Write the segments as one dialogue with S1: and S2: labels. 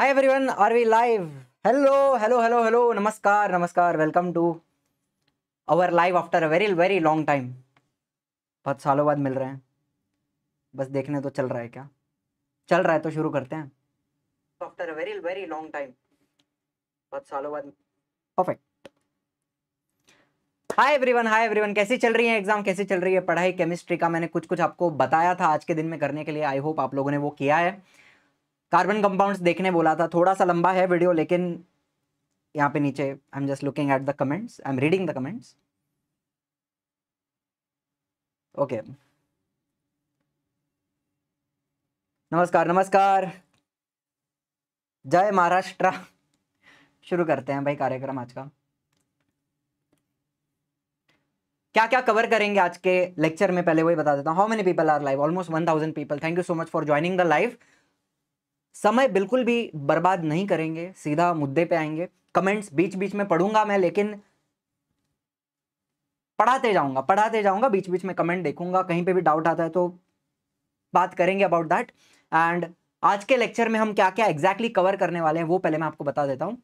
S1: Hi everyone are we live hello hello hello hello नमस्कार नमस्कार welcome to our live after a very very long time बहुत सालों बाद मिल रहे हैं बस देखने तो चल रहा है क्या चल रहा है तो शुरू करते हैं after a very very long time बहुत सालों बाद perfect hi everyone hi everyone कैसी चल रही है एग्जाम कैसी चल रही है पढ़ाई केमिस्ट्री का मैंने कुछ कुछ आपको बताया था आज के दिन में करने के लिए आई होप आप लोगों ने वो किया है कार्बन कंपाउंड्स देखने बोला था थोड़ा सा लंबा है वीडियो लेकिन यहाँ पे नीचे I am just looking at the comments I am reading the comments okay नमस्कार नमस्कार जय महाराष्ट्र शुरू करते हैं भाई कार्यक्रम आज का क्या क्या कवर करेंगे आज के लेक्चर में पहले वही बता देता हूँ how many people are live almost one thousand people thank you so much for joining the live समय बिल्कुल भी बर्बाद नहीं करेंगे सीधा मुद्दे पे आएंगे कमेंट्स बीच बीच में पढ़ूंगा मैं लेकिन पढ़ाते जाऊंगा पढ़ाते जाऊंगा बीच बीच में कमेंट देखूंगा कहीं पे भी डाउट आता है तो बात करेंगे अबाउट दैट एंड आज के लेक्चर में हम क्या क्या एग्जैक्टली exactly कवर करने वाले हैं वो पहले मैं आपको बता देता हूँ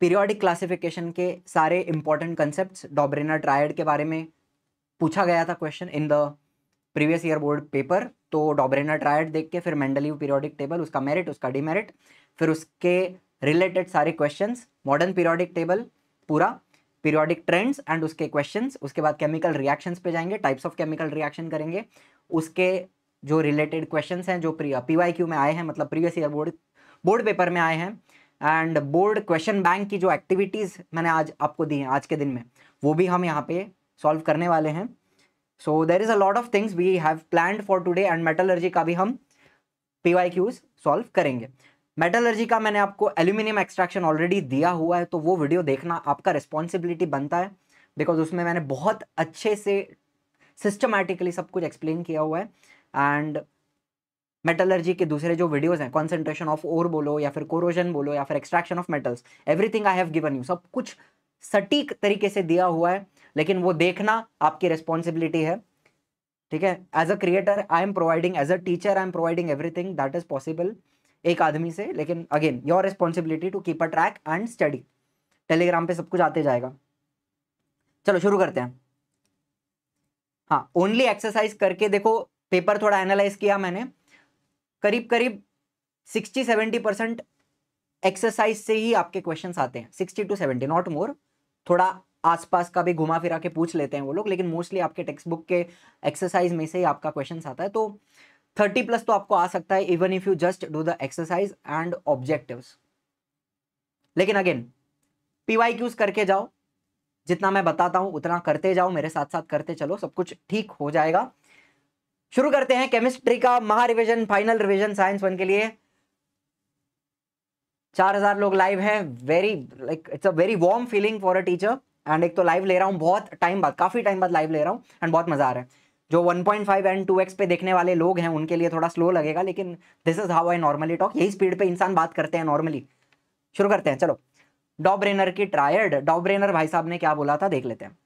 S1: पीरियोडिक क्लासिफिकेशन के सारे इंपॉर्टेंट कंसेप्ट डॉब्रेना ट्रायड के बारे में पूछा गया था question in the previous year board paper तो डॉबरेना ट्रायड देख के फिर मैंडली पीरियोडिक टेबल उसका मेरिट उसका डिमेरिट फिर उसके रिलेटेड सारे क्वेश्चन मॉडर्न पीरियोडिक टेबल पूरा पीरियोडिक ट्रेंड्स एंड उसके क्वेश्चंस उसके बाद केमिकल रिएक्शंस पे जाएंगे टाइप्स ऑफ केमिकल रिएक्शन करेंगे उसके जो रिलेटेड क्वेश्चन हैं जो पी वाई क्यू में आए हैं मतलब previous year board board paper में आए हैं एंड बोर्ड क्वेश्चन बैंक की जो एक्टिविटीज़ मैंने आज आपको दी हैं आज के दिन में वो भी हम यहाँ पे सॉल्व करने वाले हैं so there is a lot of things we have plan for today and metallurgy का भी हम पी वाई क्यूज सॉल्व करेंगे मेटलर्जी का मैंने आपको एल्यूमिनियम एक्सट्रैक्शन ऑलरेडी दिया हुआ है तो वो वीडियो देखना आपका रिस्पॉन्सिबिलिटी बनता है बिकॉज उसमें मैंने बहुत अच्छे से सिस्टमैटिकली सब कुछ एक्सप्लेन किया हुआ है एंड मेटलर्जी के दूसरे जो वीडियोज हैं कॉन्सेंट्रेशन ऑफ ओर बोलो या फिर कोरोजन बोलो या फिर extraction of metals everything I have given you सब कुछ सटीक तरीके से दिया हुआ है लेकिन वो देखना आपकी रिस्पॉन्सिबिलिटी है ठीक है as a creator I am providing as a teacher I am providing everything that is possible एक आदमी से लेकिन again your responsibility to keep a track and study Telegram पे सब कुछ आते जाएगा चलो शुरू करते हैं हाँ ओनली एक्सरसाइज करके देखो पेपर थोड़ा एनालाइज किया मैंने करीब करीब सिक्सटी सेवेंटी परसेंट एक्सरसाइज से ही आपके क्वेश्चंस आते हैं sixty to seventy not more थोड़ा आसपास का भी घुमा फिरा के पूछ लेते हैं वो लोग लेकिन मोस्टली आपके टेक्सट बुक के एक्सरसाइज में से ही आपका क्वेश्चन आता है तो थर्टी प्लस तो आपको आ सकता है even if you just do the exercise and objective लेकिन अगेन पीवाई क्यूज करके जाओ जितना मैं बताता हूं उतना करते जाओ मेरे साथ साथ करते चलो सब कुछ ठीक हो जाएगा शुरू करते हैं केमिस्ट्री का महा revision final revision science one के लिए चार हजार लोग लाइव हैं very like it's a very warm feeling for a teacher and एक तो लाइव ले रहा हूँ बहुत टाइम बाद काफ़ी टाइम बाद लाइव ले रहा हूँ एंड बहुत मज़ा आ रहा है जो 1.5 एंड 2x पे देखने वाले लोग हैं उनके लिए थोड़ा स्लो लगेगा लेकिन this is how I normally talk यही स्पीड पे इंसान बात करते हैं नॉर्मली शुरू करते हैं चलो डॉब्रेनर की ट्रायड डॉब्रेनर भाई साहब ने क्या बोला था देख लेते हैं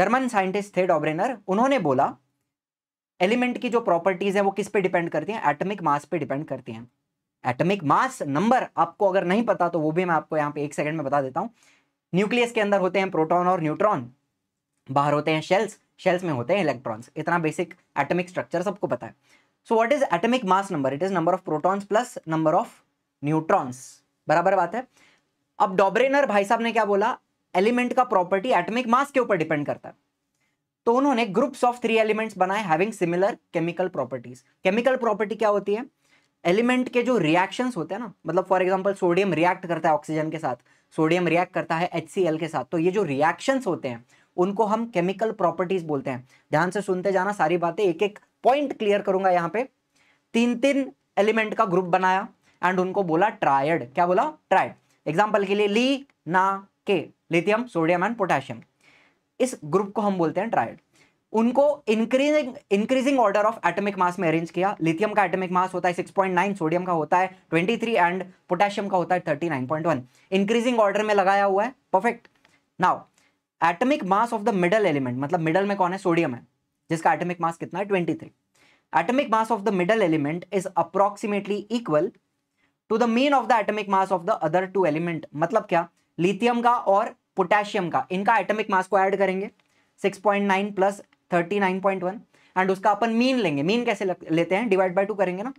S1: जर्मन साइंटिस्ट थे डॉब्रेनर उन्होंने बोला एलिमेंट की जो प्रॉपर्टीज है वो किस पे डिपेंड करती हैं एटमिक मास पे डिपेंड करती हैं एटमिक मास नंबर आपको अगर नहीं पता तो वो भी मैं आपको यहाँ पे एक सेकंड में बता देता हूँ न्यूक्लियस के अंदर होते हैं प्रोटॉन और न्यूट्रॉन बाहर होते हैं शेल्स शेल्स में होते हैं इलेक्ट्रॉन्स इतना बेसिक एटमिक स्ट्रक्चर सबको पता है so what is atomic mass number it is number of protons plus number of neutrons बराबर बात है अब डॉबरेनर भाई साहब ने क्या बोला एलिमेंट का प्रॉपर्टी एटमिक मास के ऊपर डिपेंड करता है तो उन्होंने ग्रुप्स ऑफ थ्री एलिमेंट्स बनाए having similar chemical properties chemical property क्या होती है एलिमेंट के जो रिएक्शंस होते हैं ना मतलब फॉर एग्जांपल सोडियम रिएक्ट करता है ऑक्सीजन के साथ सोडियम रिएक्ट करता है एच के साथ तो ये जो रिएक्शंस होते हैं उनको हम केमिकल प्रॉपर्टीज बोलते हैं ध्यान से सुनते जाना सारी बातें एक एक पॉइंट क्लियर करूंगा यहाँ पे तीन तीन एलिमेंट का ग्रुप बनाया एंड उनको बोला ट्रायड क्या बोला ट्रायड एग्जाम्पल के लिए ली ना के लिथियम सोडियम एंड पोटेशियम इस ग्रुप को हम बोलते हैं ट्रायड उनको increasing increasing order of atomic mass में अरेंज किया लिथियम का एटॉमिक मास होता है 6.9 सोडियम का होता है 23 एंड पोटेशियम का होता है 39.1 इंक्रीजिंग ऑर्डर में लगाया हुआ है perfect now atomic mass of the middle element मतलब मिडल में कौन है सोडियम है जिसका एटॉमिक मास कितना है 23 atomic mass of the middle element is approximately equal to the mean of the atomic mass of the other two element मतलब क्या लिथियम का और पोटेशियम का इनका एटॉमिक मास को ऐड करेंगे 6.9 plus thirty nine point one and उसका अपन मीन लेंगे मीन कैसे लेते हैं डिवाइड बाई टू करेंगे ना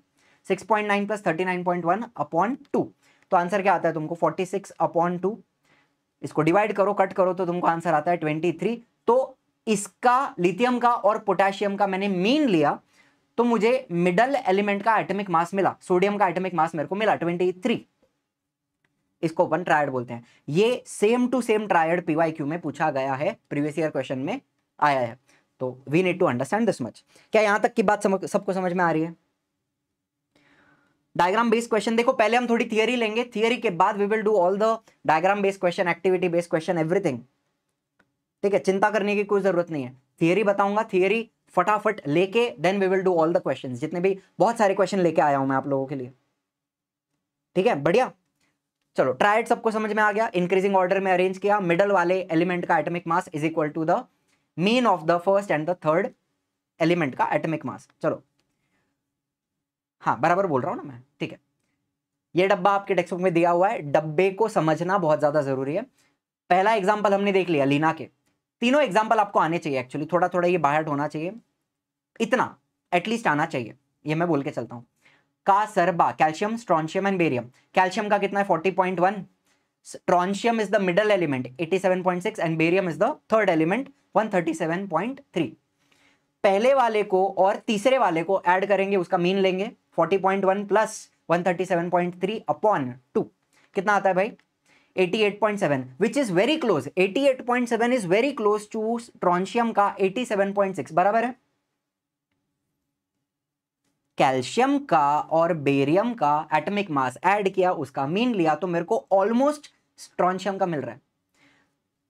S1: six point nine plus thirty nine point one upon two तो आंसर क्या आता है तुमको फोर्टी सिक्स अपॉन टू इसको डिवाइड करो कट करो तो तुमको आंसर आता है ट्वेंटी थ्री तो इसका लिथियम का और पोटेशियम का मैंने मीन लिया तो मुझे मिडल एलिमेंट का एटमिक मास मिला सोडियम का एटमिक मास मेरे को मिला ट्वेंटी थ्री इसको अपन ट्रायड बोलते हैं ये same to same triad PYQ में पूछा गया है प्रीवियस ईयर क्वेश्चन में आया है तो we need to understand this much क्या यहां तक की बात समझ सबको समझ में आ रही है डायग्राम बेस्ड क्वेश्चन देखो पहले हम थोड़ी थियरी लेंगे थियरी के बाद we will do all the diagram based question activity based question everything ठीक है चिंता करने की कोई जरूरत नहीं है थियरी बताऊंगा थियरी फटाफट लेके then we will do all the question जितने भी बहुत सारे क्वेश्चन लेके आया हूं मैं आप लोगों के लिए ठीक है बढ़िया चलो ट्राइड सबको समझ में आ गया इंक्रीजिंग ऑर्डर में अरेंज किया मिडल वाले एलिमेंट का atomic mass is equal to the mean of the first and the third element का एटमिक मास चलो हाँ बराबर बोल रहा हूँ ना मैं ठीक है ये डब्बा आपके बुक में दिया हुआ है डब्बे को समझना बहुत ज़्यादा ज़रूरी है पहला एग्जाम्पल हमने देख लिया लीना के तीनों एग्जाम्पल आपको आने चाहिए एक्चुअली थोड़ा थोड़ा ये बाहर होना चाहिए इतना एटलीस्ट आना चाहिए ये मैं बोल के चलता हूँ का सरबा calcium strontium and barium calcium का कितना है forty point one strontium is the middle element eighty seven point six and barium is the third element 137.3 पहले वाले को और तीसरे वाले को ऐड करेंगे उसका मीन लेंगे 40.1 प्लस 137.3 अपॉन टू कितना आता है भाई 88.7 which is very close 88.7 is very close to ट्रॉन्शियम का 87.6 बराबर है कैल्शियम का और बेरियम का एटमिक मास ऐड किया उसका मीन लिया तो मेरे को ऑलमोस्ट ट्रॉन्शियम का मिल रहा है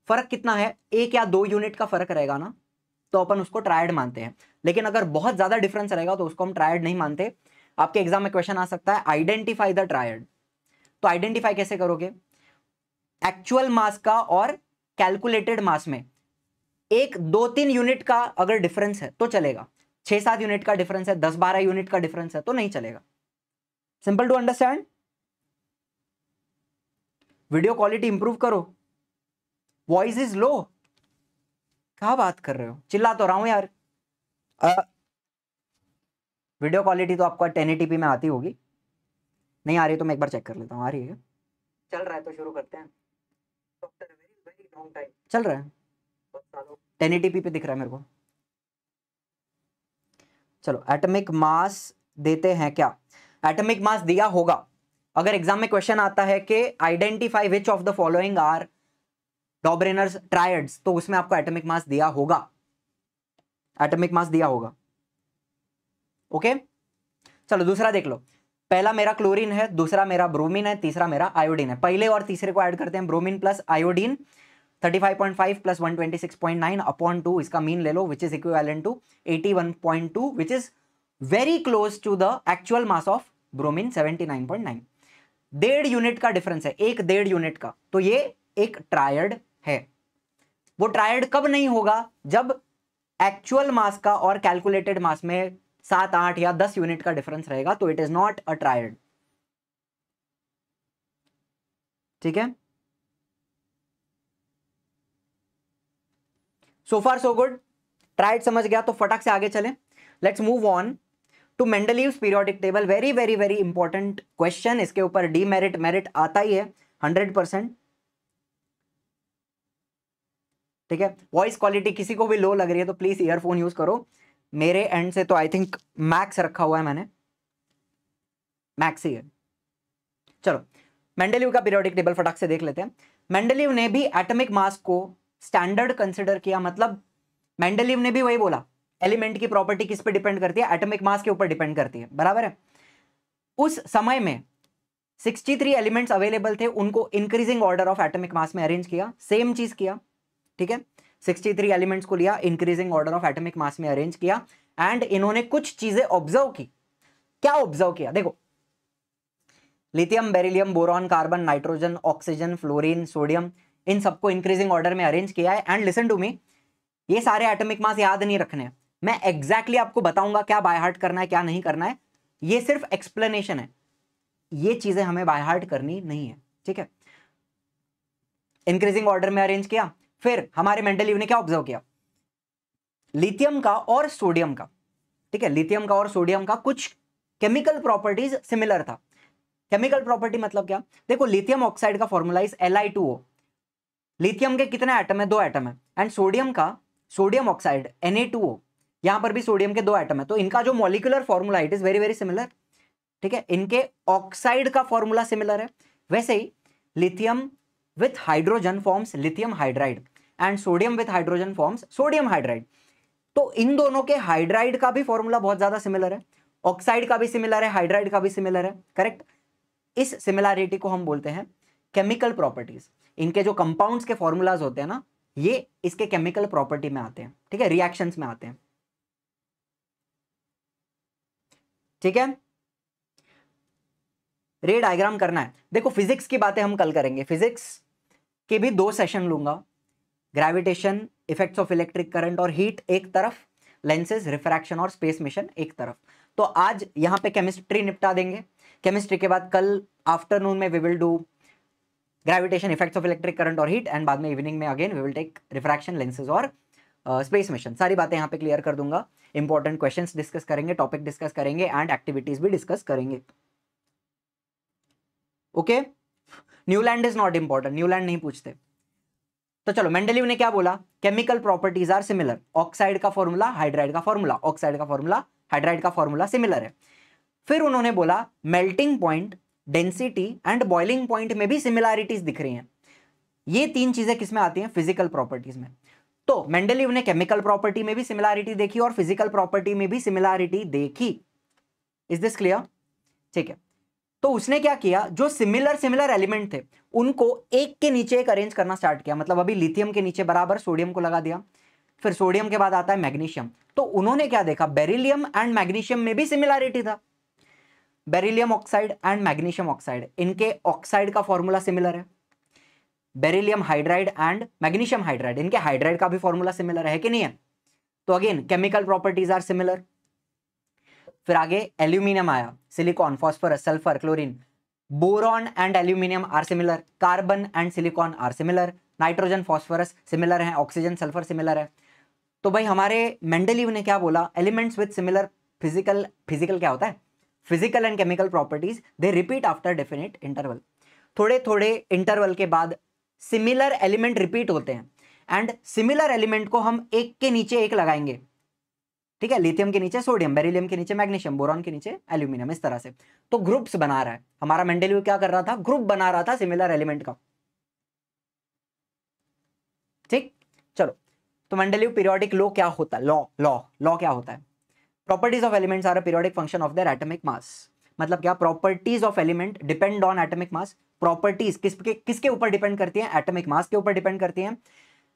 S1: फर्क कितना है एक या दो यूनिट का फर्क रहेगा ना तो अपन उसको ट्रायड मानते हैं लेकिन अगर बहुत ज्यादा डिफरेंस रहेगा तो उसको हम ट्रायड नहीं मानते आपके एग्जाम में क्वेश्चन आ सकता है आइडेंटिफाई द ट्रायड तो आइडेंटिफाई कैसे करोगे एक्चुअल मास का और कैलकुलेटेड मास में एक दो तीन यूनिट का अगर डिफरेंस है तो चलेगा छह सात यूनिट का डिफरेंस है दस बारह यूनिट का डिफरेंस है तो नहीं चलेगा simple to understand video quality improve करो वॉइस इज लो क्या बात कर रहे हो चिल्ला तो रहा हूं यार आ, वीडियो क्वालिटी तो आपको टेन एटीपी में आती होगी नहीं आ रही तो मैं एक बार चेक कर लेता हूँ आ रही है चल रहा है तो शुरू करते हैं चल रहा है टेन एटीपी पे दिख रहा है मेरे को चलो एटमिक मास देते हैं क्या एटमिक मास दिया होगा अगर एग्जाम में क्वेश्चन आता है कि identify which of the following are Dobereiner's triads तो उसमें आपको एटॉमिक मास दिया होगा एटॉमिक मास दिया होगा ओके चलो दूसरा देख लो पहला मेरा क्लोरीन है दूसरा मेरा ब्रोमीन है तीसरा मेरा आयोडीन है पहले और तीसरे को ऐड करते हैं bromine plus iodine 35.5 plus 126.9 upon 2 इसका मीन ले लो which is equivalent to 81.2 which is very close to the actual mass of bromine 79.9 डेढ़ यूनिट का डिफरेंस है एक डेढ़ यूनिट का तो ये एक ट्रायड है वो ट्रायड कब नहीं होगा जब एक्चुअल मास का और कैलकुलेटेड मास में सात आठ या दस यूनिट का डिफरेंस रहेगा तो it is not a triad ठीक है सो फार सो गुड ट्राइड समझ गया तो फटाक से आगे चले let's move on to Mendeleev periodic table very very very important question इसके ऊपर डी मेरिट मेरिट आता ही है हंड्रेड परसेंट ठीक है वॉइस क्वालिटी किसी को भी लो लग रही है तो प्लीज़ ईयरफोन यूज़ करो मेरे एंड से तो आई थिंक मैक्स रखा हुआ है मैंने मैक्स ही है चलो मेंडेलिव का पीरियोडिक टेबल फटाक से देख लेते हैं मेंडेलिव ने भी एटमिक मास को स्टैंडर्ड कंसिडर किया मतलब मेंडेलिव ने भी वही बोला एलिमेंट की प्रॉपर्टी किस पे डिपेंड करती है एटमिक मास के ऊपर डिपेंड करती है बराबर है उस समय में 63 एलिमेंट्स अवेलेबल थे उनको increasing order of atomic mass में अरेंज किया सेम चीज किया ठीक है 63 एलिमेंट्स को लिया increasing order of atomic mass में अरेंज किया एंड इन्होंने कुछ चीजें ऑब्जर्व की क्या ऑब्जर्व किया देखो lithium beryllium boron carbon nitrogen oxygen fluorine sodium इन सबको इंक्रीजिंग ऑर्डर में अरेंज किया है एंड लिसन टू मी ये सारे एटमिक मास याद नहीं रखने हैं मैं एग्जैक्टली exactly आपको बताऊंगा क्या बाय हार्ट करना है क्या नहीं करना है ये सिर्फ एक्सप्लेनेशन है ये चीजें हमें बाय हार्ट करनी नहीं है ठीक है इंक्रीजिंग ऑर्डर में अरेंज किया फिर हमारे मेंडलीव ने क्या ऑब्जर्व किया लिथियम का और सोडियम का ठीक है लिथियम का और सोडियम का कुछ केमिकल प्रॉपर्टीज सिमिलर था केमिकल प्रॉपर्टी मतलब क्या देखो लिथियम ऑक्साइड का is L I two O lithium के कितने एटम है दो एटम है एंड सोडियम का sodium oxide N A two O यहां पर भी सोडियम के दो एटम है तो इनका जो molecular formula it is very very similar ठीक है इनके ऑक्साइड का फॉर्मूला सिमिलर है वैसे ही lithium with hydrogen forms lithium hydride and sodium with hydrogen forms sodium hydride तो इन दोनों के हाइड्राइड का भी फॉर्मूला बहुत ज़्यादा सिमिलर है ऑक्साइड का भी सिमिलर है हाइड्राइड का भी सिमिलर है करेक्ट इस सिमिलैरिटी को हम बोलते हैं केमिकल प्रॉपर्टीज इनके जो कंपाउंड्स के फॉर्मूलाज होते हैं ना ये इसके केमिकल प्रॉपर्टी में आते हैं ठीक है रिएक्शंस में आते हैं ठीक है रे डायग्राम करना है देखो फिजिक्स की बातें हम कल करेंगे फिजिक्स के भी दो सेशन लूंगा gravitation effects of electric current और हीट एक तरफ लेंसेज रिफ्रैक्शन और स्पेस मिशन एक तरफ तो आज यहाँ पे केमिस्ट्री निपटा देंगे केमिस्ट्री के बाद कल आफ्टरनून में we will do gravitation effects of electric current और हीट एंड बाद में इवनिंग में again we will take refraction lenses और स्पेस uh, मिशन सारी बातें यहाँ पे क्लियर कर दूंगा इंपॉर्टेंट क्वेश्चन डिस्कस करेंगे टॉपिक डिस्कस करेंगे एंड एक्टिविटीज भी डिस्कस करेंगे okay Newland is not important Newland नहीं पूछते तो चलो मेंडेलिव ने क्या बोला chemical properties are similar oxide का फॉर्मूला हाइड्राइड का फॉर्मूला ऑक्साइड का फॉर्मूला हाइड्राइड का फॉर्मूला सिमिलर है फिर उन्होंने बोला melting point density and boiling point में भी सिमिलैरिटीज दिख रही हैं ये तीन चीजें किसमें आती हैं फिजिकल प्रॉपर्टीज में तो मेंडेलिव ने केमिकल प्रॉपर्टी में भी सिमिलैरिटी देखी और फिजिकल प्रॉपर्टी में भी सिमिलैरिटी देखी इज दिस क्लियर ठीक है तो उसने क्या किया जो सिमिलर सिमिलर एलिमेंट थे उनको एक के नीचे एक अरेंज करना स्टार्ट किया मतलब अभी लिथियम के नीचे बराबर सोडियम को लगा दिया फिर सोडियम के बाद आता है मैग्नीशियम तो उन्होंने क्या देखा बेरिलियम एंड मैग्नीशियम में भी सिमिलैरिटी था beryllium oxide and magnesium oxide इनके ऑक्साइड का फॉर्मूला सिमिलर है beryllium hydride and magnesium hydride इनके हाइड्राइड का भी फॉर्मूला सिमिलर है कि नहीं है तो again chemical properties are similar फिर आगे एल्यूमिनियम आया silicon phosphorus sulphur chlorine boron and aluminium are similar carbon and silicon are similar nitrogen phosphorus similar है ऑक्सीजन सल्फर सिमिलर है तो भाई हमारे मेंडलीव ने क्या बोला elements with similar physical physical क्या होता है physical and chemical properties they repeat after definite interval थोड़े थोड़े इंटरवल के बाद सिमिलर एलिमेंट रिपीट होते हैं एंड सिमिलर एलिमेंट को हम एक के नीचे एक लगाएंगे ठीक है लिथियम के नीचे सोडियम बेरिलियम के नीचे मैग्नीशियम बोरॉन के नीचे एल्यूमिनियम इस तरह से तो ग्रुप्स बना रहा है हमारा मेंडेलिव क्या कर रहा था ग्रुप बना रहा था सिमिलर एलिमेंट का ठीक चलो तो मंडल पीरियोडिक लॉ क्या होता है लॉ लॉ लॉ क्या होता है properties of elements are periodic function of the atomic mass मतलब क्या properties of element depend on atomic mass properties किसके किसके ऊपर डिपेंड करती है एटमिक मास के ऊपर डिपेंड करती है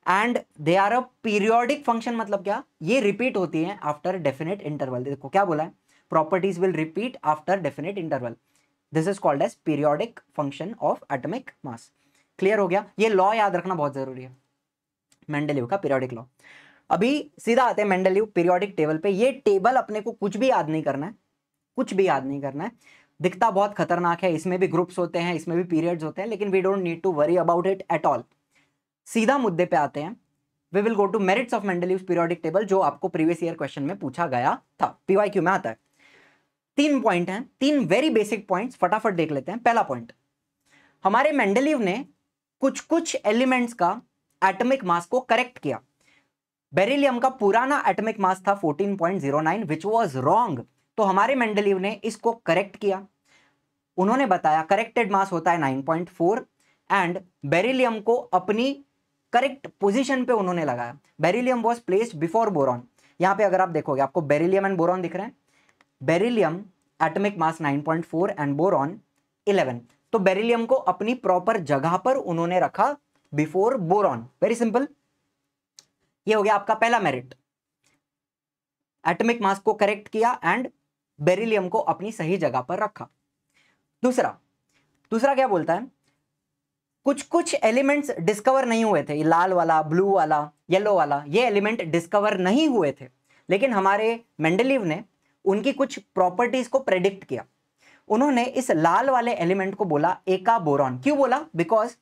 S1: and they are a periodic function मतलब क्या ये रिपीट होती है आफ्टर डेफिनेट इंटरवल देखो क्या बोला है properties will repeat after definite interval this is called as periodic function of atomic mass clear हो गया ये लॉ याद रखना बहुत जरूरी है मेंडलिव का पीरियोडिक लॉ अभी सीधा आते हैं मेंडलिव पीरियोडिक टेबल पे ये टेबल अपने को कुछ भी याद नहीं करना है कुछ भी याद नहीं करना है दिखता बहुत खतरनाक है इसमें भी ग्रुप्स होते हैं इसमें भी पीरियड्स होते हैं लेकिन we don't need to worry about it at all सीधा मुद्दे पे आते हैं we will go to merits of Mendeleev periodic table जो आपको प्रीवियस ईयर क्वेश्चन में पूछा गया था पीवाई क्यू में आता है तीन पॉइंट हैं तीन वेरी बेसिक पॉइंट्स फटाफट देख लेते हैं पहला पॉइंट हमारे मेंडलीव ने कुछ कुछ एलिमेंट्स का एटमिक मास को करेक्ट किया बेरिलियम का पुराना एटमिक मास था 14.09 व्हिच वाज रॉन्ग तो हमारे मेंडलीव ने इसको करेक्ट किया उन्होंने बताया करेक्टेड मास होता है 9.4 एंड बेरिलियम को अपनी करेक्ट पोजीशन पे उन्होंने लगाया beryllium was placed before boron यहाँ पे अगर आप देखोगे आपको बेरिलियम एंड बोरॉन दिख रहे हैं beryllium atomic mass 9.4 and boron 11 तो बेरिलियम को अपनी प्रॉपर जगह पर उन्होंने रखा बिफोर बोरॉन वेरी सिंपल ये हो गया आपका पहला मेरिट एटमिक मास को करेक्ट किया एंड बेरिलियम को अपनी सही जगह पर रखा दूसरा दूसरा क्या बोलता है कुछ कुछ एलिमेंट्स डिस्कवर नहीं हुए थे लाल वाला ब्लू वाला येलो वाला ये एलिमेंट डिस्कवर नहीं हुए थे लेकिन हमारे मेंडलीव ने उनकी कुछ प्रॉपर्टीज को प्रेडिक्ट किया उन्होंने इस लाल वाले एलिमेंट को बोला एका बोरॉन क्यों बोला बिकॉज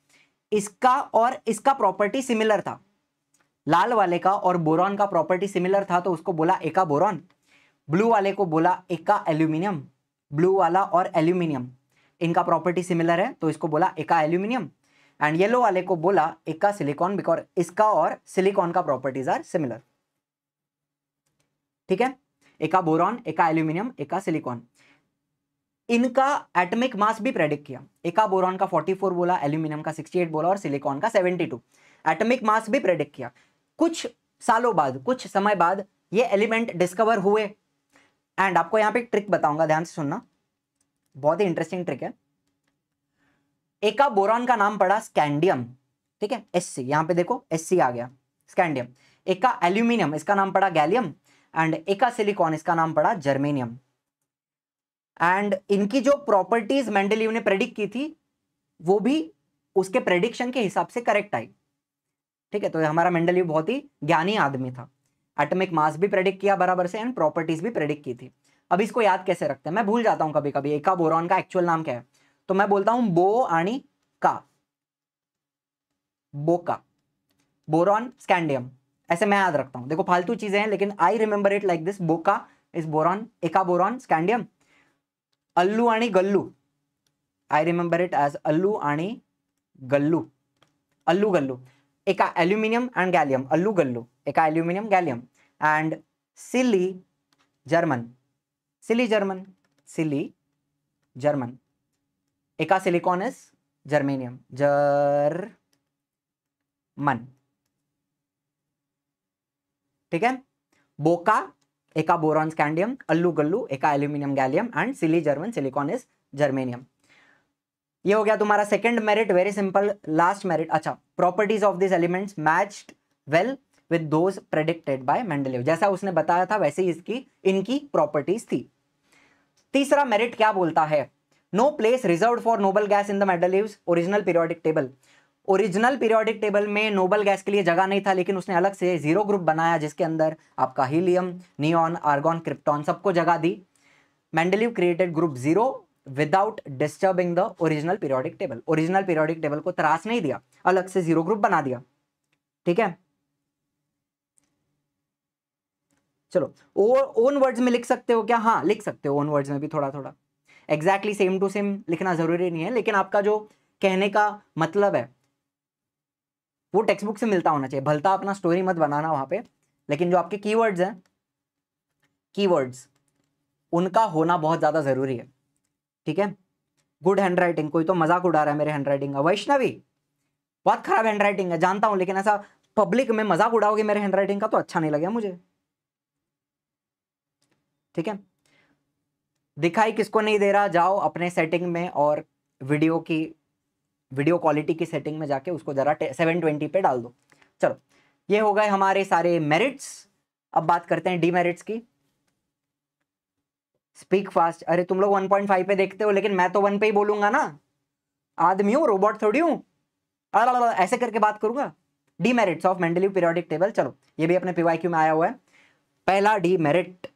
S1: इसका और इसका प्रॉपर्टी सिमिलर था लाल वाले का और बोरॉन का प्रॉपर्टी सिमिलर था तो उसको बोला एका बोरॉन ब्लू वाले को बोला एका एल्यूमिनियम ब्लू वाला और एल्यूमिनियम इनका प्रॉपर्टी सिमिलर है तो इसको बोला एका एल्यूमिनियम एंड येलो वाले को बोला का सिलिकॉन बिकॉज इसका और सिलिकॉन का प्रॉपर्टीज आर सिमिलर ठीक है का बोरॉन का एल्यूमिनियम का सिलिकॉन इनका एटमिक मास भी प्रेडिक्ट किया का बोरॉन का 44 बोला एल्यूमिनियम का 68 बोला और सिलिकॉन का 72 एटमिक मास भी प्रेडिक्ट किया कुछ सालों बाद कुछ समय बाद ये एलिमेंट डिस्कवर हुए एंड आपको यहां पे एक ट्रिक बताऊंगा ध्यान से सुनना बहुत ही इंटरेस्टिंग ट्रिक है एका बोरॉन का नाम पड़ा स्कैंडियम ठीक है एस सी यहाँ पे देखो एस सी आ गया स्कैंडियम एका एल्यूमिनियम इसका नाम पड़ा गैलियम एंड एका सिलिकॉन इसका नाम पड़ा जर्मेनियम एंड इनकी जो प्रॉपर्टीज मेंडलीव ने प्रेडिक्ट की थी वो भी उसके प्रेडिक्शन के हिसाब से करेक्ट आई ठीक है तो हमारा मेंडलीव बहुत ही ज्ञानी आदमी था एटमिक मास भी प्रेडिक्ट किया बराबर से एंड प्रॉपर्टीज भी प्रेडिक्ट की थी अब इसको याद कैसे रखते हैं मैं भूल जाता हूँ कभी कभी एका बोरॉन का एक्चुअल नाम क्या है तो मैं बोलता हूं बो आणि का बोका बोरॉन स्कैंडियम ऐसे मैं याद रखता हूं देखो फालतू चीजें हैं लेकिन I remember it like this बोका इज बोरॉन एका बोरॉन स्कैंडियम अल्लू आणि गल्लू आई रिमेंबर इट एज अल्लू आणि गल्लू अल्लू गल्लू एका एल्यूमिनियम एंड गैलियम अल्लू गल्लू एका aluminium gallium and silly German silly German silly German एका silicon is germanium German ठीक है बोका एका बोरॉन स्कैंडियम अल्लू गल्लू एका aluminium gallium and silly German silicon is germanium ये हो गया तुम्हारा second merit very simple last merit अच्छा properties of this elements matched well with those predicted by Mendeleev जैसा उसने बताया था वैसे ही इसकी इनकी प्रॉपर्टीज थी तीसरा मेरिट क्या बोलता है no place reserve for noble gas in the medal original periodic table original periodic table में नोबल गैस के लिए जगह नहीं था लेकिन उसने अलग से जीरो ग्रुप बनाया जिसके अंदर आपका हीलियम नियॉन आर्गॉन क्रिप्टॉन सबको जगह दी Mendeleev created group zero without disturbing the original periodic table original periodic table को त्रास नहीं दिया अलग से जीरो ग्रुप बना दिया ठीक है चलो ओन वर्ड्स में लिख सकते हो क्या हाँ लिख सकते हो ओन वर्ड्स में भी थोड़ा थोड़ा एग्जैक्टली सेम टू सेम लिखना ज़रूरी नहीं है लेकिन आपका जो कहने का मतलब है वो टेक्स्ट बुक से मिलता होना चाहिए भलता अपना स्टोरी मत बनाना वहां पे लेकिन जो आपके कीवर्ड्स हैं कीवर्ड्स उनका होना बहुत ज़्यादा ज़रूरी है ठीक है गुड हैंड राइटिंग कोई तो मजाक उड़ा रहा है मेरे हैंड राइटिंग का वैष्णवी बहुत खराब हैंड राइटिंग है जानता हूं लेकिन ऐसा पब्लिक में मजाक उड़ाओगे मेरे हैंड राइटिंग का तो अच्छा नहीं लगे मुझे ठीक है दिखाई किसको नहीं दे रहा जाओ अपने सेटिंग में और वीडियो की वीडियो क्वालिटी की सेटिंग में जाके उसको ज़रा सेवन ट्वेंटी पे डाल दो चलो ये हो गए हमारे सारे मेरिट्स अब बात करते हैं डीमेरिट्स की स्पीक फास्ट अरे तुम लोग वन पॉइंट फाइव पे देखते हो लेकिन मैं तो वन पे ही बोलूंगा ना आदमी हूँ रोबोट थोड़ी हूँ ऐसे करके बात करूंगा demerits of Mendeleev periodic table चलो ये भी अपने पीवाई में आया हुआ है पहला डीमेरिट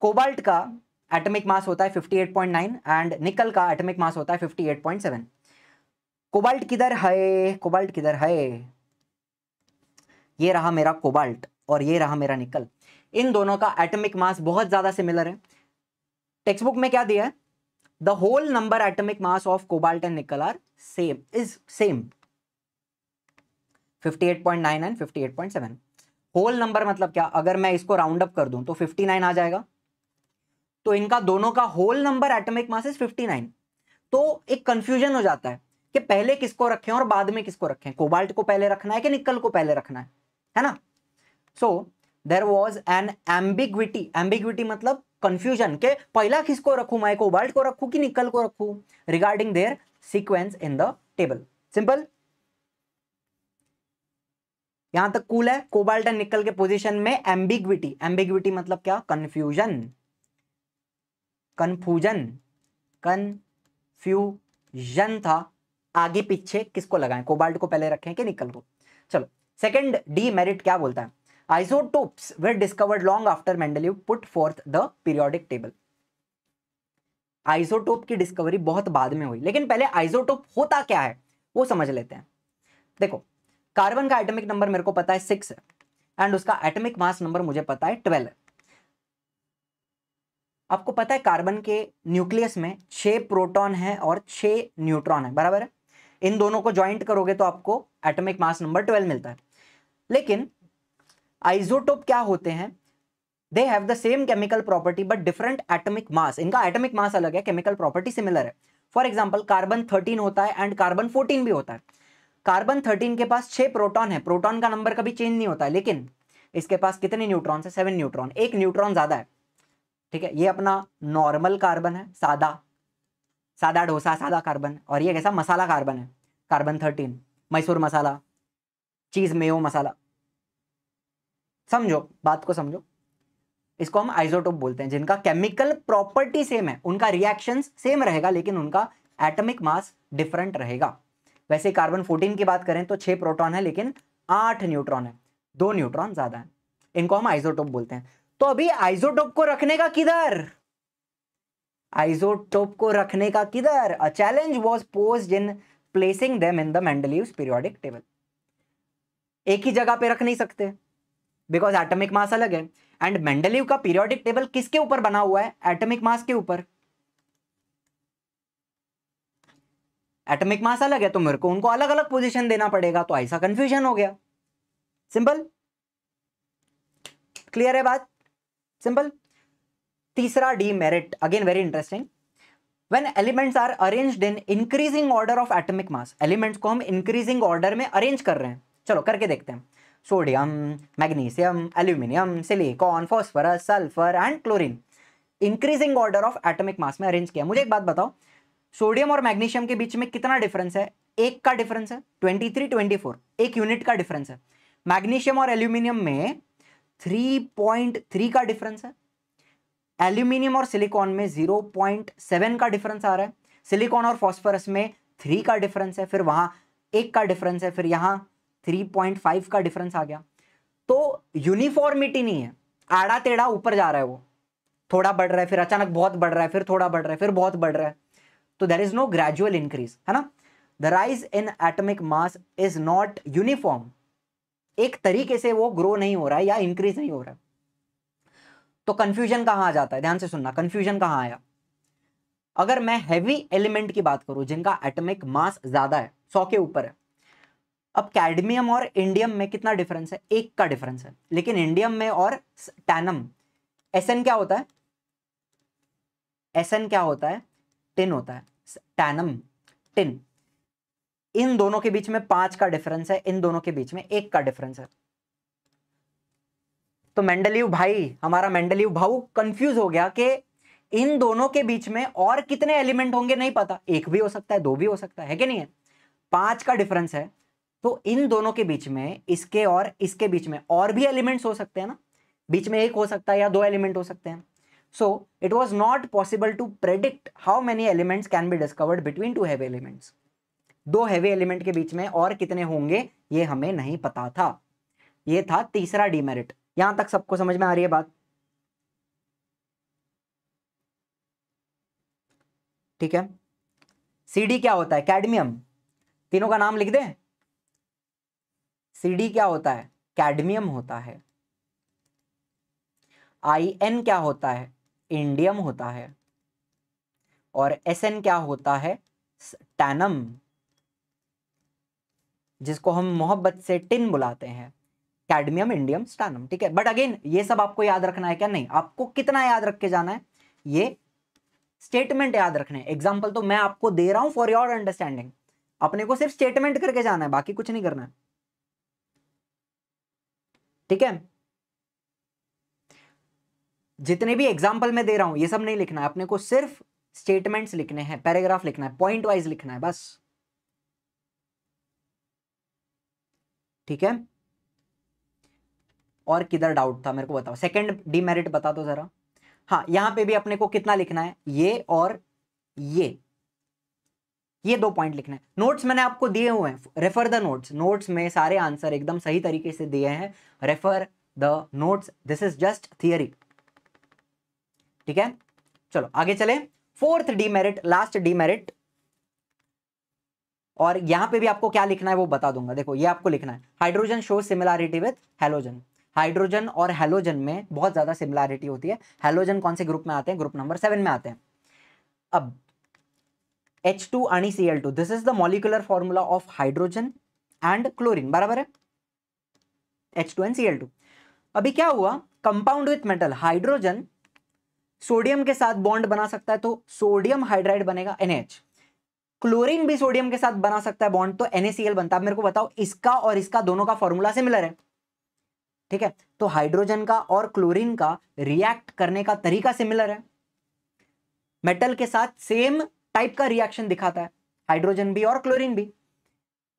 S1: कोबाल्ट का एटमिक मास होता है 58.9 एंड निकल का एटमिक मास होता है 58.7 कोबाल्ट किधर है कोबाल्ट किधर है ये रहा मेरा कोबाल्ट और ये रहा मेरा निकल इन दोनों का एटमिक मास बहुत ज़्यादा सिमिलर है टेक्स्ट बुक में क्या दिया है the whole number atomic mass of cobalt and nickel are same is same 58.9 and 58.7 whole number मतलब क्या अगर मैं इसको राउंड अप कर दूं तो 59 आ जाएगा तो इनका दोनों का होल नंबर एटमिक मासेस 59 तो एक कंफ्यूजन हो जाता है कि पहले किसको रखें और बाद में किसको रखें कोबाल्ट को पहले रखना है कि निकल को पहले रखना है है ना so there was an ambiguity ambiguity मतलब कंफ्यूजन के पहला किसको रखू मैं कोबाल्ट को रखू कि निकल को रखू regarding their sequence in the table simple यहां तक कूल है कोबाल्ट एंड निकल के पोजिशन में एम्बिग्विटी एम्बिग्विटी मतलब क्या कंफ्यूजन कन्फ्यूजन कन्फ्यूजन था आगे पीछे किसको लगाएं कोबाल्ट को पहले रखें कि निकल को चलो सेकंड डी मेरिट क्या बोलता है isotopes were discovered long after Mendeleev put forth the periodic table isotope की डिस्कवरी बहुत बाद में हुई लेकिन पहले आइसोटोप होता क्या है वो समझ लेते हैं देखो कार्बन का एटॉमिक नंबर मेरे को पता है सिक्स एंड उसका एटॉमिक मास नंबर मुझे पता है ट्वेल्व आपको पता है कार्बन के न्यूक्लियस में छ प्रोटॉन है और छह न्यूट्रॉन है बराबर है इन दोनों को ज्वाइंट करोगे तो आपको एटॉमिक मास नंबर ट्वेल्व मिलता है लेकिन आइसोटोप क्या होते हैं they have the same chemical property but different atomic mass इनका एटॉमिक मास अलग है केमिकल प्रॉपर्टी सिमिलर है फॉर एग्जाम्पल कार्बन थर्टीन होता है एंड कार्बन फोर्टीन भी होता है कार्बन थर्टीन के पास छह प्रोटॉन है प्रोटॉन का नंबर कभी चेंज नहीं होता है लेकिन इसके पास कितने न्यूट्रॉन है सेवन न्यूट्रॉन एक न्यूट्रॉन ज़्यादा है ठीक है ये अपना नॉर्मल कार्बन है सादा सादा डोसा सादा कार्बन और ये कैसा मसाला कार्बन है carbon thirteen Mysore masala cheese mayo masala समझो बात को समझो इसको हम आइसोटोप बोलते हैं जिनका केमिकल प्रॉपर्टी सेम है उनका रिएक्शन सेम रहेगा लेकिन उनका एटमिक मास डिफरेंट रहेगा वैसे कार्बन फोर्टीन की बात करें तो छह प्रोटॉन है लेकिन आठ न्यूट्रॉन है दो न्यूट्रॉन ज़्यादा है इनको हम आइसोटोप बोलते हैं तो अभी आइसोटोप को रखने का किधर आइसोटोप को रखने का किधर a challenge was posed in placing them in the Mendeleev periodic table एक ही जगह पे रख नहीं सकते बिकॉज एटमिक मास अलग है एंड मेंडलीव का पीरियोडिक टेबल किसके ऊपर बना हुआ है एटमिक मास के ऊपर एटमिक मास अलग है तो मेरे को उनको अलग अलग पोजीशन देना पड़ेगा तो ऐसा कंफ्यूजन हो गया सिंपल क्लियर है बात सिंपल तीसरा demerit again very interesting when elements are arranged in increasing order of atomic mass elements को हम इंक्रीजिंग ऑर्डर में अरेंज कर रहे हैं चलो करके देखते हैं sodium magnesium aluminium silicon phosphorus sulphur and chlorine increasing order of atomic mass में अरेंज किया मुझे एक बात बताओ सोडियम और मैग्नीशियम के बीच में कितना डिफरेंस है एक का डिफरेंस है ट्वेंटी 24 एक यूनिट का डिफरेंस है मैग्नीशियम और एल्यूमिनियम में थ्री पॉइंट थ्री का डिफरेंस है एल्यूमिनियम और सिलिकॉन में जीरो पॉइंट सेवन का डिफरेंस आ रहा है सिलिकॉन और फॉस्फरस में थ्री का डिफरेंस है फिर वहाँ एक का डिफरेंस है फिर यहाँ थ्री पॉइंट फाइव का डिफरेंस आ गया तो यूनिफॉर्मिटी नहीं है आड़ा टेढ़ा ऊपर जा रहा है वो थोड़ा बढ़ रहा है फिर अचानक बहुत बढ़ रहा है फिर थोड़ा बढ़ रहा है फिर बहुत बढ़ रहा है तो there is no gradual increase है ना the rise in atomic mass is not uniform एक तरीके से वो ग्रो नहीं हो रहा है या इंक्रीज नहीं हो रहा तो कंफ्यूजन कहां आ जाता है ध्यान से सुनना कंफ्यूजन कहां आया अगर मैं हैवी एलिमेंट की बात करूं जिनका एटमिक मास ज्यादा है सौ के ऊपर है अब कैडमियम और इंडियम में कितना डिफरेंस है एक का डिफरेंस है लेकिन इंडियम में और टैनम एस क्या होता है एस क्या होता है टिन होता है टैनम टिन इन दोनों के बीच में पांच का डिफरेंस है इन दोनों के बीच में एक का डिफरेंस है तो मेंडलीव भाई हमारा मेंडलीव भाऊ कंफ्यूज हो गया कि इन दोनों के बीच में और कितने एलिमेंट होंगे नहीं पता एक भी हो सकता है दो भी हो सकता है, कि नहीं है पांच का डिफरेंस है तो इन दोनों के बीच में इसके और इसके बीच में और भी एलिमेंट हो सकते हैं ना बीच में एक हो सकता है या दो एलिमेंट हो सकते हैं so it was not possible to predict how many elements can be discovered between two heavy elements दो हैवी एलिमेंट के बीच में और कितने होंगे ये हमें नहीं पता था ये था तीसरा डीमेरिट यहां तक सबको समझ में आ रही है बात ठीक है सीडी क्या होता है कैडमियम तीनों का नाम लिख दे सीडी क्या होता है कैडमियम होता है आई एन क्या होता है इंडियम होता है और एस एन क्या होता है टैनम जिसको हम मोहब्बत से टिन बुलाते हैं कैडमियम इंडियम स्टानम ठीक है बट अगेन ये सब आपको याद रखना है क्या नहीं आपको कितना याद रख के जाना है ये स्टेटमेंट याद रखना है एग्जाम्पल तो मैं आपको दे रहा हूँ फॉर योर अंडरस्टैंडिंग अपने को सिर्फ स्टेटमेंट करके जाना है बाकी कुछ नहीं करना है ठीक है जितने भी एग्जाम्पल मैं दे रहा हूं ये सब नहीं लिखना है अपने को सिर्फ स्टेटमेंट्स लिखने हैं पैराग्राफ लिखना है पॉइंट वाइज लिखना है बस ठीक है और किधर डाउट था मेरे को बताओ सेकंड डीमेरिट बता दो जरा हाँ यहां पे भी अपने को कितना लिखना है ये और ये ये दो पॉइंट लिखना है नोट्स मैंने आपको दिए हुए हैं रेफर द नोट्स नोट्स में सारे आंसर एकदम सही तरीके से दिए हैं refer the notes this is just theory ठीक है चलो आगे चले फोर्थ डीमेरिट लास्ट डीमेरिट और यहाँ पे भी आपको क्या लिखना है वो बता दूंगा देखो ये आपको लिखना है hydrogen show similarity with halogen hydrogen और हेलोजन में बहुत ज़्यादा सिमिलैरिटी होती है हेलोजन कौन से ग्रुप में आते हैं ग्रुप नंबर सेवन में आते हैं अब एच टू अणी C L two this is the molecular formula of hydrogen and chlorine बराबर है H two and C L two अभी क्या हुआ compound with metal hydrogen sodium के साथ बॉन्ड बना सकता है तो सोडियम हाइड्राइड बनेगा एनएच क्लोरीन भी सोडियम के साथ बना सकता है बॉन्ड तो NaCl बनता है मेरे को बताओ इसका और इसका दोनों का फॉर्मूला सिमिलर है ठीक है तो हाइड्रोजन का और क्लोरीन का रिएक्ट करने का तरीका सिमिलर है मेटल के साथ सेम टाइप का रिएक्शन दिखाता है हाइड्रोजन भी और क्लोरीन भी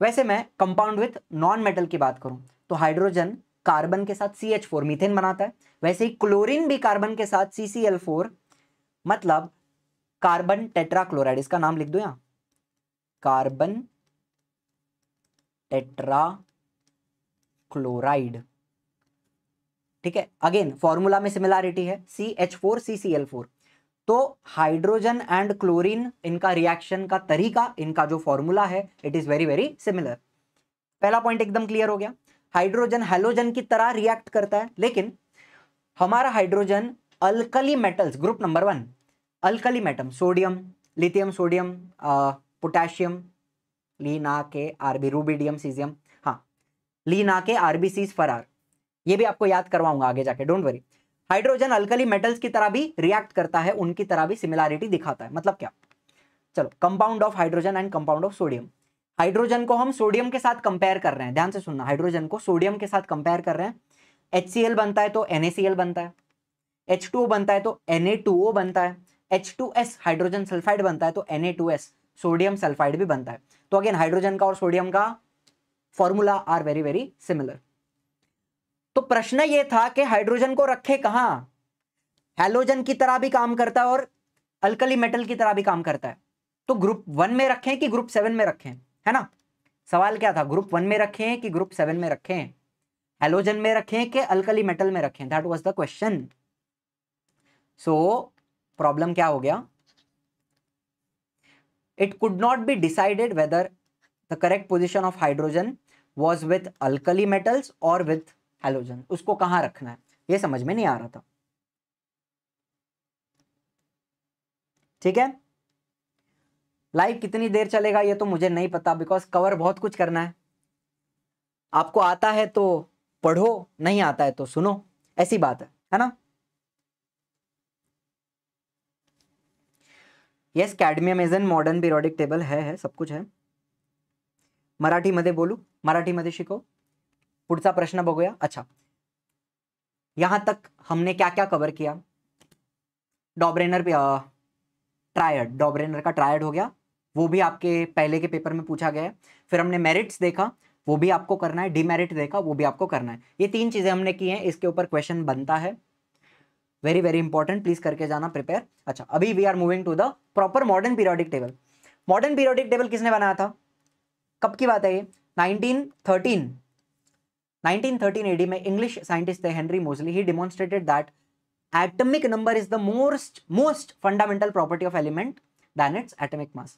S1: वैसे मैं कंपाउंड विथ नॉन मेटल की बात करूं तो हाइड्रोजन कार्बन के साथ सी एच फोर मीथेन बनाता है वैसे ही क्लोरीन भी कार्बन के साथ सी सी एल फोर मतलब कार्बन टेट्राक्लोराइड इसका नाम लिख दो यहां कार्बन टेट्रा क्लोराइड ठीक है अगेन फॉर्मूला में सिमिलैरिटी है C H four C C L four तो हाइड्रोजन एंड क्लोरीन इनका रिएक्शन का तरीका इनका जो फॉर्मूला है it is very very similar पहला पॉइंट एकदम क्लियर हो गया हाइड्रोजन हेलोजन की तरह रिएक्ट करता है लेकिन हमारा hydrogen alkali metals group number one alkali metal sodium lithium sodium potassium लीना के आरबी रूबीडियम सीजियम हाँ लीना के आरबी सीज फरार ये भी आपको याद करवाऊंगा आगे जाके don't worry hydrogen alkali metals की तरह भी रिएक्ट करता है उनकी तरह भी सिमिलैरिटी दिखाता है मतलब क्या चलो compound of hydrogen and compound of sodium hydrogen को हम सोडियम के साथ कंपेयर कर रहे हैं ध्यान से सुनना हाइड्रोजन को सोडियम के साथ कंपेयर कर रहे हैं एच बनता है तो एन बनता है एच बनता है तो एन बनता है एच हाइड्रोजन सल्फाइड बनता है तो एन सोडियम सल्फाइड भी बनता है तो अगेन हाइड्रोजन का और सोडियम का formula are very very similar तो प्रश्न ये था कि हाइड्रोजन को रखे कहां हेलोजन की तरह भी काम करता है और अल्कली मेटल की तरह भी काम करता है तो ग्रुप वन में रखें कि ग्रुप सेवन में रखें है ना सवाल क्या था ग्रुप वन में रखें कि ग्रुप सेवन में रखें हेलोजन में रखें कि अल्कली मेटल में रखें that was the question so problem क्या हो गया it could not be decided whether the correct position of hydrogen was with alkali metals or with halogen. usko kahan rakhna hai ye samajh mein nahi aa raha tha theek hai live कितनी देर चलेगा ये तो मुझे नहीं पता because cover बहुत कुछ करना है आपको आता है तो पढ़ो नहीं आता है तो सुनो ऐसी बात है है ना yes cadmium is an modern periodic table है है सब कुछ है मधे बोलू मराठीमध्ये शिको पुढ़ प्रश्न बगूया अच्छा यहाँ तक हमने क्या क्या कवर किया डॉब्रेनर ट्रायड डॉब्रेनर का ट्रायड हो गया वो भी आपके पहले के पेपर में पूछा गया है फिर हमने मेरिट्स देखा वो भी आपको करना है डीमेरिट देखा वो भी आपको करना है ये तीन चीज़ें हमने की हैं इसके ऊपर क्वेश्चन बनता है वेरी वेरी इंपॉर्टेंट प्लीज करके जाना प्रिपेयर अच्छा अभी we are moving to the proper modern periodic table modern periodic table किसने बनाया था कब की बात है ये 1913 1913 एडी में इंग्लिश साइंटिस्ट थे Henry Moseley he demonstrated that atomic number is the most most fundamental property of element than its atomic mass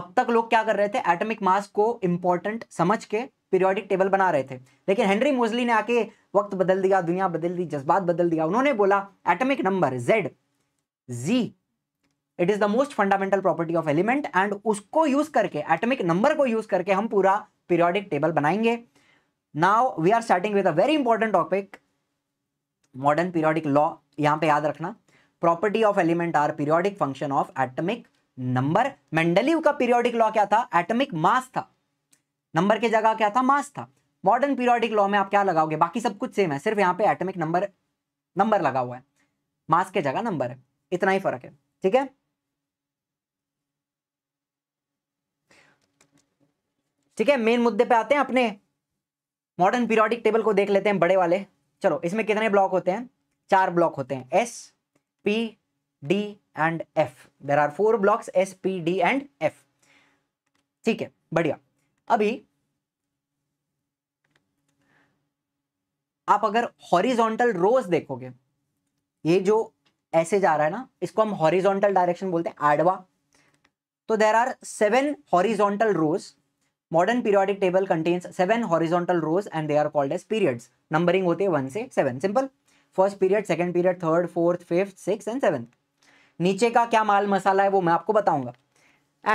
S1: अब तक लोग क्या कर रहे थे एटमिक मास को इंपॉर्टेंट समझ के पीरियोडिक टेबल बना रहे थे लेकिन हेनरी मोजली ने आके वक्त बदल दिया दुनिया बदल दी जज्बात बदल दिया उन्होंने बोला एटमिक नंबर जेड जी it is the most fundamental property of element and उसको यूज़ करके एटमिक नंबर को यूज़ करके हम पूरा पीरियोडिक टेबल बनाएंगे now we are starting with a very important topic modern periodic law यहां पे याद रखना property of element are periodic function of atomic number Mendeleev का पीरियोडिक लॉ क्या था एटमिक मास था नंबर की जगह क्या था मास था मॉडर्न पीरियोडिक लॉ में आप क्या लगाओगे बाकी सब कुछ सेम है सिर्फ यहाँ पे एटमिक नंबर नंबर लगा हुआ है मास के जगह नंबर है इतना ही फर्क है ठीक है ठीक है मेन मुद्दे पे आते हैं अपने मॉडर्न पीरियोडिक टेबल को देख लेते हैं बड़े वाले चलो इसमें कितने ब्लॉक होते हैं चार ब्लॉक होते हैं S P D and F there are four blocks S P D and F ठीक है बढ़िया अभी आप अगर हॉरिजॉन्टल रोज देखोगे ये जो ऐसे जा रहा है ना इसको हम हॉरिजॉन्टल डायरेक्शन बोलते हैं आडवा तो there are seven horizontal rows modern periodic table contains seven horizontal rows and they are called as periods numbering होते हैं वन से seven simple first period second period third fourth fifth six and seven नीचे का क्या माल मसाला है वो मैं आपको बताऊंगा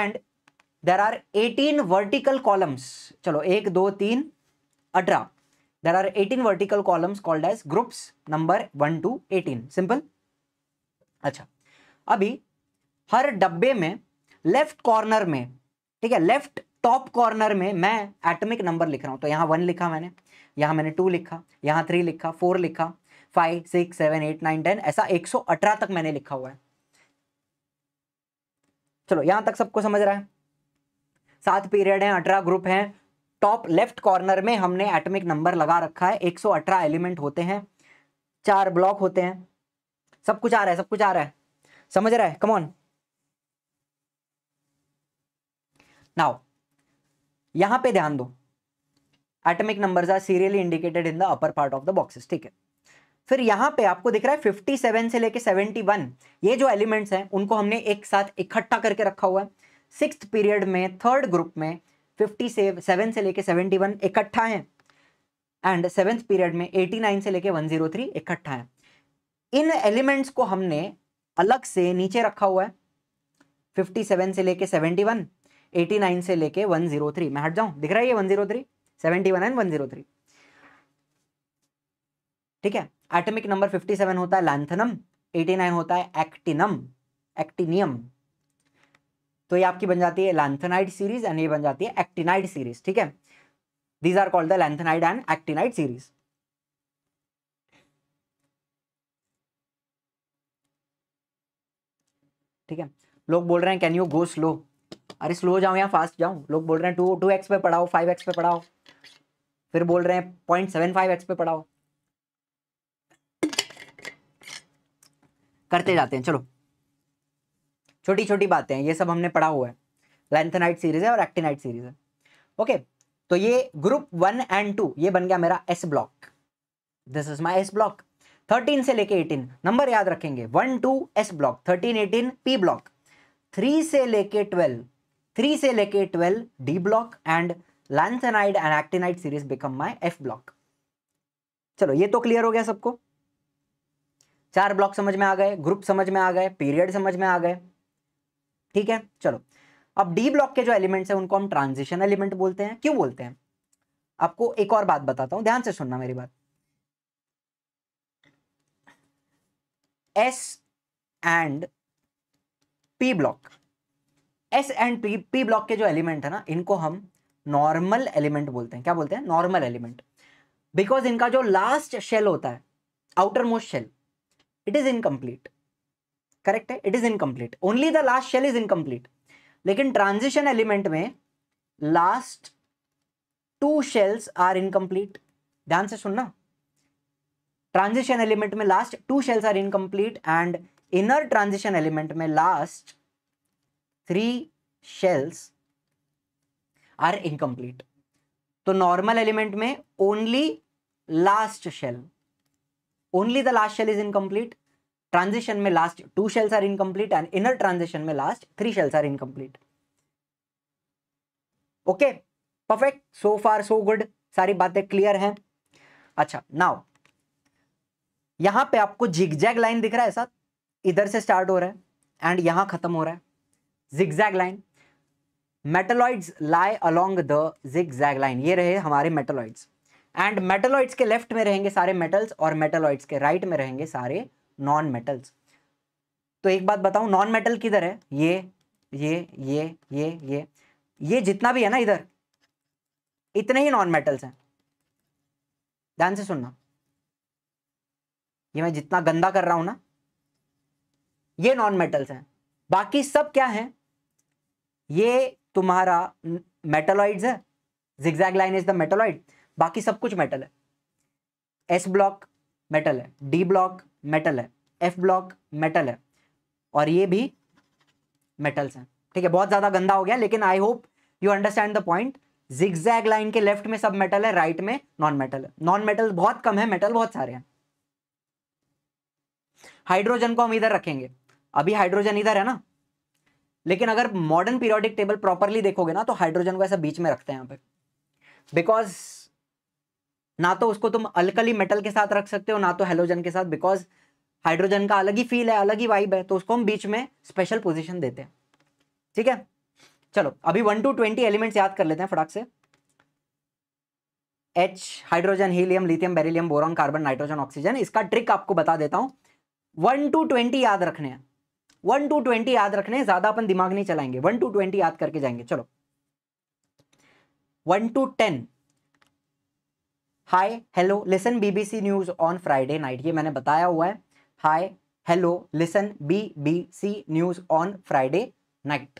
S1: and there are eighteen vertical columns चलो एक दो तीन अठारह there are 18 vertical columns called as groups number one to 18 simple अच्छा अभी हर डब्बे में लेफ्ट कॉर्नर में ठीक है लेफ्ट टॉप कॉर्नर में मैं एटमिक नंबर लिख रहा हूं तो यहां वन लिखा मैंने यहां मैंने टू लिखा यहां थ्री लिखा फोर लिखा five six seven eight nine ten ऐसा एक सौ अठारह तक मैंने लिखा हुआ है चलो यहां तक सबको समझ रहा है सात पीरियड हैं अठारह ग्रुप हैं टॉप लेफ्ट कॉर्नर में हमने एटमिक नंबर लगा रखा है एक एलिमेंट होते हैं चार ब्लॉक होते हैं सब कुछ आ रहा है सब कुछ आ रहा है समझ रहा है कमॉन नाउ यहां पे ध्यान दो atomic numbers are serially indicated in the upper part of the boxes ठीक है फिर यहां पे आपको दिख रहा है 57 से लेके 71 ये जो एलिमेंट्स हैं उनको हमने एक साथ इकट्ठा करके रखा हुआ है सिक्स पीरियड में थर्ड ग्रुप में फिफ्टी से सेवन से लेके सेवेंटी वन इकट्ठा है एंड सेवेंथ पीरियड में एटी नाइन से लेके वन जीरो थ्री इकट्ठा है इन एलिमेंट्स को हमने अलग से नीचे रखा हुआ है फिफ्टी सेवन से लेके सेवेंटी वन एटी नाइन से लेके वन जीरो थ्री मैं हट जाऊं दिख रहा है ये one zero three seventy one and one zero three ठीक है एटमिक नंबर फिफ्टी सेवन होता है लैंथनम एटी नाइन होता है एक्टिनम एक्टिनियम तो ये आपकी बन जाती है लैंथेनाइड सीरीज एंड ये बन जाती है एक्टिनाइड सीरीज ठीक है these are called the lanthanide and actinide series ठीक है लोग बोल रहे हैं कैन यू गो स्लो अरे स्लो जाऊं या फास्ट जाऊं लोग बोल रहे हैं टू टू एक्स पे पढ़ाओ फाइव एक्स पे पढ़ाओ फिर बोल रहे हैं पॉइंट सेवन फाइव एक्स पे पढ़ाओ करते जाते हैं चलो छोटी छोटी बातें हैं ये सब हमने पढ़ा हुआ है लैंथेनाइट सीरीज है और एक्टिनाइट सीरीज है ओके तो ये ग्रुप वन एंड टू ये बन गया मेरा S block this is my S block thirteen से लेके एटीन नंबर याद रखेंगे one two S block thirteen eighteen P block three से लेके ट्वेल्व थ्री से लेके twelve D block and lanthanide and actinide series become my F block चलो ये तो क्लियर हो गया सबको चार ब्लॉक समझ में आ गए ग्रुप समझ में आ गए पीरियड समझ में आ गए ठीक है चलो अब डी ब्लॉक के जो एलिमेंट्स हैं उनको हम ट्रांजिशन एलिमेंट बोलते हैं क्यों बोलते हैं आपको एक और बात बताता हूं ध्यान से सुनना मेरी बात S and P block S and P P block के जो एलिमेंट है ना इनको हम नॉर्मल एलिमेंट बोलते हैं क्या बोलते हैं नॉर्मल एलिमेंट बिकॉज इनका जो लास्ट शेल होता है outermost shell it is incomplete correct है it is incomplete only the last shell is incomplete लेकिन ट्रांजिशन एलिमेंट में last two shells are incomplete ध्यान से सुनना ट्रांजिशन एलिमेंट में last two shells are incomplete and inner transition element में last three shells are incomplete तो normal element में only last shell only the last shell is incomplete transition में last two shells are incomplete and inner transition में last three shells are incomplete okay perfect so far so good सारी बातें clear हैं अच्छा now यहां पे आपको zigzag line दिख रहा है सर इधर से स्टार्ट हो रहा है एंड यहां खत्म हो रहा है zigzag line metalloids lie along the zigzag line ये रहे हमारे मेटेलॉइड्स एंड मेटेलॉइड्स के लेफ्ट में रहेंगे सारे मेटल्स और मेटेलॉइड्स के राइट right में रहेंगे सारे नॉन मेटल्स तो एक बात बताऊं नॉन मेटल किधर है ये ये ये ये ये ये जितना भी है ना इधर इतने ही नॉन मेटल्स हैं ध्यान से सुनना ये मैं जितना गंदा कर रहा हूं ना ये नॉन मेटल्स हैं बाकी सब क्या है ये तुम्हारा मेटलॉइड्स है zigzag line is the metalloid बाकी सब कुछ मेटल है एस ब्लॉक मेटल है डी ब्लॉक मेटल है एफ ब्लॉक मेटल है और ये भी मेटल्स हैं ठीक है बहुत ज़्यादा गंदा हो गया लेकिन I hope you understand the point zigzag line के लेफ्ट में सब मेटल है राइट में नॉन मेटल है नॉन मेटल बहुत कम है मेटल बहुत सारे हैं हाइड्रोजन को हम इधर रखेंगे अभी हाइड्रोजन इधर है ना लेकिन अगर मॉडर्न पीरियोडिक टेबल प्रॉपरली देखोगे ना तो हाइड्रोजन को ऐसा बीच में रखते हैं यहां पे बिकॉज ना तो उसको तुम अल्कली मेटल के साथ रख सकते हो ना तो हेलोजन के साथ बिकॉज हाइड्रोजन का अलग ही फील है अलग ही वाइब है तो उसको हम बीच में स्पेशल पोजिशन देते हैं ठीक है चलो अभी वन टू ट्वेंटी एलिमेंट्स याद कर लेते हैं फटाक से H hydrogen helium lithium beryllium boron carbon nitrogen oxygen इसका ट्रिक आपको बता देता हूं वन टू ट्वेंटी याद रखने हैं वन टू ट्वेंटी याद रखने हैं ज़्यादा अपन दिमाग नहीं चलाएंगे वन टू ट्वेंटी याद करके जाएंगे चलो one two ten hi hello listen BBC news on Friday night ये मैंने बताया हुआ है hi hello listen BBC news on Friday night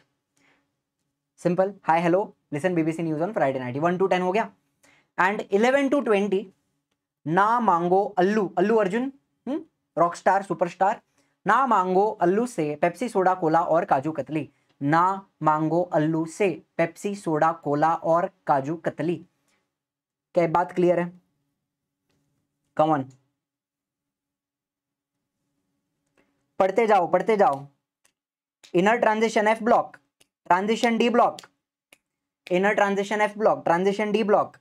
S1: simple hi hello listen BBC news on Friday night one two ten हो गया and eleven two twenty ना मांगो Allu Allu Arjun rock star super star ना मांगो अल्लू से पेप्सी सोडा कोला और काजू कतली ना मांगो अल्लू से पेप्सी सोडा कोला और काजू कतली क्या बात क्लियर है कमन पढ़ते जाओ पढ़ते जाओ inner transition F block transition D block inner transition F block transition D block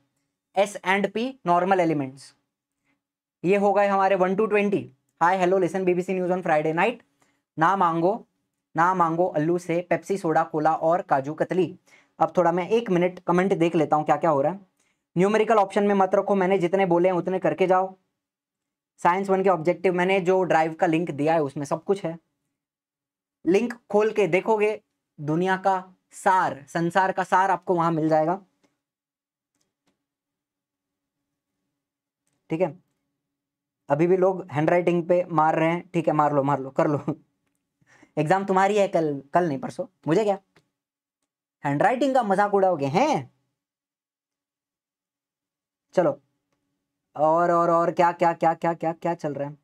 S1: S and P normal elements ये हो गए हमारे one to twenty hi hello listen BBC news on Friday night ना मांगो ना मांगो अल्लू से पेप्सी सोडा कोला और काजू कतली अब थोड़ा मैं एक मिनट कमेंट देख लेता हूँ क्या क्या हो रहा है न्यूमेरिकल ऑप्शन में मत रखो मैंने जितने बोले हैं उतने करके जाओ साइंस वन के ऑब्जेक्टिव मैंने जो ड्राइव का लिंक दिया है उसमें सब कुछ है लिंक खोल के देखोगे दुनिया का सार संसार का सार आपको वहां मिल जाएगा ठीक है अभी भी लोग हैंड राइटिंग पे मार रहे हैं ठीक है मार लो मार लो कर लो एग्जाम तुम्हारी है कल कल नहीं परसों मुझे क्या हैंड राइटिंग का मजाक उड़ाओगे हैं चलो और और और क्या क्या क्या क्या क्या क्या चल रहा है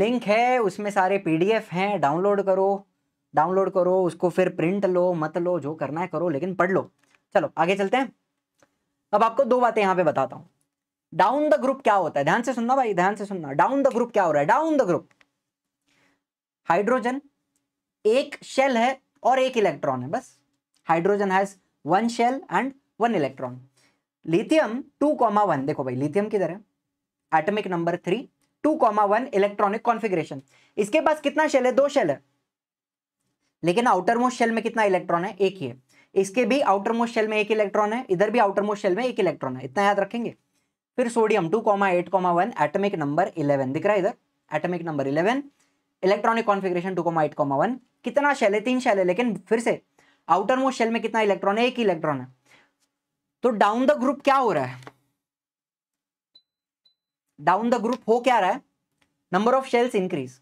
S1: लिंक है उसमें सारे पीडीएफ हैं डाउनलोड करो डाउनलोड करो उसको फिर प्रिंट लो मत लो जो करना है करो लेकिन पढ़ लो चलो आगे चलते हैं अब आपको दो बातें यहां पे बताता हूं डाउन द ग्रुप क्या होता है ध्यान से सुनना भाई ध्यान से सुनना डाउन द ग्रुप क्या हो रहा है डाउन द ग्रुप हाइड्रोजन एक शेल है और एक इलेक्ट्रॉन है बस hydrogen has one shell and one electron lithium two comma one देखो भाई लिथियम किधर है atomic number three two comma one electronic configuration इसके पास कितना शेल है दो शेल है लेकिन आउटर मोस्ट शेल में कितना इलेक्ट्रॉन है एक ही है इसके भी आउटर मोस्ट शेल में एक इलेक्ट्रॉन है इधर भी आउटर मोस्ट शेल में एक इलेक्ट्रॉन है इतना याद रखेंगे फिर sodium two comma eight comma one atomic number eleven दिख रहा है इधर atomic number eleven electronic configuration two comma eight comma one कितना शेल है तीन शेल है लेकिन फिर से आउटर मोस्ट शेल में कितना इलेक्ट्रॉन है एक इलेक्ट्रॉन है तो डाउन द ग्रुप क्या हो रहा है डाउन द ग्रुप हो क्या रहा है number of shells increase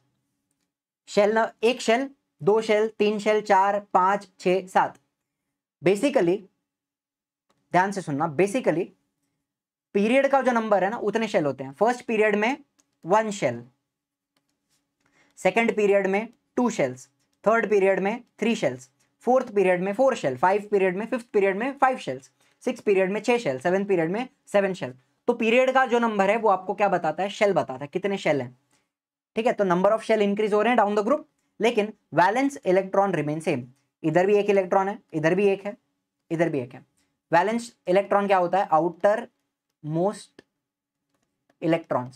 S1: shell एक शेल दो शेल तीन शेल चार पांच छ सात बेसिकली ध्यान से सुनना बेसिकली पीरियड का जो नंबर है ना उतने शेल होते हैं फर्स्ट पीरियड में वन शेल सेकेंड पीरियड में टू शेल्स थर्ड पीरियड में थ्री शेल्स फोर्थ पीरियड में फोर शेल फाइव पीरियड में फिफ्थ पीरियड में फाइव शेल्स सिक्स पीरियड में छह शेल सेवन पीरियड में सेवन शेल तो पीरियड का जो नंबर है वो आपको क्या बताता है शेल बताता है कितने शेल हैं ठीक है तो नंबर ऑफ शेल इंक्रीज हो रहे हैं डाउन द ग्रुप लेकिन वैलेंस इलेक्ट्रॉन रिमेन सेम इधर भी एक इलेक्ट्रॉन है इधर भी एक है इधर भी एक है वैलेंस इलेक्ट्रॉन क्या होता है outermost electron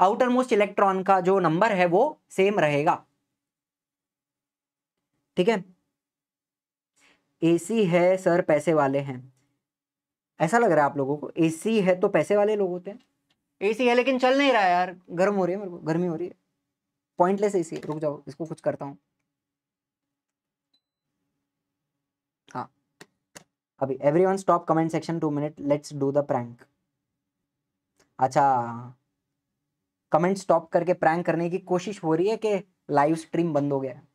S1: outermost electron का जो नंबर है वो सेम रहेगा ठीक है एसी है सर पैसे वाले हैं ऐसा लग रहा है आप लोगों को एसी है तो पैसे वाले लोग होते हैं एसी है लेकिन चल नहीं रहा है यार गर्म हो रही है मेरे को गर्मी हो रही है पॉइंटलेस ए सी रुक जाओ इसको कुछ करता हूँ हाँ अभी everyone stop comment section two minute let's do the prank अच्छा कमेंट स्टॉप करके प्रैंक करने की कोशिश हो रही है कि लाइव स्ट्रीम बंद हो गया है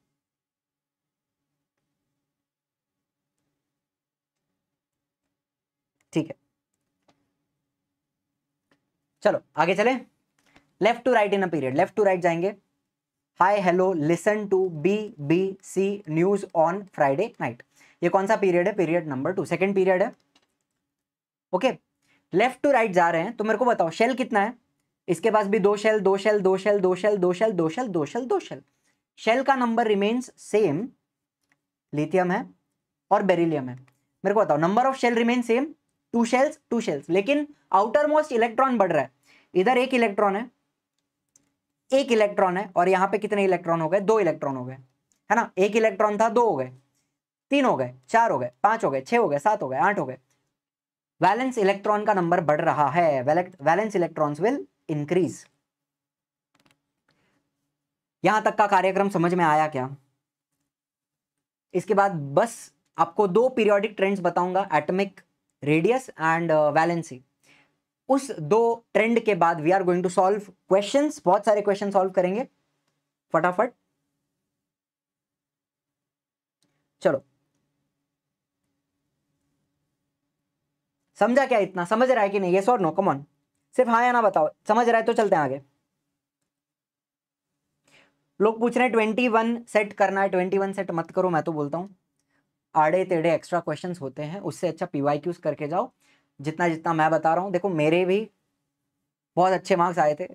S1: ठीक है चलो आगे चले left to right in a period left to right जाएंगे hi hello listen to B B C news on Friday night ये कौन सा पीरियड है period number two second period है ओके लेफ्ट टू राइट जा रहे हैं तो मेरे को बताओ शेल कितना है इसके पास भी दो शेल दो शेल दो शेल दो शेल दो शेल दो शेल दो शेल दो शेल शेल का नंबर रिमेन्स सेम लिथियम है और बेरिलियम है मेरे को बताओ number of shell remain same two shells two shells लेकिन आउटर मोस्ट इलेक्ट्रॉन बढ़ रहा है इधर एक इलेक्ट्रॉन है एक इलेक्ट्रॉन है और यहां पे कितने इलेक्ट्रॉन हो गए दो इलेक्ट्रॉन हो गए है ना एक इलेक्ट्रॉन था दो हो गए तीन हो गए चार हो गए पांच हो गए छह हो गए सात हो गए आठ हो गए वैलेंस इलेक्ट्रॉन का नंबर बढ़ रहा है वैलेंस इलेक्ट्रॉन विल इंक्रीज यहां तक का कार्यक्रम समझ में आया क्या इसके बाद बस आपको दो पीरियोडिक ट्रेंड्स बताऊंगा एटमिक रेडियस एंड वैलेंसी उस दो ट्रेंड के बाद we are going to solve questions बहुत सारे क्वेश्चन सॉल्व करेंगे फटाफट चलो समझा क्या इतना समझ रहा है कि नहीं ये सॉर नो कमॉन सिर्फ हाँ या ना बताओ समझ रहा है तो चलते हैं आगे लोग पूछ रहे हैं ट्वेंटी वन सेट करना है ट्वेंटी वन सेट मत करो मैं तो बोलता हूं आड़े टेढ़े एक्स्ट्रा क्वेश्चंस होते हैं उससे अच्छा पी वाई क्यूज करके जाओ जितना जितना मैं बता रहा हूँ देखो मेरे भी बहुत अच्छे मार्क्स आए थे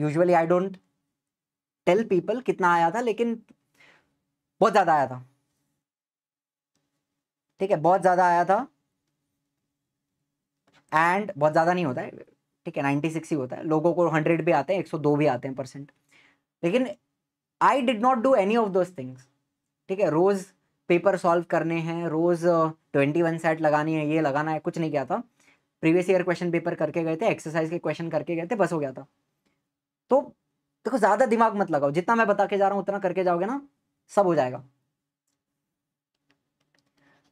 S1: usually I don't tell people कितना आया था लेकिन बहुत ज़्यादा आया था ठीक है बहुत ज़्यादा आया था एंड बहुत ज़्यादा नहीं होता है ठीक है नाइन्टी सिक्स ही होता है लोगों को हंड्रेड भी आते हैं एक सौ दो भी आते हैं परसेंट लेकिन I did not do any of those things ठीक है रोज़ पेपर सॉल्व करने हैं रोज़ ट्वेंटी वन सेट लगानी है ये लगाना है कुछ नहीं किया था प्रीवियस ईयर क्वेश्चन पेपर करके गए थे एक्सरसाइज के क्वेश्चन करके गए थे बस हो गया था तो देखो ज़्यादा दिमाग मत लगाओ जितना मैं बता के जा रहा हूँ उतना करके जाओगे ना सब हो जाएगा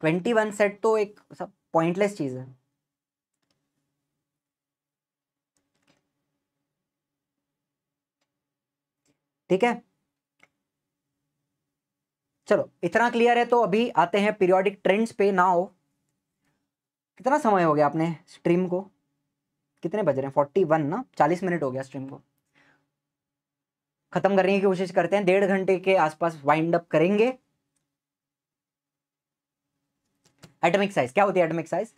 S1: ट्वेंटी वन सेट तो एक सब पॉइंटलेस चीज़ है ठीक है चलो इतना क्लियर है तो अभी आते हैं पीरियोडिक ट्रेंड्स पे नाउ कितना समय हो गया आपने स्ट्रीम को कितने बज रहे हैं फोर्टी वन ना चालीस मिनट हो गया स्ट्रीम को खत्म करने की कोशिश करते हैं डेढ़ घंटे के आसपास वाइंड अप करेंगे एटमिक साइज क्या होती है atomic size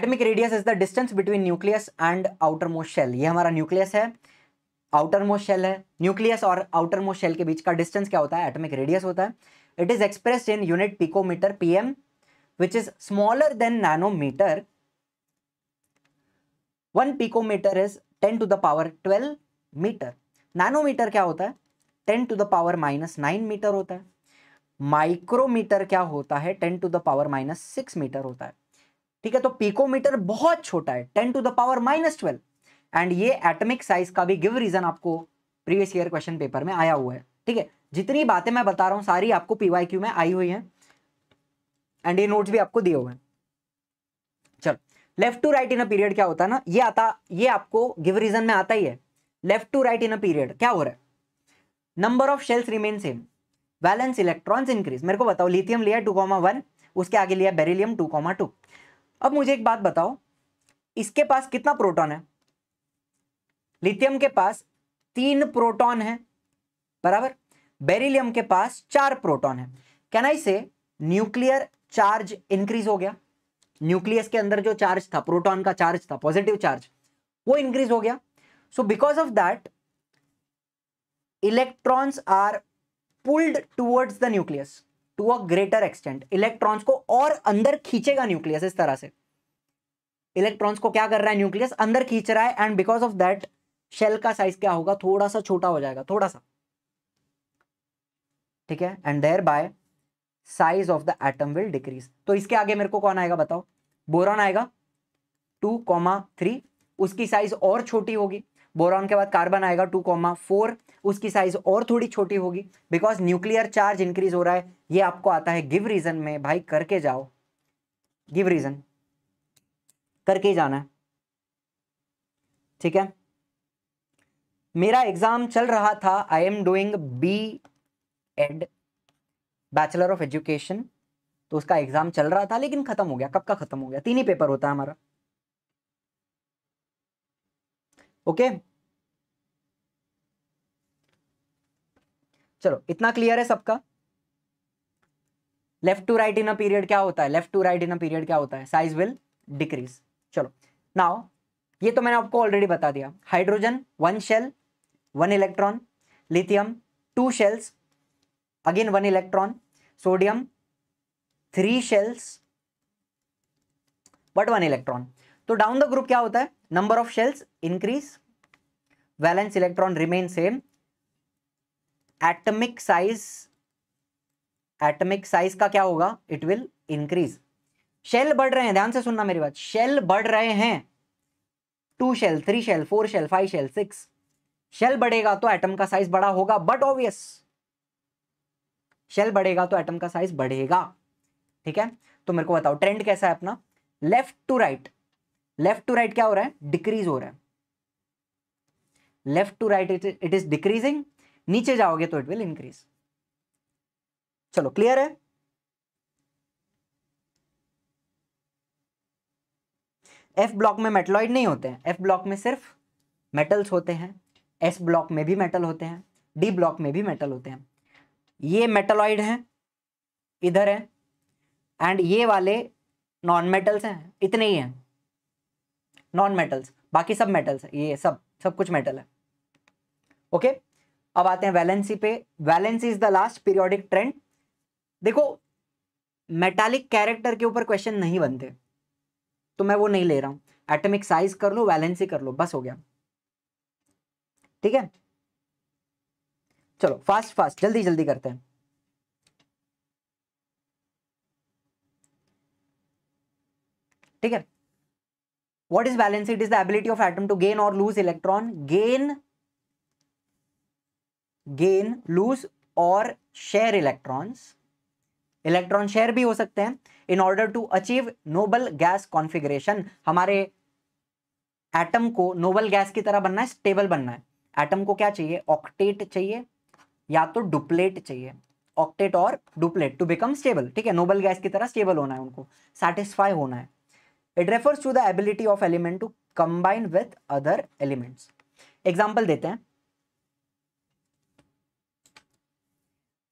S1: atomic radius is the distance between nucleus and outermost shell ये हमारा न्यूक्लियस है आउटर मोस्ट शेल है न्यूक्लियस और आउटर मोस्ट शेल के बीच का डिस्टेंस क्या होता है एटमिक रेडियस होता है It is expressed in unit picometer PM, which is smaller than nanometer. 1 picometer is 10 to the power 12 metre nanometre क्या होता है 10 to the power minus nine metre होता है माइक्रोमीटर क्या होता है ten to the power minus six metre होता है ठीक है तो पिकोमीटर बहुत छोटा है ten to the power minus twelve and ये एटमिक साइज का भी गिव रीजन आपको प्रीवियस ईयर क्वेश्चन पेपर में आया हुआ है ठीक है जितनी बातें मैं बता रहा हूं सारी आपको पीवाई में आई हुई है एंड ये नोट भी आपको दिए हुए हैं चलो left to right in a period क्या होता है ना ये आता ये आपको गिव रीजन में आता ही है left to right in a period क्या हो रहा है number of shells remain same valence electrons increase मेरे को बताओ लिथियम लिया टू कॉमा वन उसके आगे लिया बेरिलियम टू कॉमा टू अब मुझे एक बात बताओ इसके पास कितना प्रोटॉन है लिथियम के पास तीन प्रोटॉन है बराबर बेरिलियम के पास चार प्रोटॉन है कैन आई से न्यूक्लियर चार्ज इंक्रीज हो गया न्यूक्लियस के अंदर जो चार्ज था प्रोटॉन का चार्ज था पॉजिटिव चार्ज वो इंक्रीज हो गया so because of that electrons are pulled towards the nucleus to a greater extent electrons को और अंदर खींचेगा न्यूक्लियस इस तरह से इलेक्ट्रॉन्स को क्या कर रहा है न्यूक्लियस अंदर खींच रहा है and because of that shell का साइज क्या होगा थोड़ा सा छोटा हो जाएगा थोड़ा सा ठीक है and thereby size of the atom will decrease तो इसके आगे मेरे को कौन आएगा बताओ बोरॉन आएगा टू कॉमा थ्री उसकी साइज और छोटी होगी बोरॉन के बाद कार्बन आएगा टू कॉमा फोर उसकी साइज और थोड़ी छोटी होगी बिकॉज न्यूक्लियर चार्ज इंक्रीज हो रहा है ये आपको आता है गिव रीजन में भाई करके जाओ गिव रीजन करके जाना है ठीक है मेरा एग्जाम चल रहा था I am doing B Ed bachelor of education तो उसका एग्जाम चल रहा था लेकिन खत्म हो गया कब का खत्म हो गया तीन ही पेपर होता है हमारा ओके चलो इतना क्लियर है सबका left to right in a period क्या होता है left to right in a period क्या होता है साइज विल डिक्रीज चलो नाउ ये तो मैंने आपको ऑलरेडी बता दिया hydrogen one shell one electron lithium two shells again one electron sodium three shells but one electron तो डाउन द ग्रुप क्या होता है number of shells increase valence electron remain same atomic size atomic size का क्या होगा it will increase shell बढ़ रहे हैं ध्यान से सुनना मेरी बात शेल बढ़ रहे हैं two shell three shell four shell five shell six shell बढ़ेगा तो एटम का साइज बड़ा होगा बट ऑब्वियस शेल बढ़ेगा तो एटम का साइज बढ़ेगा ठीक है तो मेरे को बताओ ट्रेंड कैसा है अपना left to right left to right क्या हो रहा है डिक्रीज हो रहा है left to right it is decreasing नीचे जाओगे तो इट विल इंक्रीज चलो क्लियर है एफ ब्लॉक में मेटलॉइड नहीं होते हैं एफ ब्लॉक में सिर्फ मेटल्स होते हैं एस ब्लॉक में भी मेटल होते हैं डी ब्लॉक में भी मेटल होते हैं ये मेटलॉइड हैं इधर है एंड ये वाले नॉन मेटल्स हैं इतने ही हैं नॉन मेटल्स बाकी सब मेटल्स हैं ये सब सब कुछ मेटल है ओके okay? अब आते हैं वैलेंसी पे valency is the last periodic trend देखो मेटालिक कैरेक्टर के ऊपर क्वेश्चन नहीं बनते तो मैं वो नहीं ले रहा हूं एटमिक साइज कर लो वैलेंसी कर लो बस हो गया ठीक है चलो फास्ट फास्ट जल्दी जल्दी करते हैं ठीक है what is valence it is the ability of atom to gain और lose electron gain gain lose और शेयर electrons इलेक्ट्रॉन शेयर भी हो सकते हैं in order to achieve noble gas configuration हमारे एटम को नोबल गैस की तरह बनना है स्टेबल बनना है एटम को क्या चाहिए ऑक्टेट चाहिए या तो डुप्लेट चाहिए ऑक्टेट और डुप्लेट टू बिकम स्टेबल ठीक है नोबल गैस की तरह स्टेबल होना है उनको सेटिस्फाई होना है it refers to the ability of element to combine with other elements example देते हैं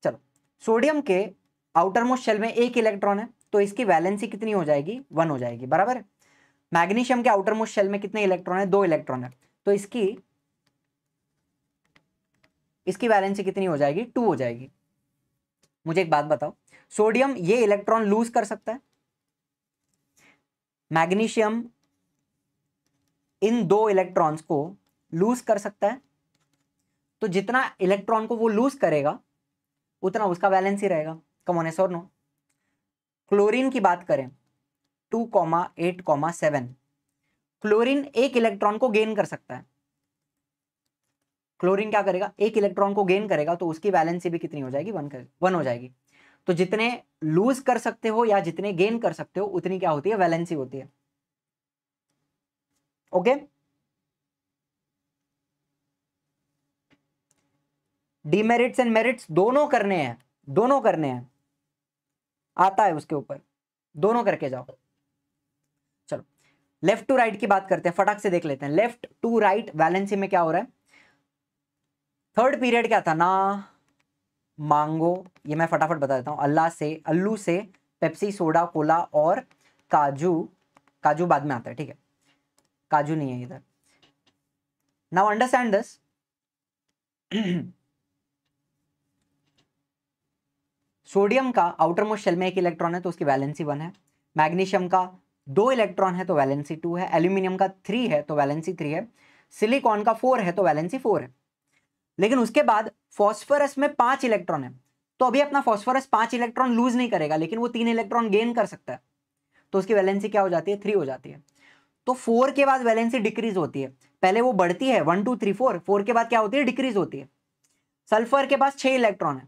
S1: चलो सोडियम के आउटर मोस्ट शेल में एक इलेक्ट्रॉन है तो इसकी वैलेंसी कितनी हो जाएगी वन हो जाएगी बराबर मैग्नीशियम के आउटर मोस्ट शेल में कितने इलेक्ट्रॉन है दो इलेक्ट्रॉन है तो इसकी इसकी वैलेंसी कितनी हो जाएगी टू हो जाएगी मुझे एक बात बताओ सोडियम ये इलेक्ट्रॉन लूज कर सकता है मैग्नीशियम इन दो इलेक्ट्रॉन्स को लूज कर सकता है तो जितना इलेक्ट्रॉन को वो लूज करेगा उतना उसका बैलेंस ही रहेगा कमोने सोर नो क्लोरीन की बात करें two comma eight comma seven chlorine एक इलेक्ट्रॉन को गेन कर सकता है क्लोरीन क्या करेगा एक इलेक्ट्रॉन को गेन करेगा तो उसकी वैलेंसी भी कितनी हो जाएगी वन कर वन हो जाएगी तो जितने लूज कर सकते हो या जितने गेन कर सकते हो उतनी क्या होती है वैलेंसी होती है ओके डिमेरिट्स एंड मेरिट्स दोनों करने हैं दोनों करने हैं आता है उसके ऊपर दोनों करके जाओ चलो लेफ्ट टू राइट की बात करते हैं फटाक से देख लेते हैं लेफ्ट टू राइट वैलेंसी में क्या हो रहा है थर्ड पीरियड क्या था ना मांगो ये मैं फटाफट बता देता हूँ अल्लाह से अल्लू से पेप्सी सोडा कोला और काजू काजू बाद में आता है ठीक है काजू नहीं है इधर नाउ अंडरस्टैंड दिस सोडियम का आउटर मोस्ट शेल में एक इलेक्ट्रॉन है तो उसकी वैलेंसी वन है मैग्नीशियम का दो इलेक्ट्रॉन है तो वैलेंसी टू है एल्यूमिनियम का थ्री है तो वैलेंसी थ्री है सिलिकॉन का फोर है तो वैलेंसी फोर है लेकिन उसके बाद फॉस्फोरस में पांच इलेक्ट्रॉन है तो अभी अपना फॉस्फोरस पांच इलेक्ट्रॉन लूज नहीं करेगा लेकिन वो तीन इलेक्ट्रॉन गेन कर सकता है तो उसकी वैलेंसी क्या हो जाती है थ्री हो जाती है तो फोर के बाद वैलेंसी डिक्रीज होती है पहले वो बढ़ती है one two three four four के बाद क्या होती है डिक्रीज होती है सल्फर के पास छह इलेक्ट्रॉन है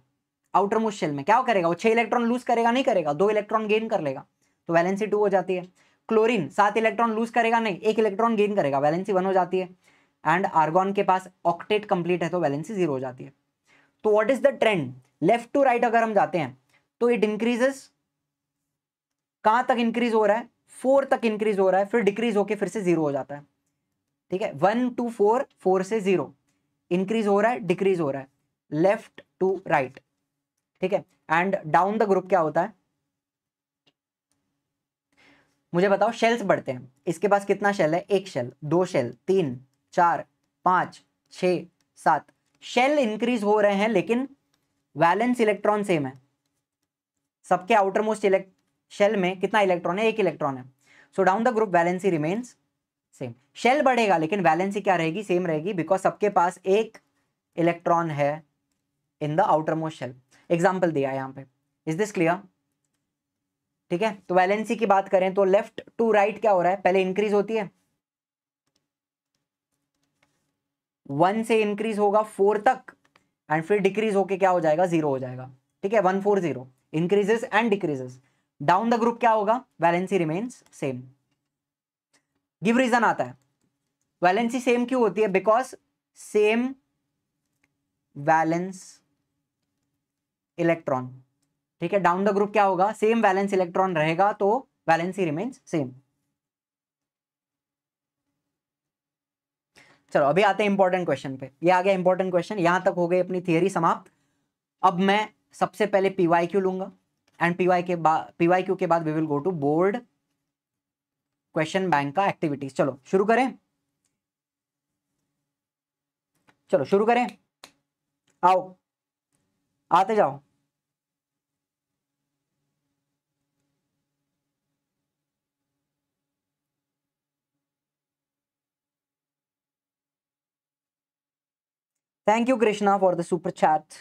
S1: आउटर मोशन में क्या करेगा वो छह इलेक्ट्रॉन लूज करेगा नहीं करेगा दो इलेक्ट्रॉन गेन कर लेगा तो वैलेंसी टू हो जाती है क्लोरीन सात इलेक्ट्रॉन लूज करेगा नहीं एक इलेक्ट्रॉन गेन करेगा वैलेंसी वन हो जाती है एंड आर्गॉन के पास ऑक्टेट कंप्लीट है तो वैलेंसी जीरो हो जाती है तो what is the trend left to right अगर हम जाते हैं तो इट इंक्रीजेस कहां तक इंक्रीज हो रहा है फोर तक इंक्रीज हो रहा है फिर डिक्रीज होकर फिर से जीरो हो जाता है ठीक है वन टू फोर फोर से जीरो इंक्रीज हो रहा है डिक्रीज हो रहा है लेफ्ट टू राइट ठीक है एंड डाउन द ग्रुप क्या होता है मुझे बताओ शेल्स बढ़ते हैं इसके पास कितना शेल है एक शेल दो शेल तीन चार पांच छ सात शेल इंक्रीज हो रहे हैं लेकिन वैलेंस इलेक्ट्रॉन सेम है सबके आउटर मोस्ट इलेक्ट शेल में कितना इलेक्ट्रॉन है एक इलेक्ट्रॉन है so down the group valency remains same shell बढ़ेगा लेकिन वैलेंसी क्या रहेगी सेम रहेगी बिकॉज सबके पास एक इलेक्ट्रॉन है in the outermost shell example दिया यहां यहाँ पे इज दिस क्लियर ठीक है तो वैलेंसी की बात करें तो लेफ्ट टू राइट क्या हो रहा है पहले इंक्रीज होती है वन से इंक्रीज होगा फोर तक एंड फिर डिक्रीज होके क्या हो जाएगा जीरो हो जाएगा ठीक है one four zero increases and decreases down the group क्या होगा valency remains same give reason आता है वैलेंसी सेम क्यों होती है बिकॉज सेम वैलेंस इलेक्ट्रॉन ठीक है डाउन द ग्रुप क्या होगा सेम वैलेंस इलेक्ट्रॉन रहेगा तो वैलेंसी रिमेन्स सेम चलो अभी आते हैं इंपॉर्टेंट क्वेश्चन पे ये आ गया इंपॉर्टेंट क्वेश्चन यहां तक हो गई अपनी थियरी समाप्त अब मैं सबसे पहले पीवाई क्यू लूंगा एंड पीवाई के बाद पीवाई क्यू के बाद we will go to board question bank का एक्टिविटीज चलो शुरू करें चलो शुरू करें आओ आते जाओ thank you Krishna for the super chat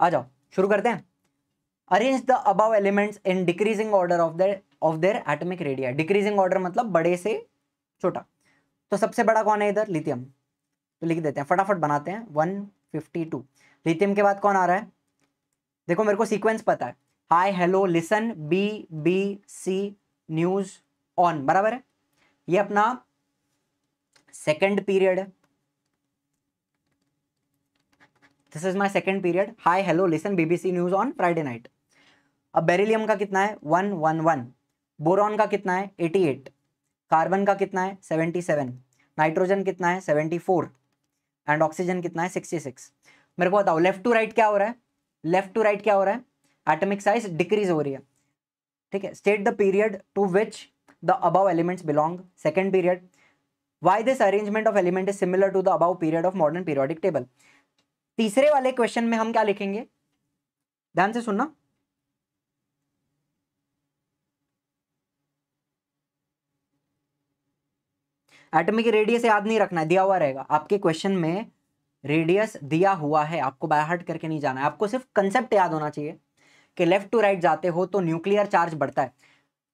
S1: आ जाओ शुरू करते हैं arrange the above elements in decreasing order of their of their atomic radii decreasing order मतलब बड़े से छोटा तो सबसे बड़ा कौन है इधर लिथियम तो लिख देते हैं फटाफट बनाते हैं वन फिफ्टी टू लिथियम के बाद कौन आ रहा है देखो मेरे को सीक्वेंस पता है hi hello listen B B C news on बराबर है ये अपना second period this is my second period hi hello listen BBC news on Friday night अब बेरिलियम का कितना है वन वन वन बोरॉन का कितना है एटी एट कार्बन का कितना है सेवेंटी सेवन नाइट्रोजन कितना है सेवेंटी फोर एंड ऑक्सीजन कितना है सिक्सटी सिक्स मेरे को बताओ लेफ्ट टू राइट क्या हो रहा है लेफ्ट टू राइट क्या हो रहा है एटमिक साइज डिक्रीज हो रही है ठीक है state the period to which the above elements belong second period why this arrangement of element is similar to the above period of modern periodic table तीसरे वाले क्वेश्चन में हम क्या लिखेंगे ध्यान से सुनना एटमिक रेडियस याद नहीं रखना है दिया हुआ रहेगा आपके क्वेश्चन में रेडियस दिया हुआ है आपको बाय हार्ट करके नहीं जाना है आपको सिर्फ कंसेप्ट याद होना चाहिए कि लेफ्ट टू राइट जाते हो तो न्यूक्लियर चार्ज बढ़ता है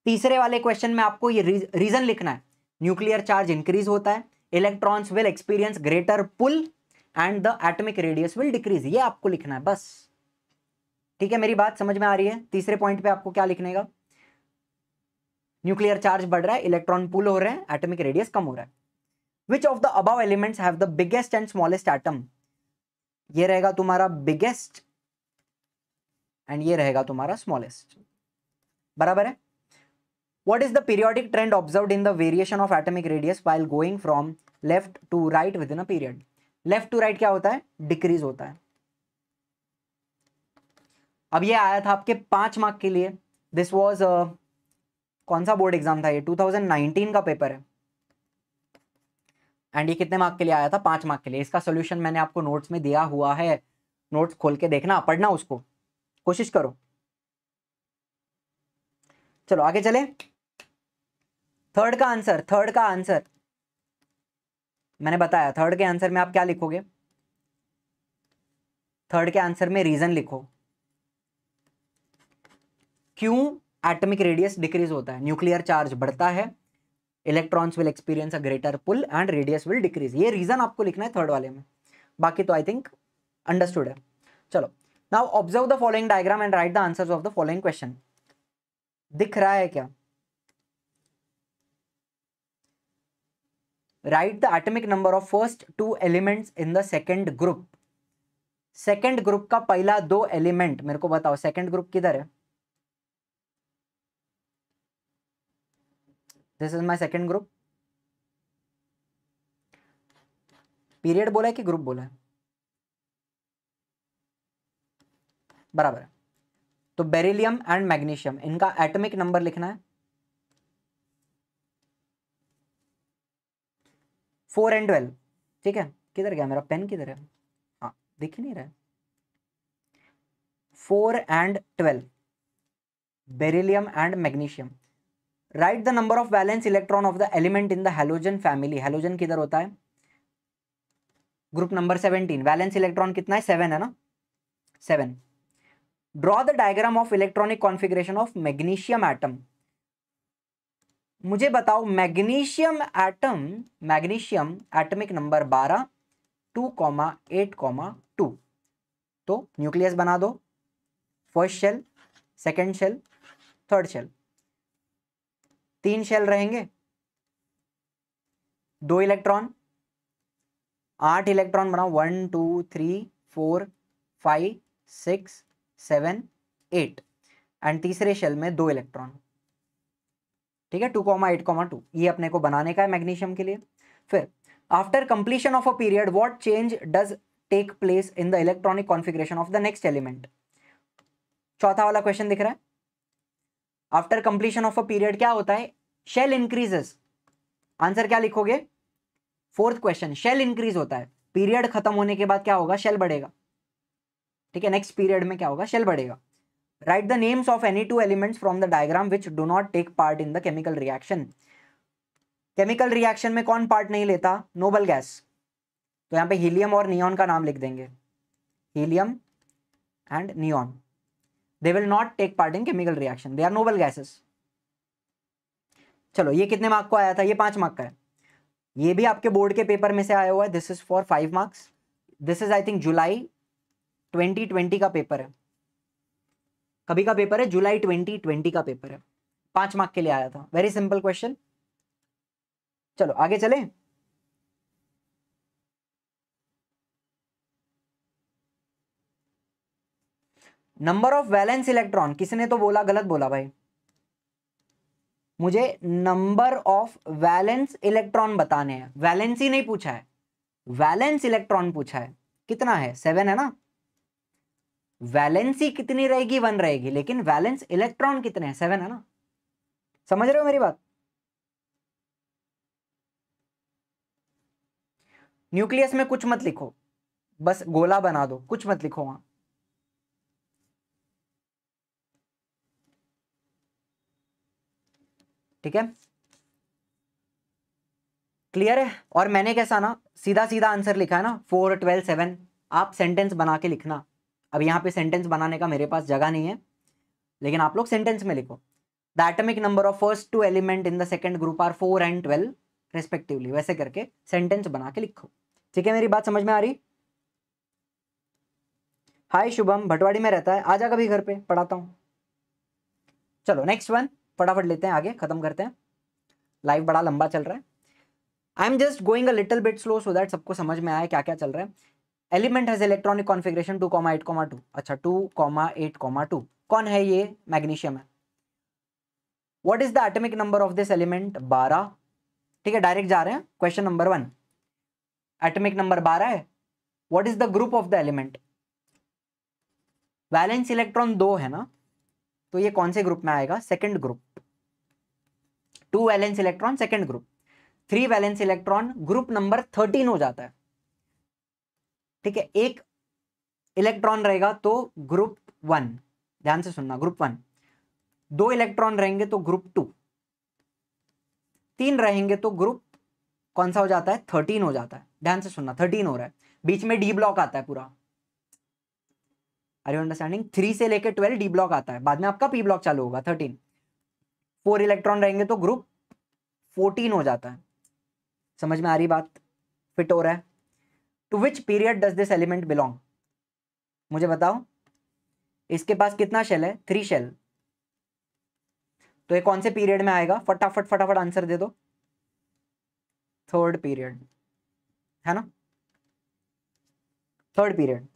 S1: तीसरे वाले क्वेश्चन में आपको ये रीजन लिखना है न्यूक्लियर चार्ज इंक्रीज होता है electrons will experience greater pull and the atomic radius will decrease ये आपको लिखना है बस ठीक है मेरी बात समझ में आ रही है तीसरे पॉइंट पे आपको क्या लिखने का न्यूक्लियर चार्ज बढ़ रहा है इलेक्ट्रॉन पुल हो रहे हैं एटमिक रेडियस कम हो रहा है which of the above elements have the biggest and smallest atom ये रहेगा तुम्हारा बिगेस्ट एंड ये रहेगा तुम्हारा स्मॉलेस्ट बराबर है What is the periodic trend observed in the variation of atomic radius while going from left to right within a period? Left to right क्या होता है डिक्रीज होता है अब ये आया था आपके पांच मार्क के लिए दिस वॉज uh, कौन सा बोर्ड एग्जाम था ये 2019 का पेपर है एंड ये कितने मार्क के लिए आया था पांच मार्क के लिए इसका सोल्यूशन मैंने आपको नोट्स में दिया हुआ है नोट्स खोल के देखना पढ़ना उसको कोशिश करो चलो आगे चले थर्ड का आंसर थर्ड का आंसर मैंने बताया थर्ड के आंसर में आप क्या लिखोगे थर्ड के आंसर में रीजन लिखो क्यों एटमिक रेडियस डिक्रीज होता है न्यूक्लियर चार्ज बढ़ता है electrons will experience a greater pull and radius will decrease ये रीजन आपको लिखना है थर्ड वाले में बाकी तो आई थिंक अंडरस्टूड है चलो now observe the following diagram and write the answer of the following question दिख रहा है क्या write the atomic number of first two elements in the second group second group का पहला दो एलिमेंट मेरे को बताओ सेकेंड ग्रुप किधर है this is my second group period बोला है कि ग्रुप बोला है बराबर है तो बेरिलियम एंड मैग्नीशियम इनका एटॉमिक नंबर लिखना है फोर एंड ट्वेल्व ठीक है किधर गया मेरा पेन किधर है हाँ दिख ही नहीं रहा है four and twelve beryllium and magnesium write the number of valence electron of the element in the halogen family halogen किधर होता है group number seventeen valence electron कितना है सेवन है ना seven draw the diagram of electronic configuration of magnesium atom मुझे बताओ magnesium atom magnesium atomic number बारह two comma eight comma two तो न्यूक्लियस बना दो first shell second shell third shell तीन शेल रहेंगे दो इलेक्ट्रॉन आठ इलेक्ट्रॉन बनाओ one two three four five six seven eight and तीसरे शेल में दो इलेक्ट्रॉन ठीक है two comma eight comma two ये अपने को बनाने का है मैग्नीशियम के लिए फिर after completion of a period what change does take place in the electronic configuration of the next element चौथा वाला क्वेश्चन दिख रहा है after completion of a period क्या होता है शेल इंक्रीजेस आंसर क्या लिखोगे फोर्थ क्वेश्चन शेल इंक्रीज होता है पीरियड खत्म होने के बाद क्या होगा शेल बढ़ेगा ठीक है नेक्स्ट पीरियड में क्या होगा शेल बढ़ेगा write the names of any two elements from the diagram which do not take part in the chemical reaction chemical reaction में कौन पार्ट नहीं लेता नोबल गैस तो यहां पे हीलियम और नियॉन का नाम लिख देंगे helium and neon they will not take part in chemical reaction they are noble gases चलो ये कितने मार्क को आया था ये पांच मार्क का है ये भी आपके बोर्ड के पेपर में से आया हुआ है this is for five marks this is I think July twenty twenty का पेपर है कभी का पेपर है जुलाई ट्वेंटी ट्वेंटी का पेपर है पांच मार्क के लिए आया था वेरी सिंपल क्वेश्चन चलो आगे चले नंबर ऑफ वैलेंस इलेक्ट्रॉन किसने तो बोला गलत बोला भाई मुझे नंबर ऑफ वैलेंस इलेक्ट्रॉन बताने हैं वैलेंस ही नहीं पूछा है वैलेंस इलेक्ट्रॉन पूछा है कितना है सेवन है ना वैलेंसी कितनी रहेगी वन रहेगी लेकिन वैलेंस इलेक्ट्रॉन कितने हैं सेवन है ना समझ रहे हो मेरी बात न्यूक्लियस में कुछ मत लिखो बस गोला बना दो कुछ मत लिखो वहां ठीक है क्लियर है और मैंने कैसा ना सीधा सीधा आंसर लिखा है ना फोर ट्वेल्व सेवन आप सेंटेंस बना के लिखना अब यहाँ पे सेंटेंस बनाने का मेरे पास जगह नहीं है लेकिन आप लोग सेंटेंस में लिखो the atomic number of first two element in the second group are four and twelve respectively वैसे करके सेंटेंस बना के लिखो ठीक है मेरी बात समझ में आ रही हाय शुभम भटवाड़ी में रहता है आ जा कभी घर पे पढ़ाता हूँ चलो नेक्स्ट वन फटाफट लेते हैं आगे खत्म करते हैं लाइफ बड़ा लंबा चल रहा है I am just going a little bit slow so that सबको समझ में आया क्या क्या चल रहा है element has electronic configuration two comma eight comma two अच्छा two comma eight comma two कौन है ये मैग्नीशियम है what is the atomic number of this element बारह ठीक है डायरेक्ट जा रहे हैं question number one atomic number बारह है what is the group of the element valence electron दो है ना तो ये कौन से ग्रुप में आएगा second group two valence electron second group three valence electron group number thirteen हो जाता है ठीक है एक इलेक्ट्रॉन रहेगा तो ग्रुप वन ध्यान से सुनना ग्रुप वन दो इलेक्ट्रॉन रहेंगे तो ग्रुप टू तीन रहेंगे तो ग्रुप कौन सा हो जाता है थर्टीन हो जाता है ध्यान से सुनना थर्टीन हो रहा है बीच में डी ब्लॉक आता है पूरा आर यू अंडरस्टैंडिंग थ्री से लेकर ट्वेल्व डी ब्लॉक आता है बाद में आपका पी ब्लॉक चालू होगा थर्टीन फोर इलेक्ट्रॉन रहेंगे तो ग्रुप फोर्टीन हो जाता है समझ में आ रही बात फिट हो रहा है to which period does this element belong मुझे बताओ इसके पास कितना शेल है थ्री शेल तो ये कौन से पीरियड में आएगा फटाफट फटाफट आंसर दे दो थर्ड पीरियड है ना थर्ड पीरियड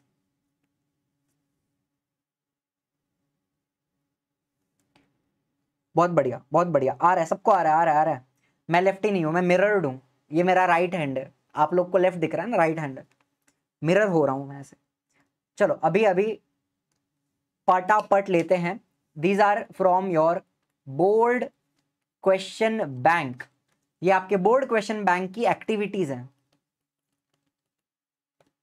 S1: बहुत बढ़िया बहुत बढ़िया आ रहा है सबको आ रहा है आ रहा है आ रहा है मैं लेफ्ट ही नहीं हूं मैं मिरर्ड हूं ये मेरा राइट हैंड है आप लोग को लेफ्ट दिख रहा है ना राइट हैंड मिरर हो रहा हूं मैं ऐसे चलो अभी अभी पटापट लेते हैं these are from your board question bank ये आपके बोर्ड क्वेश्चन बैंक की एक्टिविटीज हैं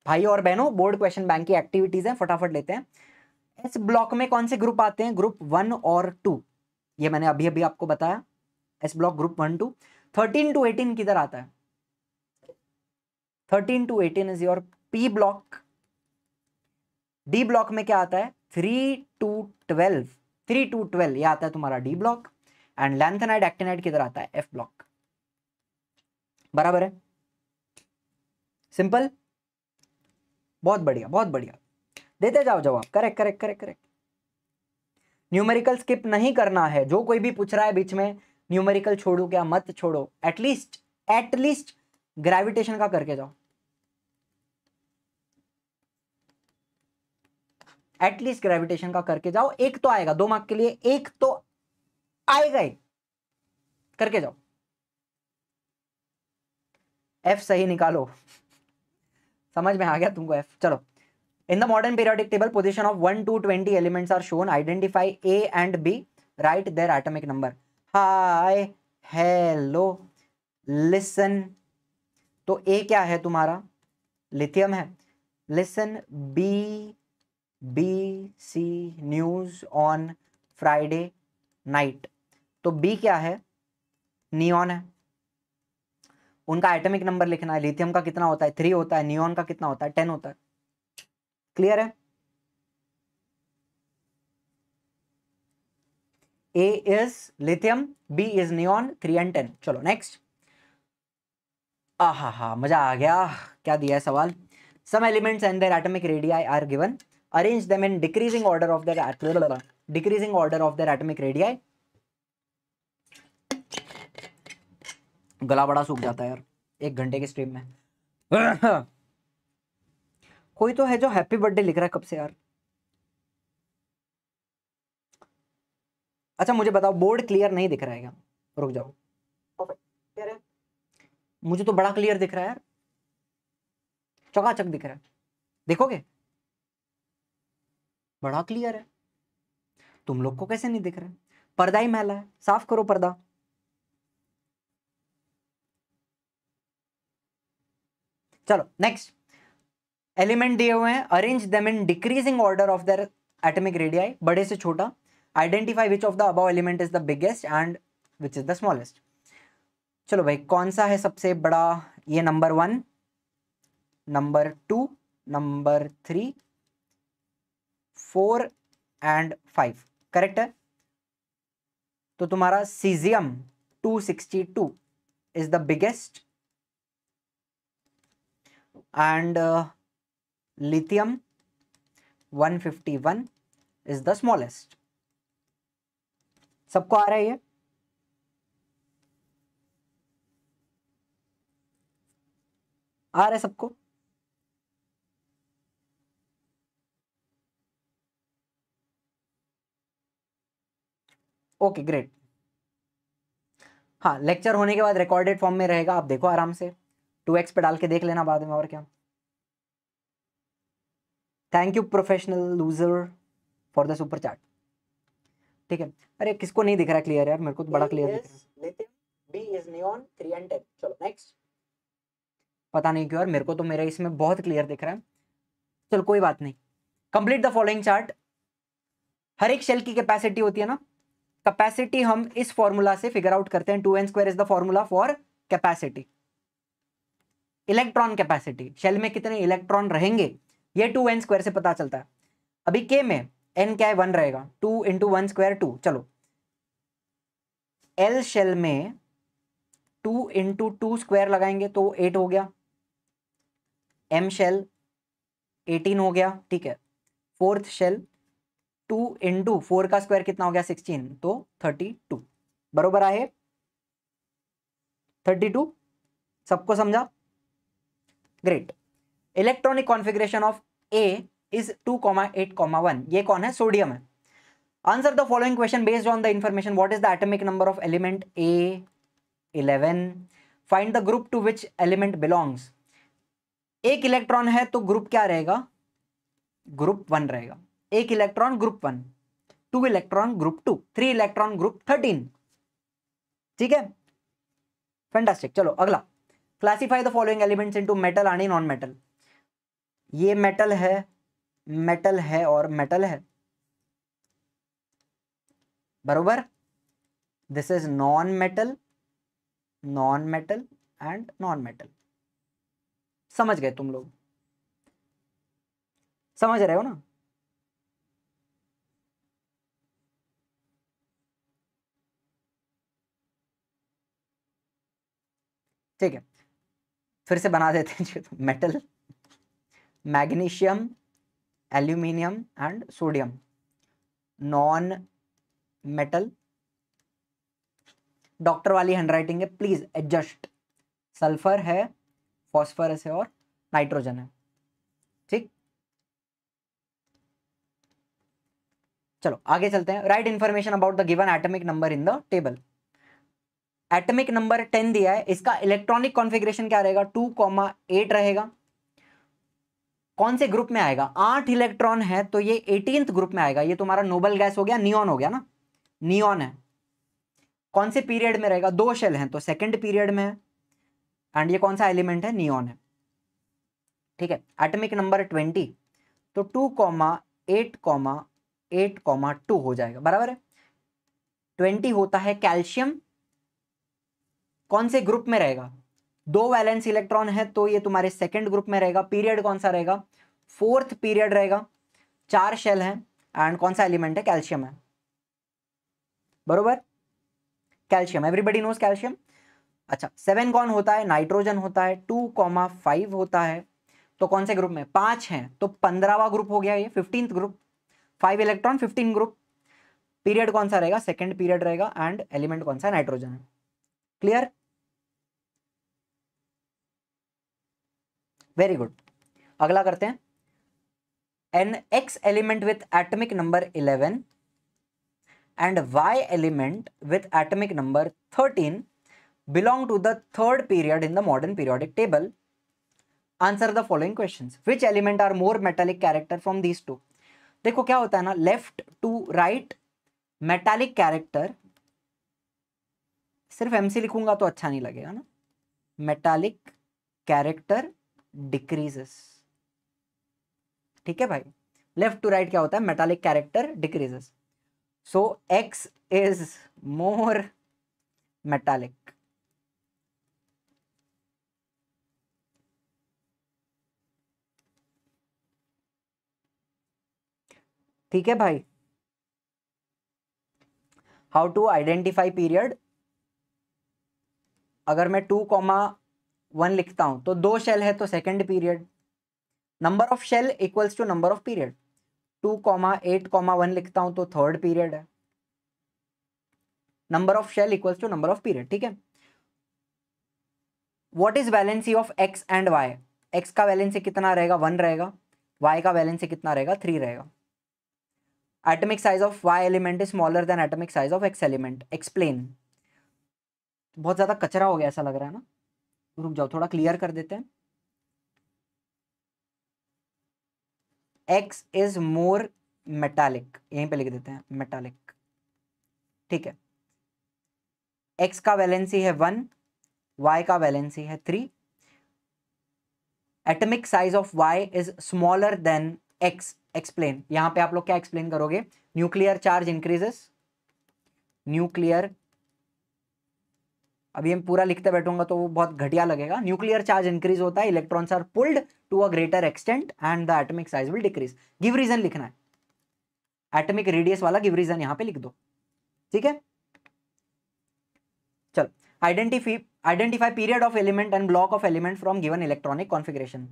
S1: भाई और बहनों बोर्ड क्वेश्चन बैंक की एक्टिविटीज हैं फटाफट लेते हैं इस ब्लॉक में कौन से ग्रुप आते हैं ग्रुप वन और टू ये मैंने अभी अभी आपको बताया S block group one two thirteen to eighteen किधर आता है thirteen to eighteen is your P block D block में क्या आता है three to twelve three to twelve यह आता है तुम्हारा D block and lanthanide actinide किधर आता है एफ ब्लॉक बराबर है सिंपल बहुत बढ़िया बहुत बढ़िया देते जाओ जवाब correct correct correct correct numerical skip नहीं करना है जो कोई भी पूछ रहा है बीच में न्यूमेरिकल छोड़ो क्या मत छोड़ो एटलीस्ट एटलीस्ट ग्रेविटेशन का करके जाओ एटलीस्ट ग्रेविटेशन का करके जाओ एक तो आएगा दो मार्क के लिए एक तो आएगा ही करके जाओ एफ सही निकालो समझ में आ गया तुमको एफ चलो in the modern periodic table position of one to twenty elements are shown identify A and B write their atomic number hi hello listen तो ए क्या है तुम्हारा लिथियम है listen B B C news on Friday night तो B क्या है neon है उनका एटॉमिक नंबर लिखना है लिथियम का कितना होता है थ्री होता है नियॉन का कितना होता है टेन होता है क्लियर है A is lithium B is neon three and ten चलो नेक्स्ट आ हा मजा आ गया क्या दिया है सवाल some elements and their atomic radii are given arrange them in decreasing order of their decreasing order of their atomic radii गला बड़ा सूख जाता है यार एक घंटे के स्ट्रीम में कोई तो है जो हैप्पी बर्थडे लिख रहा है कब से यार अच्छा मुझे बताओ बोर्ड क्लियर नहीं दिख रहा है क्या रुक जाओ मुझे तो बड़ा क्लियर दिख रहा है यार चकाचक दिख रहा है देखोगे बड़ा क्लियर है तुम लोग को कैसे नहीं दिख रहा पर्दा ही मैला है साफ करो पर्दा चलो नेक्स्ट एलिमेंट दिए हुए हैं arrange them in decreasing order of their atomic radii बड़े से छोटा identify which of the above element is the biggest and which is the smallest चलो भाई कौन सा है सबसे बड़ा ये number one number two number three four and five correct है तो तुम्हारा caesium two sixty two is the biggest and lithium one fifty one is the smallest सबको आ रहा है ये आ रहा है सबको ओके ग्रेट हाँ लेक्चर होने के बाद रिकॉर्डेड फॉर्म में रहेगा आप देखो आराम से टू एक्स पे डाल के देख लेना बाद में और क्या thank you professional loser for the super chat ठीक है अरे किसको नहीं दिख रहा क्लियर यार मेरे को तो बड़ा क्लियर दिख रहा है पता नहीं क्यों यार मेरे को तो मेरा इसमें बहुत क्लियर दिख रहा है चलो कोई बात नहीं कंप्लीट द फॉलोइंग चार्ट हर एक शेल की कैपेसिटी होती है ना कैपेसिटी हम इस फॉर्मूला से फिगर आउट करते हैं two N square is the formula for capacity electron capacity shell में कितने इलेक्ट्रॉन रहेंगे ये टू एन स्क्वायर से पता चलता है अभी के में एन क्या है वन रहेगा two into one square two चलो एल शेल में टू इंटू टू स्क्वायर लगाएंगे तो एट हो गया एम शेल एटीन हो गया ठीक है fourth shell two into four का स्क्वायर कितना हो गया सिक्सटीन तो थर्टी टू बरोबर आए थर्टी टू सबको समझा great electronic configuration of A is two comma eight comma one ये कौन है सोडियम है answer the following question based on the information what is the atomic number of element A eleven find the group to which element belongs एक electron है तो group क्या रहेगा group one रहेगा एक electron group one two electron group two three electron group thirteen ठीक है fantastic चलो अगला classify the following elements into metal and non metal ये मेटल है मेटल है और मेटल है बरोबर this is non metal non metal and non metal समझ गए तुम लोग समझ रहे हो ना ठीक है फिर से बना देते हैं metal magnesium aluminium and sodium non metal doctor वाली हैंडराइटिंग है प्लीज एडजस्ट सल्फर है फॉस्फरस है और नाइट्रोजन है ठीक चलो आगे चलते हैं write information about the given atomic number in the table atomic number ten दिया है इसका इलेक्ट्रॉनिक कॉन्फ़िगरेशन क्या रहेगा टू कॉमा एट रहेगा कौन से ग्रुप में आएगा आठ इलेक्ट्रॉन है तो ये एटीन ग्रुप में आएगा ये तुम्हारा नोबल गैस हो गया नियॉन हो गया ना नियॉन है कौन से पीरियड में रहेगा दो शेल हैं तो सेकंड पीरियड में है एंड ये कौन सा एलिमेंट है नियॉन है ठीक है एटमिक नंबर ट्वेंटी तो two comma eight comma eight comma two हो जाएगा बराबर है ट्वेंटी होता है कैल्शियम कौन से ग्रुप में रहेगा दो वैलेंस इलेक्ट्रॉन है तो ये तुम्हारे सेकंड ग्रुप में रहेगा पीरियड कौन सा रहेगा फोर्थ पीरियड रहेगा चार शेल है एंड कौन सा एलिमेंट है कैल्शियम है बरोबर कैल्शियम एवरीबडी नोज कैल्शियम अच्छा सेवन कौन होता है नाइट्रोजन होता है टू कॉमा फाइव होता है तो कौन से ग्रुप में पांच है तो पंद्रहवा ग्रुप हो गया ये fifteen group five electron fifteen group period कौन सा रहेगा सेकेंड पीरियड रहेगा एंड एलिमेंट कौन सा नाइट्रोजन है क्लियर वेरी गुड अगला करते हैं an X element with atomic number eleven and Y element with atomic number thirteen belong to the third period in the modern periodic table answer the following question which element are more metallic character from these two देखो क्या होता है ना left to right metallic character सिर्फ MC लिखूंगा तो अच्छा नहीं लगेगा ना मेटालिक कैरेक्टर डिक्रीजेस ठीक है भाई लेफ्ट टू राइट क्या होता है metallic character decreases so X is more metallic ठीक है भाई हाउ टू आइडेंटिफाई पीरियड अगर मैं टू कॉमा वन लिखता हूं तो दो शेल है तो second period number of shell equals to number of period two comma eight comma one लिखता हूं तो थर्ड पीरियड है number of shell equals to number of period ठीक है what is valency of X and Y X का valency कितना रहेगा one रहेगा वाई का वैलेंसी कितना रहेगा थ्री रहेगा atomic size of Y element is smaller than atomic size of X element explain बहुत ज़्यादा कचरा हो गया ऐसा लग रहा है ना रुक जाओ थोड़ा क्लियर कर देते हैं एक्स इज मोर मेटालिक यहीं पे लिख देते हैं मेटालिक ठीक है एक्स का वैलेंसी है वन वाई का वैलेंसी है three atomic size of Y is smaller than X explain यहां पे आप लोग क्या एक्सप्लेन करोगे न्यूक्लियर चार्ज इंक्रीजेस न्यूक्लियर अभी हम पूरा लिखते बैठूंगा तो वो बहुत घटिया लगेगा न्यूक्लियर चार्ज इंक्रीज होता है electrons are pulled to a greater extent and the atomic size will decrease give reason लिखना है एटमिक रेडियस वाला गिव रीजन यहां पे लिख दो ठीक है चल identify identify period of element and block of element from given electronic configuration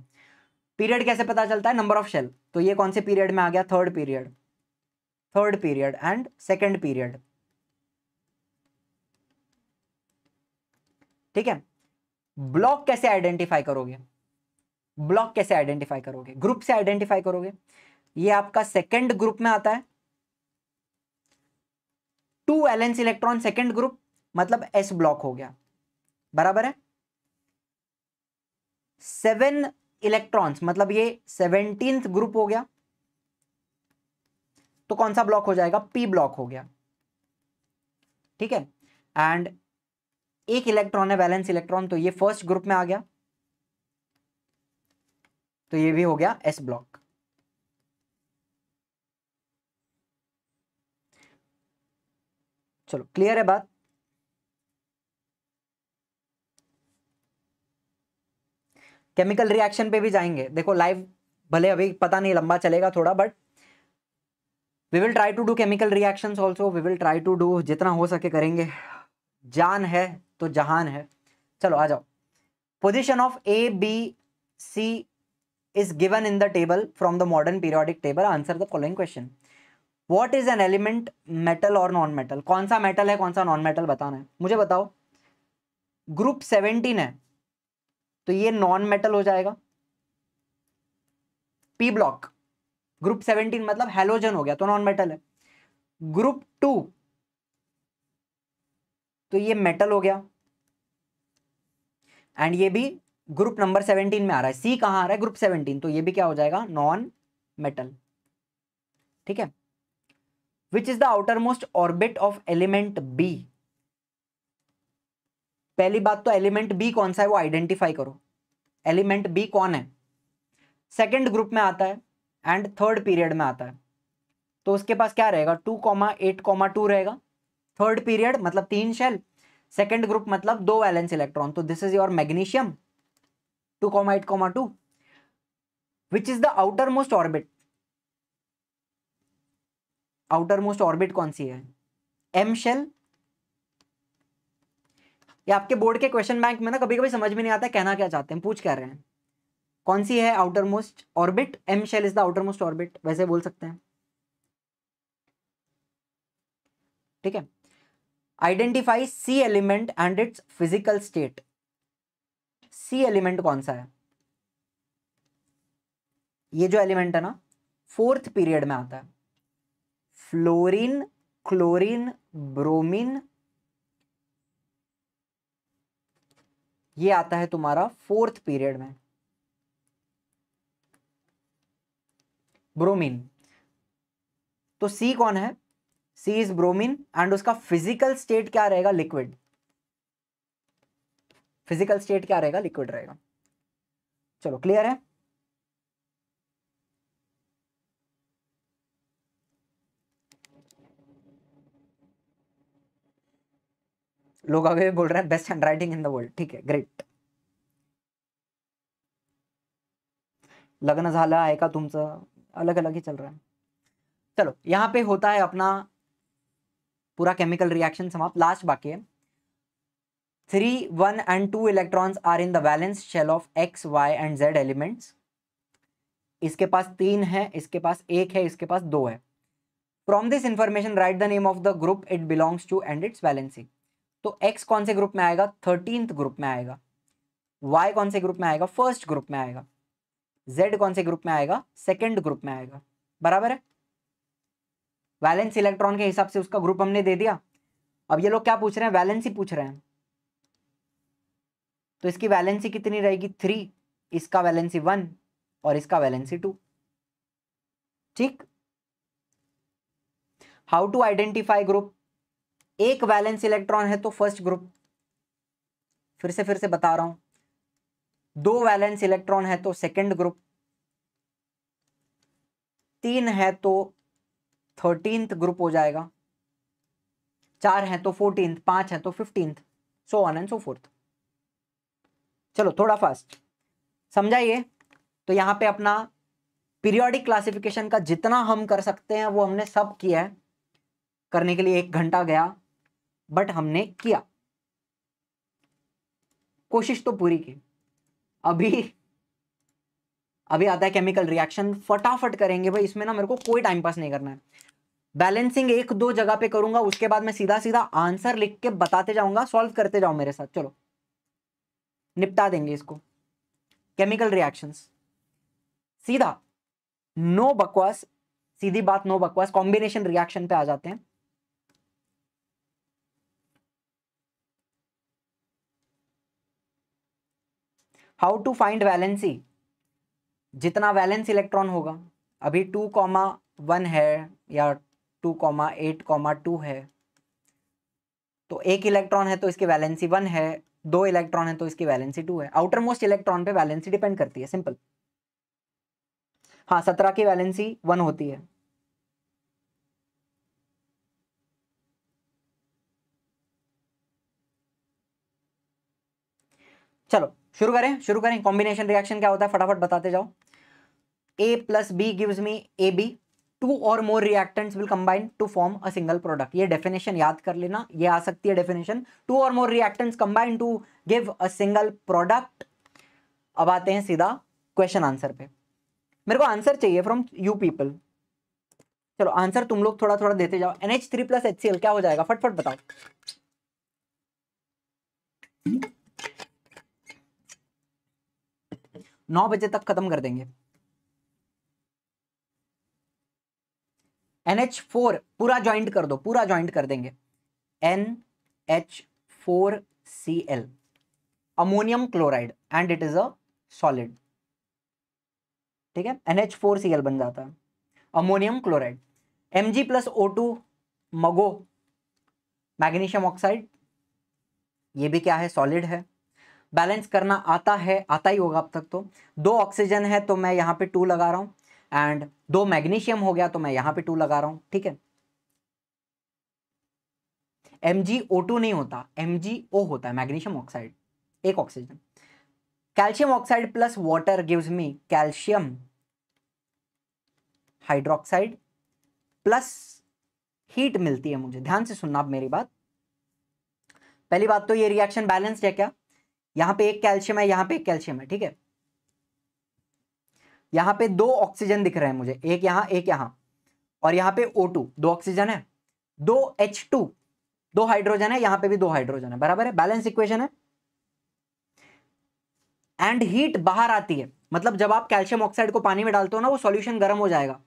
S1: period कैसे पता चलता है नंबर ऑफ शेल तो ये कौन से पीरियड में आ गया third period third period and second period ठीक है ब्लॉक कैसे आइडेंटिफाई करोगे ब्लॉक कैसे आइडेंटिफाई करोगे ग्रुप से आइडेंटिफाई करोगे ये आपका सेकेंड ग्रुप में आता है two valence electron second group मतलब एस ब्लॉक हो गया बराबर है सेवन इलेक्ट्रॉन्स मतलब ये सेवनटीन ग्रुप हो गया तो कौन सा ब्लॉक हो जाएगा पी ब्लॉक हो गया ठीक है एंड एक इलेक्ट्रॉन है बैलेंस इलेक्ट्रॉन तो ये फर्स्ट ग्रुप में आ गया तो ये भी हो गया एस ब्लॉक चलो क्लियर है बात केमिकल रिएक्शन पे भी जाएंगे देखो लाइव भले अभी पता नहीं लंबा चलेगा थोड़ा but we will try to do chemical reactions also we will try to do जितना हो सके करेंगे जान है तो जहान है चलो आ जाओ position of A B C is given in the table from the modern periodic table answer the following question what is an element metal और नॉन मेटल कौन सा मेटल है कौन सा नॉन मेटल बताना है मुझे बताओ ग्रुप सेवेंटीन है तो ये नॉन मेटल हो जाएगा पी ब्लॉक ग्रुप सेवेंटीन मतलब हेलोजन हो गया तो नॉन मेटल है ग्रुप टू तो ये मेटल हो गया एंड ये भी ग्रुप नंबर सेवनटीन में आ रहा है सी कहां आ रहा है ग्रुप सेवनटीन तो ये भी क्या हो जाएगा नॉन मेटल ठीक है which is the outermost orbit of element B पहली बात तो एलिमेंट बी कौन सा है वो आइडेंटिफाई करो एलिमेंट बी कौन है सेकेंड ग्रुप में आता है एंड थर्ड पीरियड में आता है तो उसके पास क्या रहेगा two comma eight comma two रहेगा थर्ड पीरियड मतलब तीन शेल सेकेंड ग्रुप मतलब दो वैलेंस इलेक्ट्रॉन तो this is your magnesium two comma eight comma two which is the outermost orbit outermost orbit कौन सी है एम शेल ये आपके बोर्ड के क्वेश्चन बैंक में ना कभी कभी समझ में नहीं आता कहना क्या चाहते हैं पूछ क्या रहे हैं कौन सी है outermost orbit M shell is the outermost orbit वैसे बोल सकते हैं ठीक है identify C element and its physical state C element कौन सा है ये जो एलिमेंट है ना फोर्थ पीरियड में आता है फ्लोरीन क्लोरीन ब्रोमीन ये आता है तुम्हारा फोर्थ पीरियड में ब्रोमीन तो सी कौन है सी इज ब्रोमीन एंड उसका फिजिकल स्टेट क्या रहेगा लिक्विड फिजिकल स्टेट क्या रहेगा लिक्विड रहेगा चलो क्लियर है लोग आगे भी बोल रहे हैं best handwriting in the world ठीक है ग्रेट लग्न आएगा तुम का अलग अलग ही चल रहा है चलो यहां पे होता है अपना पूरा केमिकल रिएक्शन समाप्त लास्ट बाकी है three one and two electrons are in the valence shell of X Y and Z elements इसके पास तीन है इसके पास एक है इसके पास दो है from this information write the name of the group it belongs to and its valency तो एक्स कौन से ग्रुप में आएगा थर्टीन ग्रुप में आएगा वाई कौन से ग्रुप में आएगा फर्स्ट ग्रुप में आएगा जेड कौन से ग्रुप में आएगा सेकेंड ग्रुप में आएगा बराबर है वैलेंस इलेक्ट्रॉन के हिसाब से उसका ग्रुप हमने दे दिया अब ये लोग क्या पूछ रहे हैं वैलेंसी पूछ रहे हैं तो इसकी वैलेंसी कितनी रहेगी थ्री इसका वैलेंसी वन और इसका वैलेंसी टू ठीक हाउ टू आइडेंटिफाई ग्रुप एक वैलेंस इलेक्ट्रॉन है तो फर्स्ट ग्रुप फिर से फिर से बता रहा हूं दो वैलेंस इलेक्ट्रॉन है तो सेकंड ग्रुप तीन है तो थर्टींथ ग्रुप हो जाएगा चार हैं तो फोर्टीन पांच हैं तो fifteen so on and so forth चलो थोड़ा फास्ट समझाइए तो यहां पे अपना पीरियोडिक क्लासिफिकेशन का जितना हम कर सकते हैं वो हमने सब किया है करने के लिए एक घंटा गया बट हमने किया कोशिश तो पूरी की अभी अभी आता है केमिकल रिएक्शन फटाफट करेंगे भाई इसमें ना मेरे को कोई टाइम पास नहीं करना है बैलेंसिंग एक दो जगह पे करूंगा उसके बाद मैं सीधा सीधा आंसर लिख के बताते जाऊंगा सॉल्व करते जाओ मेरे साथ चलो निपटा देंगे इसको केमिकल रिएक्शंस सीधा नो बकवास सीधी बात नो बकवास कॉम्बिनेशन रिएक्शन पे आ जाते हैं हाउ टू फाइंड वैलेंसी जितना वैलेंस इलेक्ट्रॉन होगा अभी टू कॉमा वन है या two comma eight comma two है तो एक इलेक्ट्रॉन है तो इसकी वैलेंसी वन है दो इलेक्ट्रॉन है तो इसकी वैलेंसी टू है आउटर मोस्ट इलेक्ट्रॉन पे वैलेंसी डिपेंड करती है सिंपल हाँ सत्रह की वैलेंसी वन होती है चलो शुरू करें शुरू करें कॉम्बिनेशन रिएक्शन क्या होता है फटाफट बताते जाओ A plus B gives me A B two और more reactants will combine to form a single product ये डेफिनेशन याद कर लेना ये आ सकती है डेफिनेशन टू और more reactants combine to give a single product अब आते हैं सीधा क्वेश्चन आंसर पे मेरे को आंसर चाहिए फ्रॉम यू पीपल चलो आंसर तुम लोग थोड़ा थोड़ा देते जाओ N H three plus H C L क्या हो जाएगा फटफट बताओ नौ बजे तक खत्म कर देंगे एनएच एच फोर पूरा ज्वाइंट कर दो पूरा ज्वाइंट कर देंगे N H four C L ammonium chloride and it is a solid ठीक है N H four C L बन जाता है ammonium chloride M G plus O two मगो मैग्नीशियम ऑक्साइड ये भी क्या है सॉलिड है बैलेंस करना आता है आता ही होगा अब तक तो दो ऑक्सीजन है तो मैं यहाँ पे टू लगा रहा हूँ एंड दो मैग्नीशियम हो गया तो मैं यहां पे टू लगा रहा हूं ठीक है एम नहीं होता एम होता है मैग्नीशियम ऑक्साइड एक oxygen calcium oxide plus water gives me calcium hydroxide plus heat मिलती है मुझे ध्यान से सुनना आप मेरी बात पहली बात तो ये रिएक्शन बैलेंस्ड है क्या यहां पे एक कैल्शियम है यहां पे एक कैल्शियम है ठीक है यहां पे दो ऑक्सीजन दिख रहे हैं मुझे एक यहां एक यहां और यहां पे ओ टू दो ऑक्सीजन है दो एच टू दो हाइड्रोजन है यहाँ पे भी दो हाइड्रोजन है बराबर है बैलेंस इक्वेशन है एंड हीट बाहर आती है मतलब जब आप कैल्शियम ऑक्साइड को पानी में डालते हो ना वो सॉल्यूशन गर्म हो जाएगा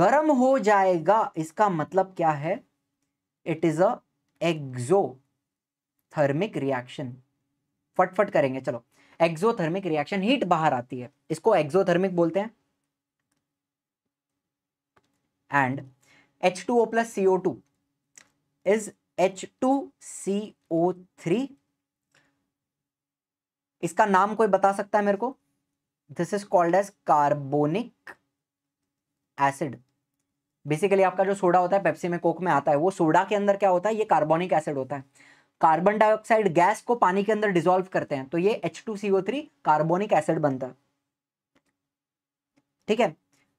S1: गर्म हो जाएगा इसका मतलब क्या है it is a thermic reaction फटफट करेंगे चलो एक्सोथर्मिक रिएक्शन हीट बाहर आती है इसको एक्सोथर्मिक बोलते हैं and H two O plus CO two is H two C O three इसका नाम कोई बता सकता है मेरे को this is called as carbonic acid basically आपका जो सोडा होता है पेप्सी में कोक में आता है वो सोडा के अंदर क्या होता है ये कार्बोनिक एसिड होता है कार्बन डाइऑक्साइड गैस को पानी के अंदर डिजोल्व करते हैं तो ये H two CO three carbonic acid बनता है ठीक है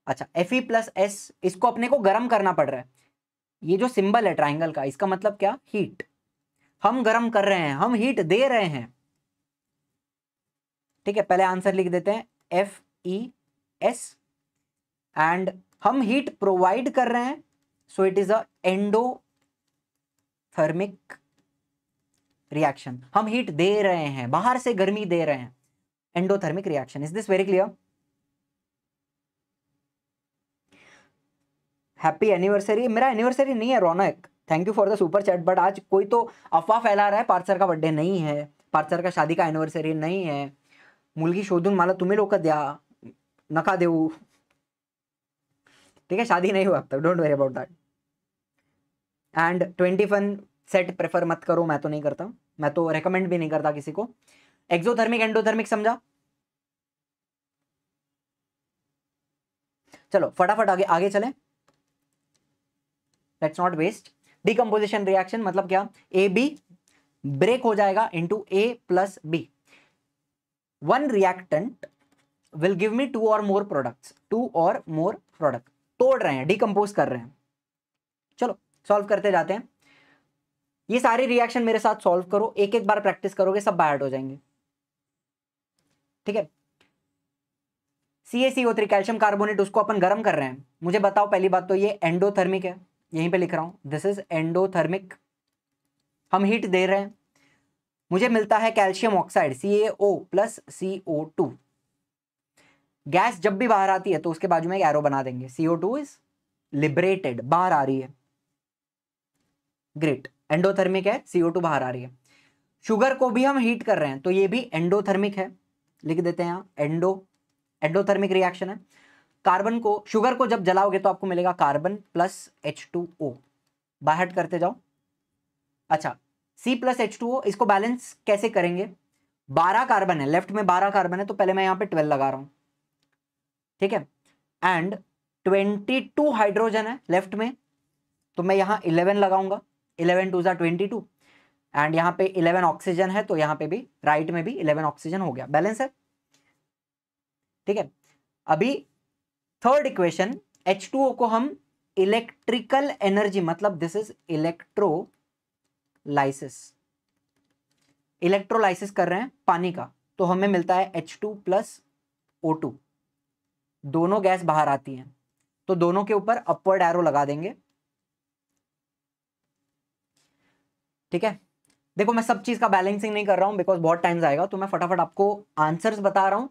S1: अच्छा एफ ई प्लस एस इसको अपने को गर्म करना पड़ रहा है ये जो सिंबल है ट्राइंगल का इसका मतलब क्या हीट हम गर्म कर रहे हैं हम हीट दे रहे हैं ठीक है पहले आंसर लिख देते हैं एफ ई एस एंड हम हीट प्रोवाइड कर रहे हैं so it is a endothermic reaction हम हीट दे रहे हैं बाहर से गर्मी दे रहे हैं endothermic reaction is this very clear happy anniversary मेरा एनिवर्सरी नहीं है Raunak thank you for the super chat but आज कोई तो अफवाह फैला रहा है पार्सर का बर्थडे नहीं है पार्सर का शादी का एनिवर्सरी नहीं है मुलगी माला तुम्हें लोग का दिया नका देव ठीक है शादी नहीं हुआ अब तक don't worry about that and twenty fun set prefer मत करो मैं तो नहीं करता हूँ मैं तो रेकमेंड भी नहीं करता किसी को एक्सोथर्मिक एंडोथर्मिक समझा चलो फटाफट आगे आगे चले let's not waste decomposition reaction मतलब क्या ए बी ब्रेक हो जाएगा into A plus B one reactant will give me two और मोर प्रोडक्ट्स टू और मोर प्रोडक्ट तोड़ रहे हैं डिकम्पोज कर रहे हैं चलो सॉल्व करते जाते हैं ये सारे रिएक्शन मेरे साथ सॉल्व करो एक एक बार प्रैक्टिस करोगे सब बायड हो जाएंगे ठीक है C A C O three calcium carbonate उसको अपन गर्म कर रहे हैं मुझे बताओ पहली बात तो ये एंडोथर्मिक है यहीं पे लिख रहा हूँ दिस इज एंडोथर्मिक हम हीट दे रहे हैं मुझे मिलता है calcium oxide C A plus C O two gas जब भी बाहर आती है तो उसके बाजू में एक एरो बना देंगे सीओ टू इज लिबरेटेड बाहर आ रही है ग्रेट एंडोथर्मिक है सीओ टू बाहर आ रही है शुगर को भी हम हीट कर रहे हैं तो ये भी एंडोथर्मिक है लिख देते हैं यहाँ एंडो एंडोथर्मिक रिएक्शन है कार्बन को शुगर को जब जलाओगे तो आपको मिलेगा carbon plus H two O बाहर करते जाओ अच्छा C plus H two O इसको बैलेंस कैसे करेंगे बारह कार्बन है लेफ्ट में बारह कार्बन है तो पहले मैं यहाँ पे ट्वेल्व लगा रहा हूँ ठीक है एंड ट्वेंटी टू हाइड्रोजन है लेफ्ट में तो मैं यहाँ इलेवन लगाऊंगा इलेवन टू जै ट्वेंटी टू एंड यहाँ पे इलेवन ऑक्सीजन है तो यहाँ पे भी राइट में भी इलेवन ऑक्सीजन हो गया बैलेंस है ठीक है अभी third equation H two O को हम इलेक्ट्रिकल एनर्जी मतलब दिस इज इलेक्ट्रोलाइसिस इलेक्ट्रोलाइसिस कर रहे हैं पानी का तो हमें मिलता है H two plus O two दोनों गैस बाहर आती हैं तो दोनों के ऊपर अपवर्ड एरो लगा देंगे ठीक है देखो मैं सब चीज़ का बैलेंसिंग नहीं कर रहा हूं बिकॉज बहुत टाइम आएगा तो मैं फटाफट आपको आंसर्स बता रहा हूं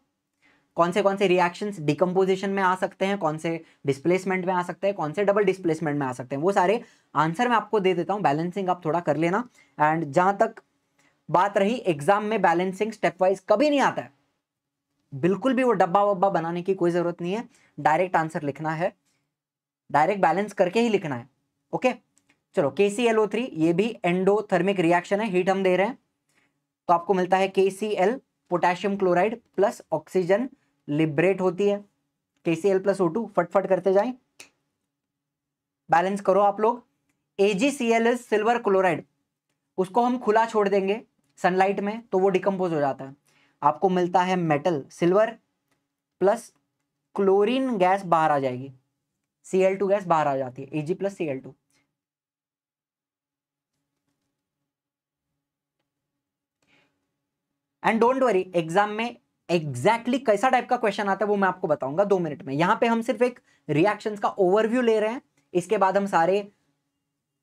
S1: कौन से कौन से रिएक्शंस डिकम्पोजिशन में आ सकते हैं कौन से डिस्प्लेसमेंट में आ सकते हैं कौन से डबल डिस्प्लेसमेंट में आ सकते हैं वो सारे आंसर मैं आपको दे देता हूँ बैलेंसिंग आप थोड़ा कर लेना एंड जहां तक बात रही एग्जाम में बैलेंसिंग स्टेप वाइज कभी नहीं आता है बिल्कुल भी वो डब्बा वब्बा बनाने की कोई ज़रूरत नहीं है डायरेक्ट आंसर लिखना है डायरेक्ट बैलेंस करके ही लिखना है ओके okay? चलो के सी एल ओ थ्री ये भी एंडोथर्मिक रिएक्शन है हीट हम दे रहे हैं तो आपको मिलता है K C L potassium chloride plus oxygen liberate होती है K C L plus O two फटफट करते जाए बैलेंस करो आप लोग A G C L is silver chloride उसको हम खुला छोड़ देंगे सनलाइट में तो वो डिकम्पोज हो जाता है आपको मिलता है metal silver plus chlorine gas बाहर आ जाएगी सी एल टू गैस बाहर आ जाती है A G plus C L two and don't worry exam में एग्जैक्टली exactly कैसा टाइप का क्वेश्चन आता है वो मैं आपको बताऊंगा दो मिनट में यहाँ पे हम सिर्फ एक रिएक्शंस का ओवरव्यू ले रहे हैं इसके बाद हम सारे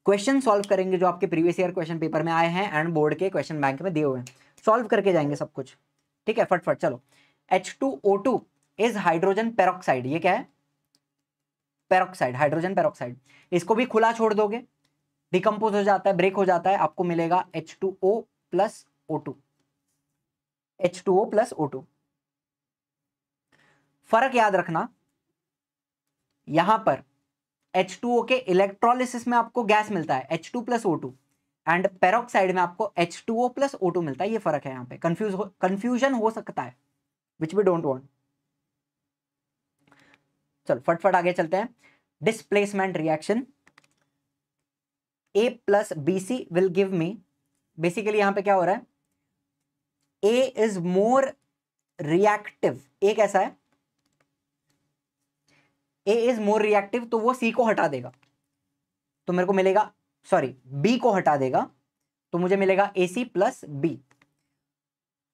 S1: क्वेश्चन सॉल्व करेंगे जो आपके प्रीवियस ईयर क्वेश्चन पेपर में आए हैं एंड बोर्ड के क्वेश्चन बैंक में दिए हुए हैं सॉल्व करके जाएंगे सब कुछ ठीक है फटफट चलो H two O two is hydrogen peroxide ये क्या है पेरोक्साइड हाइड्रोजन पेरोक्साइड इसको भी खुला छोड़ दोगे डिकम्पोज हो जाता है ब्रेक हो जाता है आपको मिलेगा H two O plus O two H two O plus O two फर्क याद रखना यहां पर एच टू ओ के इलेक्ट्रोलिसिस में आपको गैस मिलता है H two plus O two and peroxide में आपको H two O plus O two मिलता है ये फर्क है यहां पे कंफ्यूज कंफ्यूजन हो सकता है विच वी डोंट वॉन्ट चलो फटफट आगे चलते हैं displacement reaction A plus B C will give me basically यहां पे क्या हो रहा है ए इज मोर रिएक्टिव ए कैसा है ए इज मोर रिएक्टिव तो वो सी को हटा देगा तो मेरे को मिलेगा सॉरी बी को हटा देगा तो मुझे मिलेगा A C plus B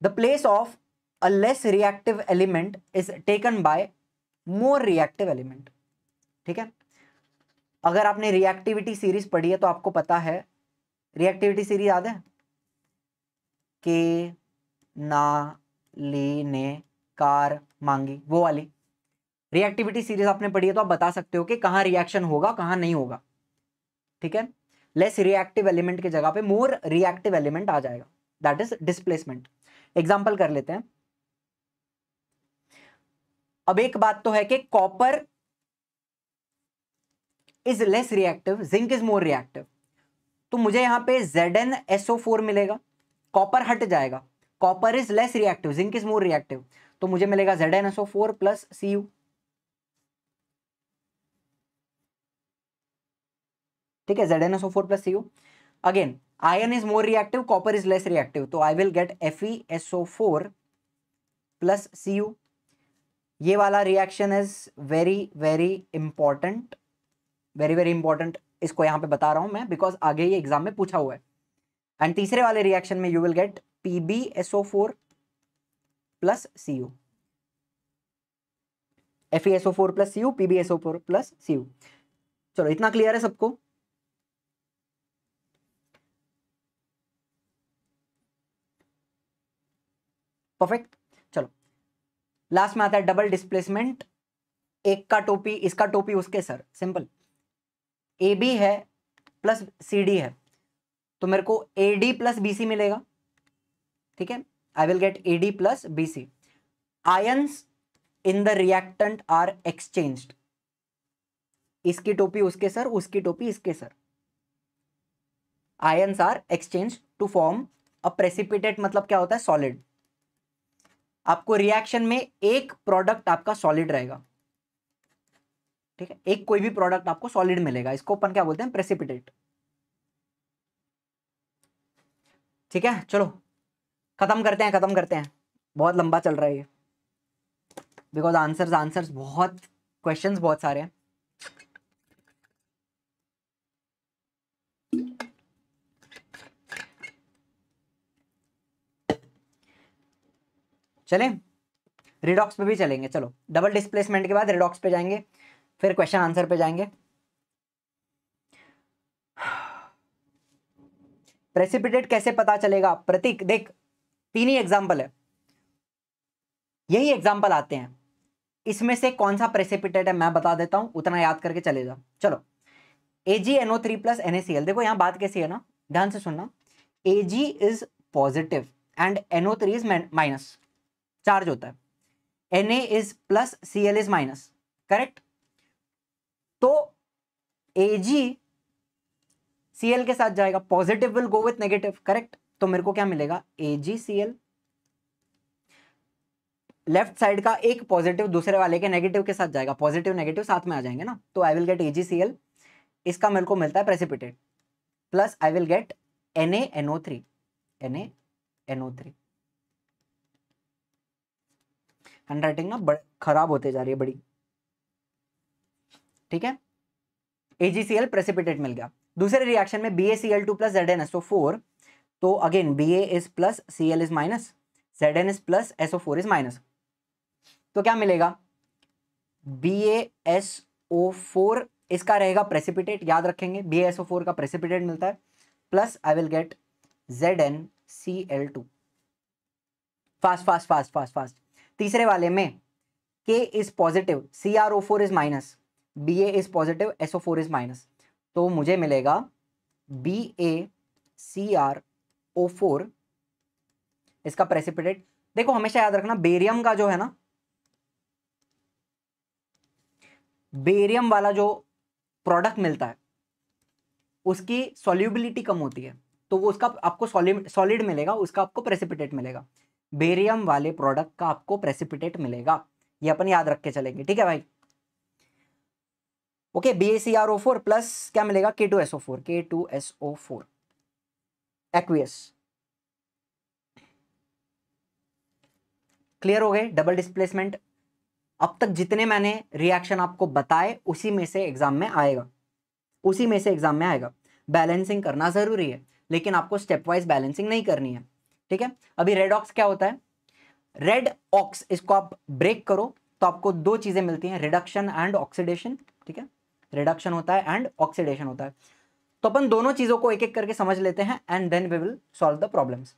S1: the place of a less reactive element is taken by more reactive element ठीक है अगर आपने रिएक्टिविटी सीरीज पढ़ी है तो आपको पता है रिएक्टिविटी सीरीज याद है कि नाली ने कार मांगी वो वाली रिएक्टिविटी सीरीज आपने पढ़ी है तो आप बता सकते हो कि कहाँ रिएक्शन होगा कहाँ नहीं होगा ठीक है लेस रिएक्टिव एलिमेंट की जगह पे मोर रिएक्टिव एलिमेंट आ जाएगा दैट इज डिस्प्लेसमेंट एग्जाम्पल कर लेते हैं अब एक बात तो है कि copper is less reactive zinc is more reactive तो मुझे यहां पे ZnSO4 मिलेगा कॉपर हट जाएगा copper is less reactive zinc is more reactive तो मुझे मिलेगा Z N SO four plus C U ठीक है Z N SO four plus C U again iron is more reactive copper is less reactive तो I will get F E SO four plus C U ये वाला reaction is very very important very very important इसको यहां पे बता रहा हूं मैं बिकॉज आगे ये एग्जाम में पूछा हुआ है एंड तीसरे वाले रिएक्शन में you will get PbSO4 plus C U F SO four plus C U PBSO four plus C U चलो इतना क्लियर है सबको परफेक्ट चलो लास्ट में आता है डबल डिस्प्लेसमेंट एक का टोपी इसका टोपी उसके सर सिंपल ए बी है प्लस सी डी है तो मेरे को A D plus B C मिलेगा ठीक है I will get A D plus B C ions in the reactant are exchange इसकी टोपी उसके सर उसकी टोपी इसके सर ions are exchange to form a precipitate मतलब क्या होता है सॉलिड आपको रिएक्शन में एक प्रोडक्ट आपका सॉलिड रहेगा ठीक है एक कोई भी प्रोडक्ट आपको सॉलिड मिलेगा इसको अपन क्या बोलते हैं प्रेसिपिटेट ठीक है चलो ख़त्म करते हैं ख़त्म करते हैं बहुत लंबा चल रहा है ये बिकॉज आंसर्स आंसर्स बहुत क्वेश्चन बहुत सारे हैं चलें रिडॉक्स पे भी चलेंगे चलो डबल डिस्प्लेसमेंट के बाद रिडॉक्स पे जाएंगे फिर क्वेश्चन आंसर पे जाएंगे प्रेसिपिटेट कैसे पता चलेगा प्रतीक देख तीन ही एग्जाम्पल है यही एग्जाम्पल आते हैं इसमें से कौन सा प्रेसिपिटेट है मैं बता देता हूं उतना याद करके चले जाओ चलो A G N O three plus N देखो यहां बात कैसी है ना ध्यान से सुनना A G is positive and N O three is minus charge होता है N A is plus C L is minus correct तो ए जी सी एल के साथ जाएगा positive will go with negative correct तो मेरे को क्या मिलेगा एजीसीएल लेफ्ट साइड का एक पॉजिटिव दूसरे वाले के नेगेटिव के साथ जाएगा पॉजिटिव नेगेटिव साथ में आ जाएंगे ना तो आई विल गेट एजीसीएल इसका मेरे को मिलता है precipitate plus I will get N N O three N N O three handwriting ना खराब होते जा रही है बड़ी ठीक है एजीसीएल प्रेसिपिटेट मिल गया दूसरे रिएक्शन में B A C L two plus Z N S O four तो again B A is plus C L is minus Z N is plus S O four is minus तो क्या मिलेगा B A S O four इसका रहेगा precipitate याद रखेंगे B S O four का precipitate मिलता है plus I will get Z N C L two fast fast fast fast fast तीसरे वाले में K is positive C R O four is minus B A is positive S O four is minus तो मुझे मिलेगा B A C R O four इसका precipitate देखो हमेशा याद रखना बेरियम का जो है ना बेरियम वाला जो प्रोडक्ट मिलता है उसकी सोल्यूबिलिटी कम होती है तो वो उसका आपको सॉलिड मिलेगा उसका आपको प्रेसिपिटेट मिलेगा बेरियम वाले प्रोडक्ट का आपको प्रेसिपिटेट मिलेगा ये अपन याद रख के चलेंगे ठीक है भाई okay B A C R O four plus क्या मिलेगा K two S O four K two S O four aqueous clear हो गए डबल डिस्प्लेसमेंट अब तक जितने मैंने रिएक्शन आपको बताए उसी में से एग्जाम में आएगा उसी में से एग्जाम में आएगा बैलेंसिंग करना ज़रूरी है लेकिन आपको स्टेप वाइज बैलेंसिंग नहीं करनी है ठीक है अभी रेड ऑक्स क्या होता है रेड ऑक्स इसको आप ब्रेक करो तो आपको दो चीज़ें मिलती हैं रिडक्शन एंड ऑक्सीडेशन ठीक है रिडक्शन होता है एंड ऑक्सीडेशन होता है तो अपन दोनों चीजों को एक एक करके समझ लेते हैं and then we will solve the problems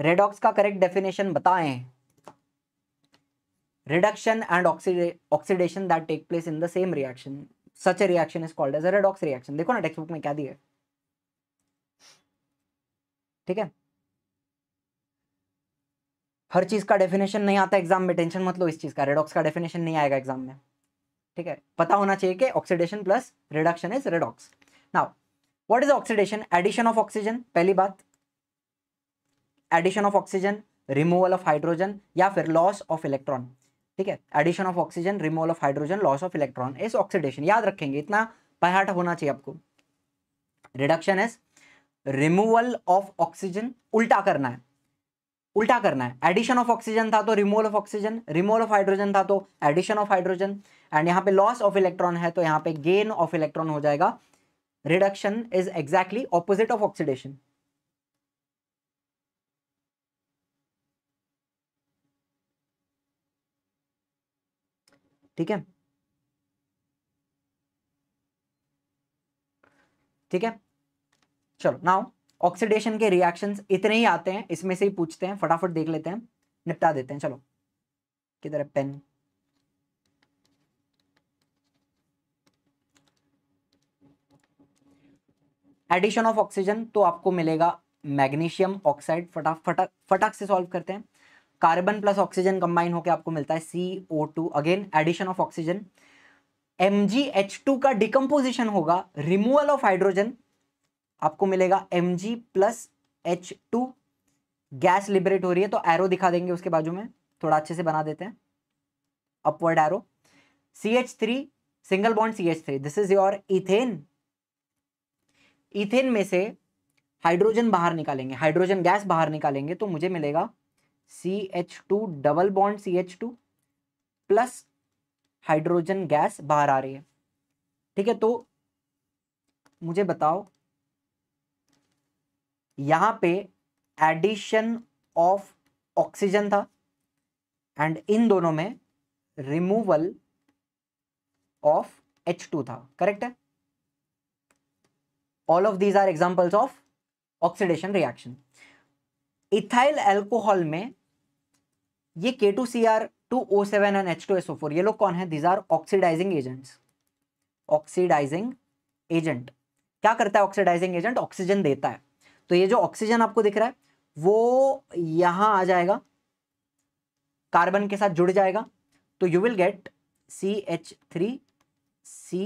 S1: redox का करेक्ट डेफिनेशन बताएं reduction and oxidation that take place in the same reaction such a reaction is called as as a redox देखो ना टेक्सट बुक में क्या दिया ठीक है हर चीज का डेफिनेशन नहीं आता एग्जाम में टेंशन मत लो इस चीज का रेडॉक्स का डेफिनेशन नहीं आएगा एग्जाम में ठीक है पता होना चाहिए कि oxidation plus reduction is redox now what is oxidation addition of oxygen पहली बात addition of oxygen removal of hydrogen या फिर लॉस ऑफ इलेक्ट्रॉन ठीक है addition of oxygen removal of hydrogen loss of electron is oxidation याद रखेंगे इतना पहाट होना चाहिए आपको reduction is removal of oxygen उल्टा करना है उल्टा करना है एडिशन ऑफ ऑक्सीजन था तो removal of oxygen removal of hydrogen था तो एडिशन ऑफ हाइड्रोजन एंड यहाँ पे लॉस ऑफ इलेक्ट्रॉन है तो यहाँ पे गेन ऑफ इलेक्ट्रॉन हो जाएगा reduction is exactly opposite of oxidation ठीक है ठीक है चलो नाउ ऑक्सीडेशन के रिएक्शन इतने ही आते हैं इसमें से ही पूछते हैं फटाफट देख लेते हैं निपटा देते हैं चलो किधर है पेन एडिशन ऑफ ऑक्सीजन तो आपको मिलेगा मैग्नीशियम ऑक्साइड फटाफट फटाक से सॉल्व करते हैं कार्बन प्लस ऑक्सीजन कंबाइन होकर आपको मिलता है C O two again addition of oxygen M G H two का डिकम्पोजिशन होगा रिमूवल ऑफ हाइड्रोजन आपको मिलेगा M G plus H two gas liberate हो रही है तो एरो दिखा देंगे उसके बाजू में थोड़ा अच्छे से बना देते हैं upward arrow C H three single bond C H three this is your ethane ethane में से हाइड्रोजन बाहर निकालेंगे हाइड्रोजन गैस बाहर निकालेंगे तो मुझे मिलेगा C H two double bond C H two plus hydrogen gas बाहर आ रही है ठीक है तो मुझे बताओ यहां पे एडिशन ऑफ ऑक्सीजन था एंड इन दोनों में रिमूवल ऑफ एच टू था करेक्ट है all of these are examples of oxidation reaction ethyl alcohol में ये K two C R two O seven and H two S O four ये लोग कौन है these are oxidising agent oxidising agent क्या करता है ऑक्सीडाइजिंग एजेंट ऑक्सीजन देता है तो ये जो ऑक्सीजन आपको दिख रहा है वो यहां आ जाएगा कार्बन के साथ जुड़ जाएगा तो you will get C H three C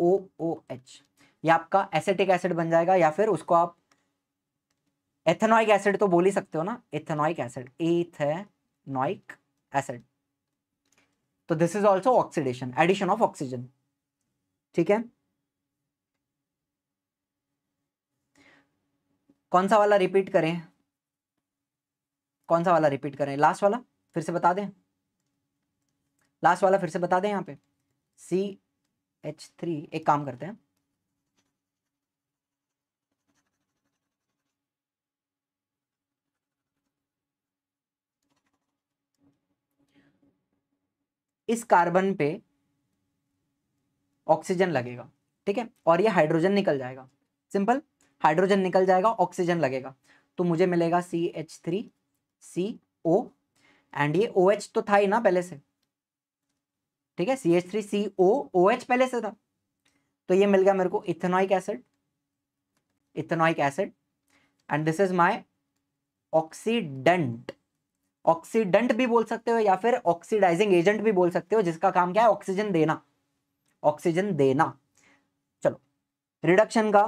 S1: O O H ये आपका एसेटिक एसिड बन जाएगा या फिर उसको आप एथेनॉइक एसिड तो बोल ही सकते हो ना एथेनॉइक एसिड एथेनॉइक एसिड तो this is also oxidation addition of oxygen ठीक है कौन सा वाला रिपीट करें कौन सा वाला रिपीट करें लास्ट वाला फिर से बता दें लास्ट वाला फिर से बता दें यहाँ पे सी एच थ्री एक काम करते हैं इस कार्बन पे ऑक्सीजन लगेगा ठीक है और ये हाइड्रोजन निकल जाएगा सिंपल हाइड्रोजन निकल जाएगा ऑक्सीजन लगेगा तो मुझे मिलेगा C H three C O and ये ओ OH तो था ही ना पहले से ठीक है C H three C O O H पहले से था तो ये मिल गया मेरे को ethanoic acid ethanoic acid and this is my oxidant oxidant भी बोल सकते हो या फिर ऑक्सीडाइजिंग एजेंट भी बोल सकते हो जिसका काम क्या है ऑक्सीजन देना ऑक्सीजन देना चलो रिडक्शन का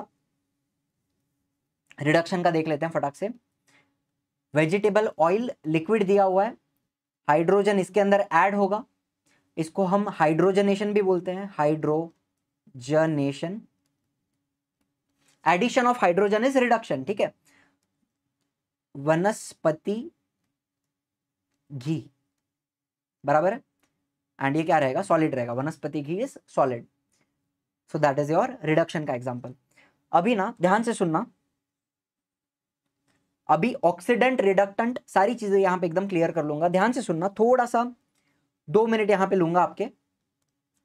S1: रिडक्शन का देख लेते हैं फटाक से वेजिटेबल ऑयल लिक्विड दिया हुआ है हाइड्रोजन इसके अंदर ऐड होगा इसको हम हाइड्रोजनेशन भी बोलते हैं hydrogenation addition of hydrogen is reduction ठीक है वनस्पति घी बराबर है एंड ये क्या रहेगा सॉलिड रहेगा वनस्पति घी is solid so that is your reduction का एग्जाम्पल अभी ना ध्यान से सुनना अभी ऑक्सीडेंट रिडक्टेंट सारी चीजें यहां पे एकदम क्लियर कर लूंगा ध्यान से सुनना थोड़ा सा दो मिनट यहां पे लूंगा आपके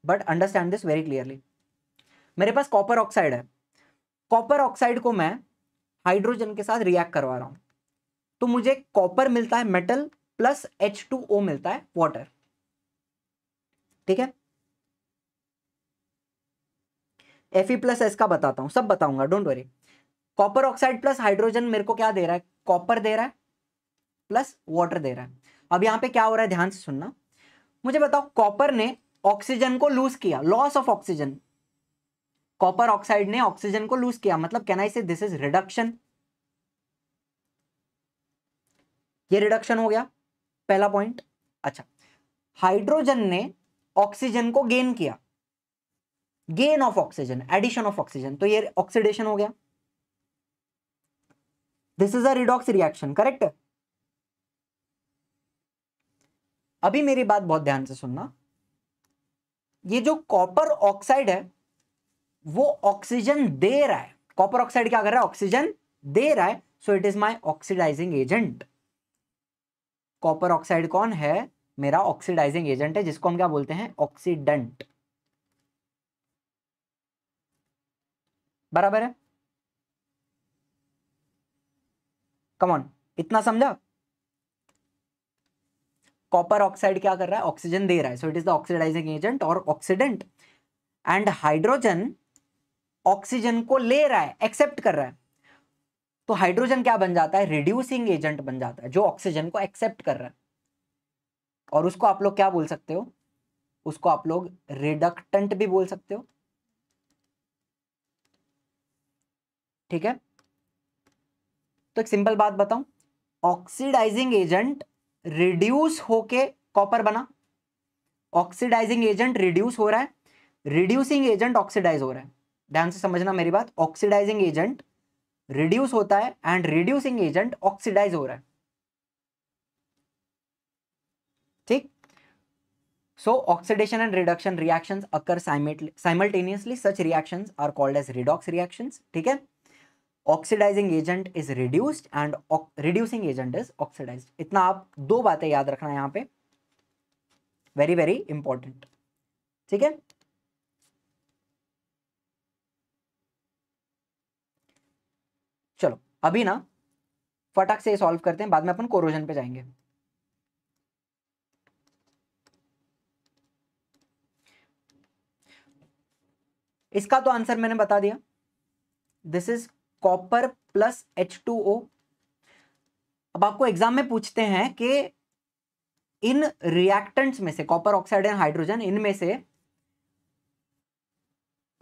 S1: but understand this very clearly मेरे पास कॉपर ऑक्साइड है कॉपर ऑक्साइड को मैं हाइड्रोजन के साथ रिएक्ट करवा रहा हूं तो मुझे कॉपर मिलता है metal plus H two O मिलता है वॉटर ठीक है एफ ई प्लस एस का बताता हूं सब बताऊंगा don't worry copper oxide plus hydrogen मेरे को क्या दे रहा है कॉपर दे रहा है प्लस वाटर दे रहा है अब यहां पे क्या हो रहा है ध्यान से सुनना मुझे बताओ कॉपर ने ऑक्सीजन को लूज किया loss of oxygen copper oxide ने ऑक्सीजन को लूज किया मतलब can I say this is reduction ये रिडक्शन हो गया पहला पॉइंट अच्छा हाइड्रोजन ने ऑक्सीजन को गेन किया gain of oxygen addition of oxygen तो ये ऑक्सीडेशन हो गया this is a redox reaction correct अभी मेरी बात बहुत ध्यान से सुनना ये जो कॉपर ऑक्साइड है वो ऑक्सीजन दे रहा है कॉपर ऑक्साइड क्या कर रहा है ऑक्सीजन दे रहा है so it is my oxidising agent copper oxide कौन है मेरा ऑक्सीडाइजिंग एजेंट है जिसको हम क्या बोलते हैं ऑक्सीडेंट बराबर है कमॉन इतना समझा कॉपर ऑक्साइड क्या कर रहा है ऑक्सीजन दे रहा है so it is the oxidising agent और ऑक्सीडेंट एंड हाइड्रोजन ऑक्सीजन को ले रहा है एक्सेप्ट कर रहा है तो हाइड्रोजन क्या बन जाता है रिड्यूसिंग एजेंट बन जाता है जो ऑक्सीजन को एक्सेप्ट कर रहा है और उसको आप लोग क्या बोल सकते हो उसको आप लोग रिडक्टेंट भी बोल सकते हो ठीक है तो एक सिंपल बात बताऊं ऑक्सीडाइजिंग एजेंट रिड्यूस होके कॉपर बना ऑक्सीडाइजिंग एजेंट रिड्यूस हो रहा है रिड्यूसिंग एजेंट ऑक्सीडाइज हो रहा है ध्यान से समझना मेरी बात ऑक्सीडाइजिंग एजेंट रिड्यूस होता है एंड रिड्यूसिंग एजेंट ऑक्सीडाइज हो रहा है ठीक so oxidation and reduction reactions occur simultaneously such reactions are called as redox reactions ठीक है oxidising agent is reduced and reducing agent is oxidise इतना आप दो बातें याद रखना यहां पे वेरी वेरी इंपॉर्टेंट ठीक है चलो अभी ना फटाक से सॉल्व करते हैं बाद में अपन कोरोजन पे जाएंगे इसका तो आंसर मैंने बता दिया this is copper plus H two O अब आपको एग्जाम में पूछते हैं कि इन रिएक्टेंट्स में से कॉपर ऑक्साइड एंड हाइड्रोजन इनमें से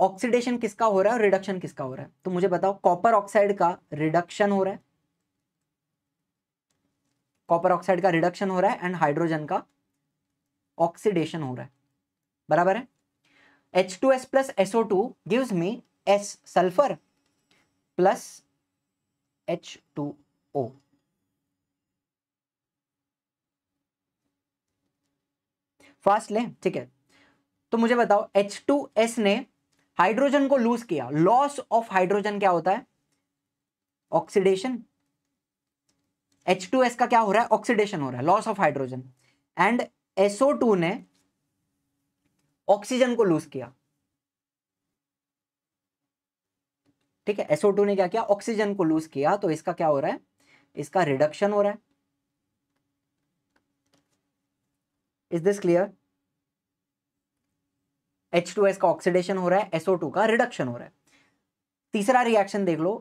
S1: ऑक्सीडेशन किसका हो रहा है और रिडक्शन किसका हो रहा है तो मुझे बताओ कॉपर ऑक्साइड का रिडक्शन हो रहा है कॉपर ऑक्साइड का रिडक्शन हो रहा है एंड हाइड्रोजन का ऑक्सीडेशन हो रहा है बराबर है H two S plus S O two gives me S sulphur plus H two O fast लें ठीक है तो मुझे बताओ एच टू एस ने हाइड्रोजन को लूज किया लॉस ऑफ हाइड्रोजन क्या होता है ऑक्सीडेशन एच टू एस का क्या हो रहा है ऑक्सीडेशन हो रहा है loss of hydrogen and S O two ने ऑक्सीजन को लूज किया ठीक है एसओ टू ने क्या किया ऑक्सीजन को लूज किया तो इसका क्या हो रहा है इसका रिडक्शन हो रहा है is this clear H two S का ऑक्सीडेशन हो रहा है एसओ टू का रिडक्शन हो रहा है तीसरा रिएक्शन देख लो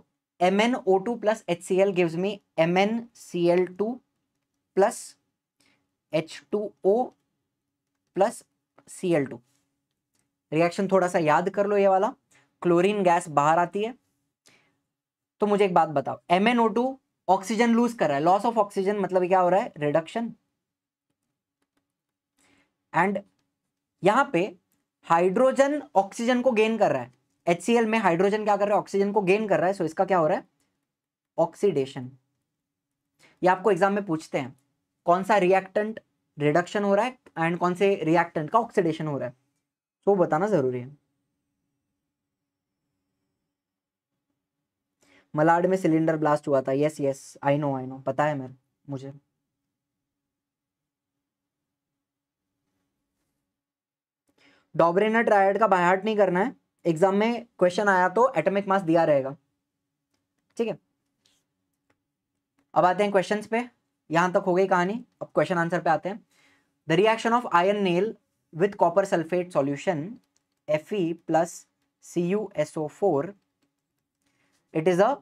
S1: M N O two plus H C L gives me M N C L two plus H two O plus C L two reaction थोड़ा सा याद कर लो ये वाला क्लोरीन गैस बाहर आती है तो मुझे एक बात बताओ एम ऑक्सीजन लूज कर रहा है लॉस ऑफ ऑक्सीजन मतलब क्या हो रहा है रिडक्शन एंड यहां पे हाइड्रोजन ऑक्सीजन को गेन कर रहा है एच में हाइड्रोजन क्या कर रहा है ऑक्सीजन को गेन कर रहा है सो इसका क्या हो रहा है ऑक्सीडेशन ये आपको एग्जाम में पूछते हैं कौन सा रिएक्टेंट रिडक्शन हो रहा है एंड कौन से रिएक्टेंट का ऑक्सीडेशन हो रहा है तो बताना जरूरी है मलाड में सिलेंडर ब्लास्ट हुआ था yes yes I know I know पता है मेरे मुझे डॉबरेना ट्रायड का बायहाट नहीं करना है एग्जाम में क्वेश्चन आया तो एटॉमिक मास दिया रहेगा ठीक है अब आते हैं क्वेश्चंस पे यहां तक हो गई कहानी अब क्वेश्चन आंसर पे आते हैं the reaction of iron nail with copper sulphate solution S O four it is a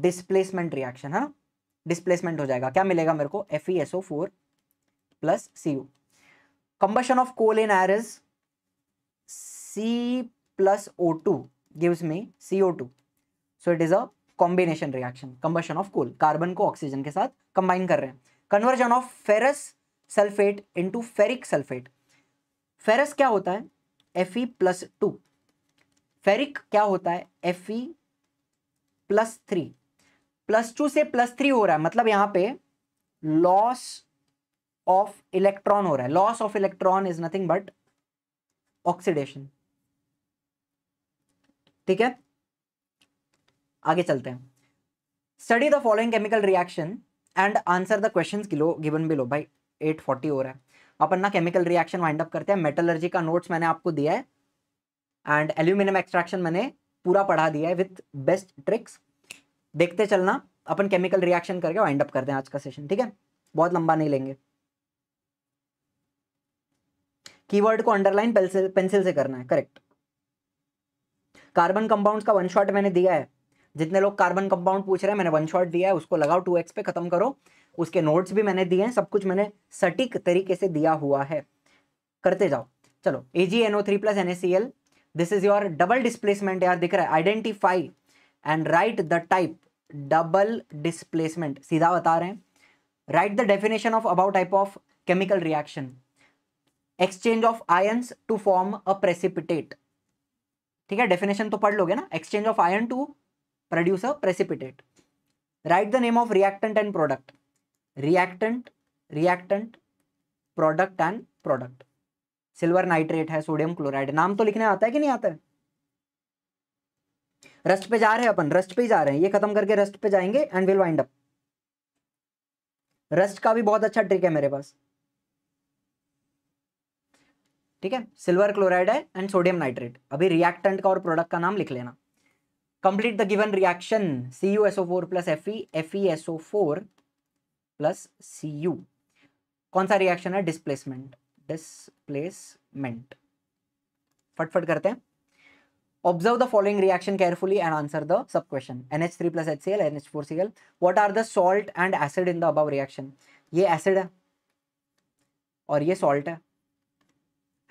S1: displacement reaction है ना डिस्प्लेसमेंट हो जाएगा क्या मिलेगा मेरे को F E S O four plus C U combustion of coal in air is C plus O two gives me C O two so it is a combination reaction combustion of coal carbon को oxygen के साथ combine कर रहे हैं conversion of ferrous sulphate into ferric sulphate ferrous क्या होता है F E plus two ferric क्या होता है F E plus three plus two से प्लस थ्री हो रहा है मतलब यहां पे लॉस ऑफ इलेक्ट्रॉन हो रहा है loss of electron is nothing but oxidation ठीक है आगे चलते हैं study the following chemical reaction and answer the question किलो गिवन बिलो भाई 840 हो रहा है अपन ना केमिकल रिएक्शन वाइंड अप करते हैं मेटलर्जी का नोट्स मैंने आपको दिया है एंड एल्यूमिनियम एक्सट्रैक्शन मैंने पूरा पढ़ा दिया है विथ बेस्ट ट्रिक्स देखते चलना अपन केमिकल रिएक्शन करके वाइंड अप करते हैं आज का सेशन ठीक है बहुत लंबा नहीं लेंगे कीवर्ड को अंडरलाइन पेंसिल पेंसिल से करना है करेक्ट कार्बन कंपाउंड का वन शॉट मैंने दिया है जितने लोग कार्बन कंपाउंड पूछ रहे हैं मैंने वन शॉट दिया है उसको लगाओ टू एक्स पे खत्म करो उसके नोट्स भी मैंने दिए हैं सब कुछ मैंने सटीक तरीके से दिया हुआ है करते जाओ चलो A G N O three plus N S C L this is your double displacement यार दिख रहा है identify and write the type double displacement सीधा बता रहे हैं write the definition of about type of chemical reaction exchange of ion to form a precipitate ठीक है डेफिनेशन तो पढ़ लोगे ना exchange of ion to produce a precipitate write the name of reactant and product reactant reactant product and product silver nitrate है sodium chloride नाम तो लिखने आता है कि नहीं आता है रस्ट पे जा रहे हैं अपन रस्ट पे ही जा रहे हैं ये खत्म करके रस्ट पे जाएंगे and will wind up rust का भी बहुत अच्छा ट्रिक है मेरे पास ठीक है सिल्वर क्लोराइड है एंड सोडियम नाइट्रेट अभी रिएक्टेंट का और प्रोडक्ट का नाम लिख लेना complete the given reaction C U SO four plus F E F E SO four plus C U कौन सा रिएक्शन है डिस्प्लेसमेंट डिस्प्लेसमेंट फटफट करते हैं observe the the following reaction carefully and answer सब question N H three plus H C L N H four C L what are the salt and acid in the above reaction ये acid है और ये salt है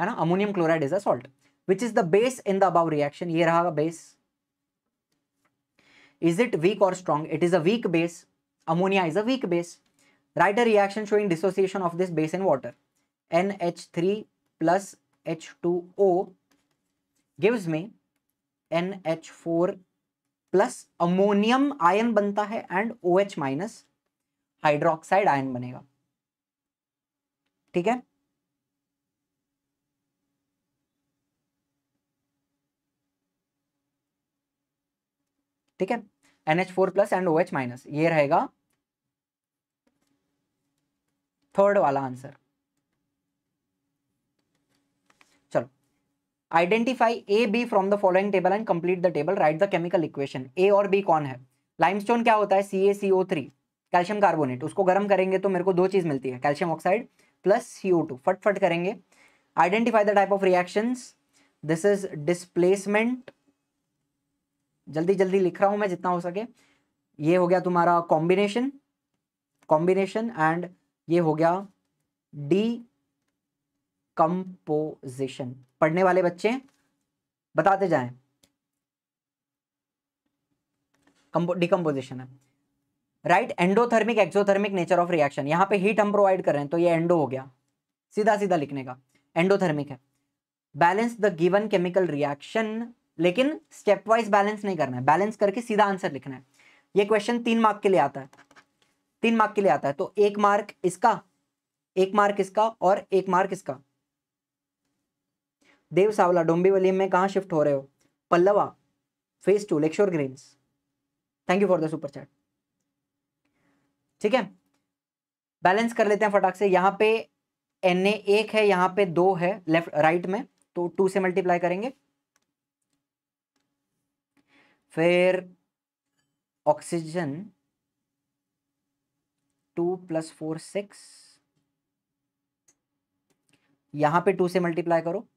S1: है ना ammonium chloride is a salt which is the base in the above reaction ये रहा base is it weak और strong it is a weak base ammonia is a weak base write a reaction showing dissociation of this base in water N H H three plus two O gives H2O N H four plus ammonium ion बनता है and O H minus hydroxide ion बनेगा ठीक है ठीक है N H four plus and O H minus ये रहेगा third वाला answer identify A B from the following table and complete the table write the chemical equation A और B कौन है लाइमस्टोन क्या होता है C A C O three calcium carbonate उसको गर्म करेंगे तो मेरे को दो चीज़ मिलती है calcium oxide plus C O two फट फट करेंगे identify the type of reaction this is displacement जल्दी जल्दी लिख रहा हूं मैं जितना हो सके ये हो गया तुम्हारा कॉम्बिनेशन कॉम्बिनेशन एंड ये हो गया डी कंपोजिशन पढ़ने वाले बच्चे बताते जाएं डिकम्पोजिशन है right endothermic exothermic nature of reaction यहां पे हीट हम प्रोवाइड कर रहे हैं तो ये एंडो हो गया सीधा सीधा लिखने का एंडोथर्मिक है balance the given chemical reaction लेकिन स्टेप वाइज बैलेंस नहीं करना है बैलेंस करके सीधा आंसर लिखना है ये क्वेश्चन तीन मार्क के लिए आता है तीन मार्क के लिए आता है तो एक मार्क इसका एक मार्क इसका और एक मार्क इसका देव सावला डोंबिवली में कहाँ शिफ्ट हो रहे हो Palava phase two Lakeshore Greens thank you for the super chat ठीक है बैलेंस कर लेते हैं फटाक से यहाँ पे एन ए एक है यहाँ पे दो है लेफ्ट राइट में तो टू से मल्टीप्लाई करेंगे फिर oxygen two plus four six यहां पे टू से मल्टीप्लाई करो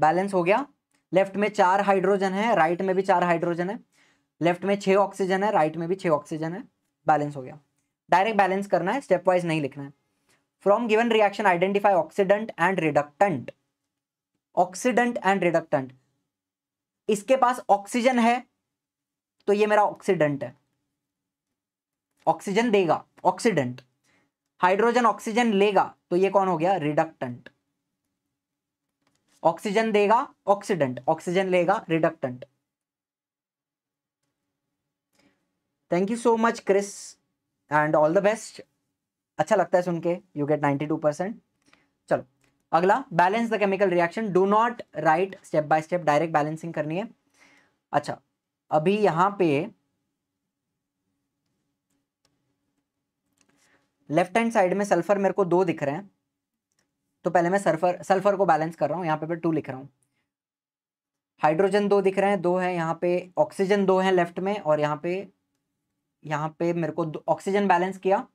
S1: बैलेंस हो गया लेफ्ट में चार हाइड्रोजन है राइट में भी चार हाइड्रोजन है लेफ्ट में छह ऑक्सीजन है राइट में भी छह ऑक्सीजन है बैलेंस हो गया डायरेक्ट बैलेंस करना है स्टेप वाइज नहीं लिखना है from given reaction identify oxidant and reductant oxidant and reductant इसके पास ऑक्सीजन है तो ये मेरा ऑक्सीडेंट है ऑक्सीजन देगा ऑक्सीडेंट हाइड्रोजन ऑक्सीजन लेगा तो ये कौन हो गया रिडक्टेंट ऑक्सीजन देगा ऑक्सीडेंट ऑक्सीजन लेगा reductant thank you so much Chris and all the best अच्छा लगता है सुन के यू गेट 92 परसेंट चलो अगला balance the chemical reaction do not write step by step direct balancing करनी है अच्छा अभी यहां पे लेफ्ट हैंड साइड में सल्फर मेरे को दो दिख रहे हैं तो पहले मैं सल्फर सल्फर को बैलेंस कर रहा हूँ यहाँ पे मैं टू लिख रहा हूँ हाइड्रोजन दो दिख रहे हैं दो है यहाँ पे ऑक्सीजन दो है लेफ्ट में और यहाँ पे यहाँ पे मेरे को ऑक्सीजन बैलेंस किया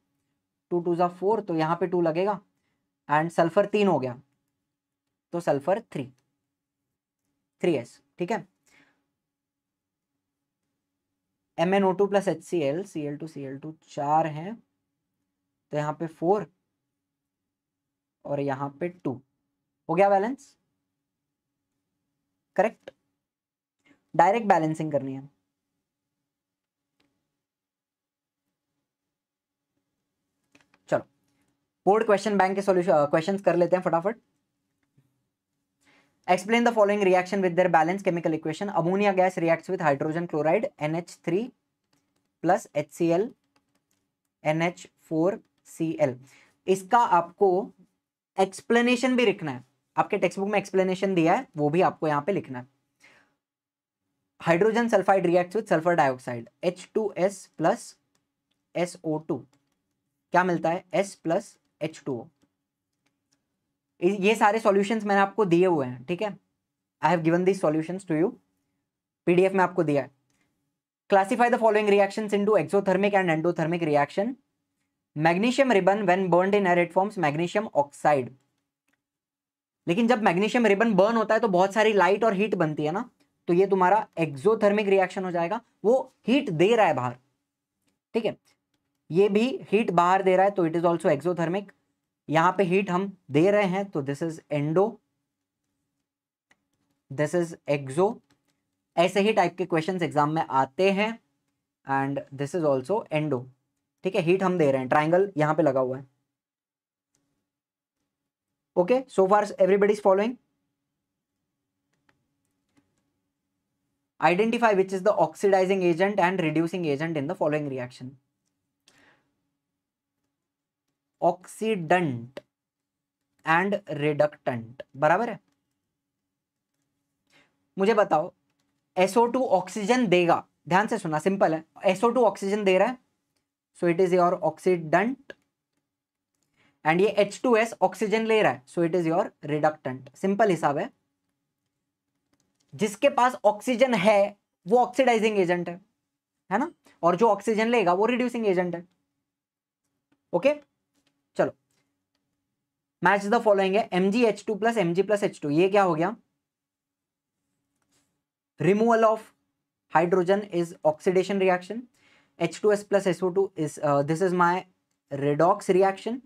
S1: टू टू जो फोर तो यहाँ पे टू लगेगा एंड सल्फर तीन हो गया तो सल्फर थ्री थ्री एस ठीक है M N O two plus H C L C L two C L two चार है तो यहाँ पे फोर और यहां पे टू हो गया बैलेंस करेक्ट डायरेक्ट बैलेंसिंग करनी है चलो बोर्ड क्वेश्चन बैंक के सॉल्यूशन क्वेश्चंस कर लेते हैं फटाफट explain the following reaction with their balance chemical equation ammonia gas reacts with hydrogen chloride N H three plus H C L N H four C L इसका आपको explanation भी लिखना है आपके टेक्स्ट बुक में एक्सप्लेनेशन दिया है वो भी आपको यहाँ पे लिखना है hydrogen sulphide reacts with sulphur dioxide H two S plus S O two क्या मिलता है S plus H two O ये सारे सॉल्यूशंस मैंने आपको दिए हुए हैं ठीक है I have given this solution to you PDF में आपको दिया है classify the following into exothermic and endothermic reaction magnesium ribbon when burn in air it forms magnesium oxide लेकिन जब मैग्नीशियम रिबन बर्न होता है तो बहुत सारी लाइट और हीट बनती है ना तो ये तुम्हारा एक्सोथर्मिक रिएक्शन हो जाएगा वो हीट दे रहा है बाहर ठीक है ये भी हीट बाहर दे रहा है तो इट इज ऑल्सो एक्सोथर्मिक यहां पे हीट हम दे रहे हैं तो this is endo this is exo ऐसे ही टाइप के क्वेश्चंस एग्जाम में आते हैं and this is also endo ठीक है हीट हम दे रहे हैं ट्राइंगल यहां पर लगा हुआ है okay so far everybody is following identify which is the oxidising agent and reducing agent in the following reaction oxidant and reductant बराबर है मुझे बताओ एसओ टू ऑक्सीजन देगा ध्यान से सुना सिंपल है एसओ टू ऑक्सीजन दे रहा है so it is your oxidant and ये एच टू एस ऑक्सीजन ले रहा है so it is your reductant simple हिसाब है जिसके पास ऑक्सीजन है वो ऑक्सीडाइजिंग एजेंट है है ना और जो ऑक्सीजन लेगा वो रिड्यूसिंग एजेंट है ओके okay? चलो मैच द फॉलोइंग है M G H two plus M G plus H two ये क्या हो गया removal of hydrogen is oxidation reaction H2S plus SO2 is, uh, this is my redox reaction.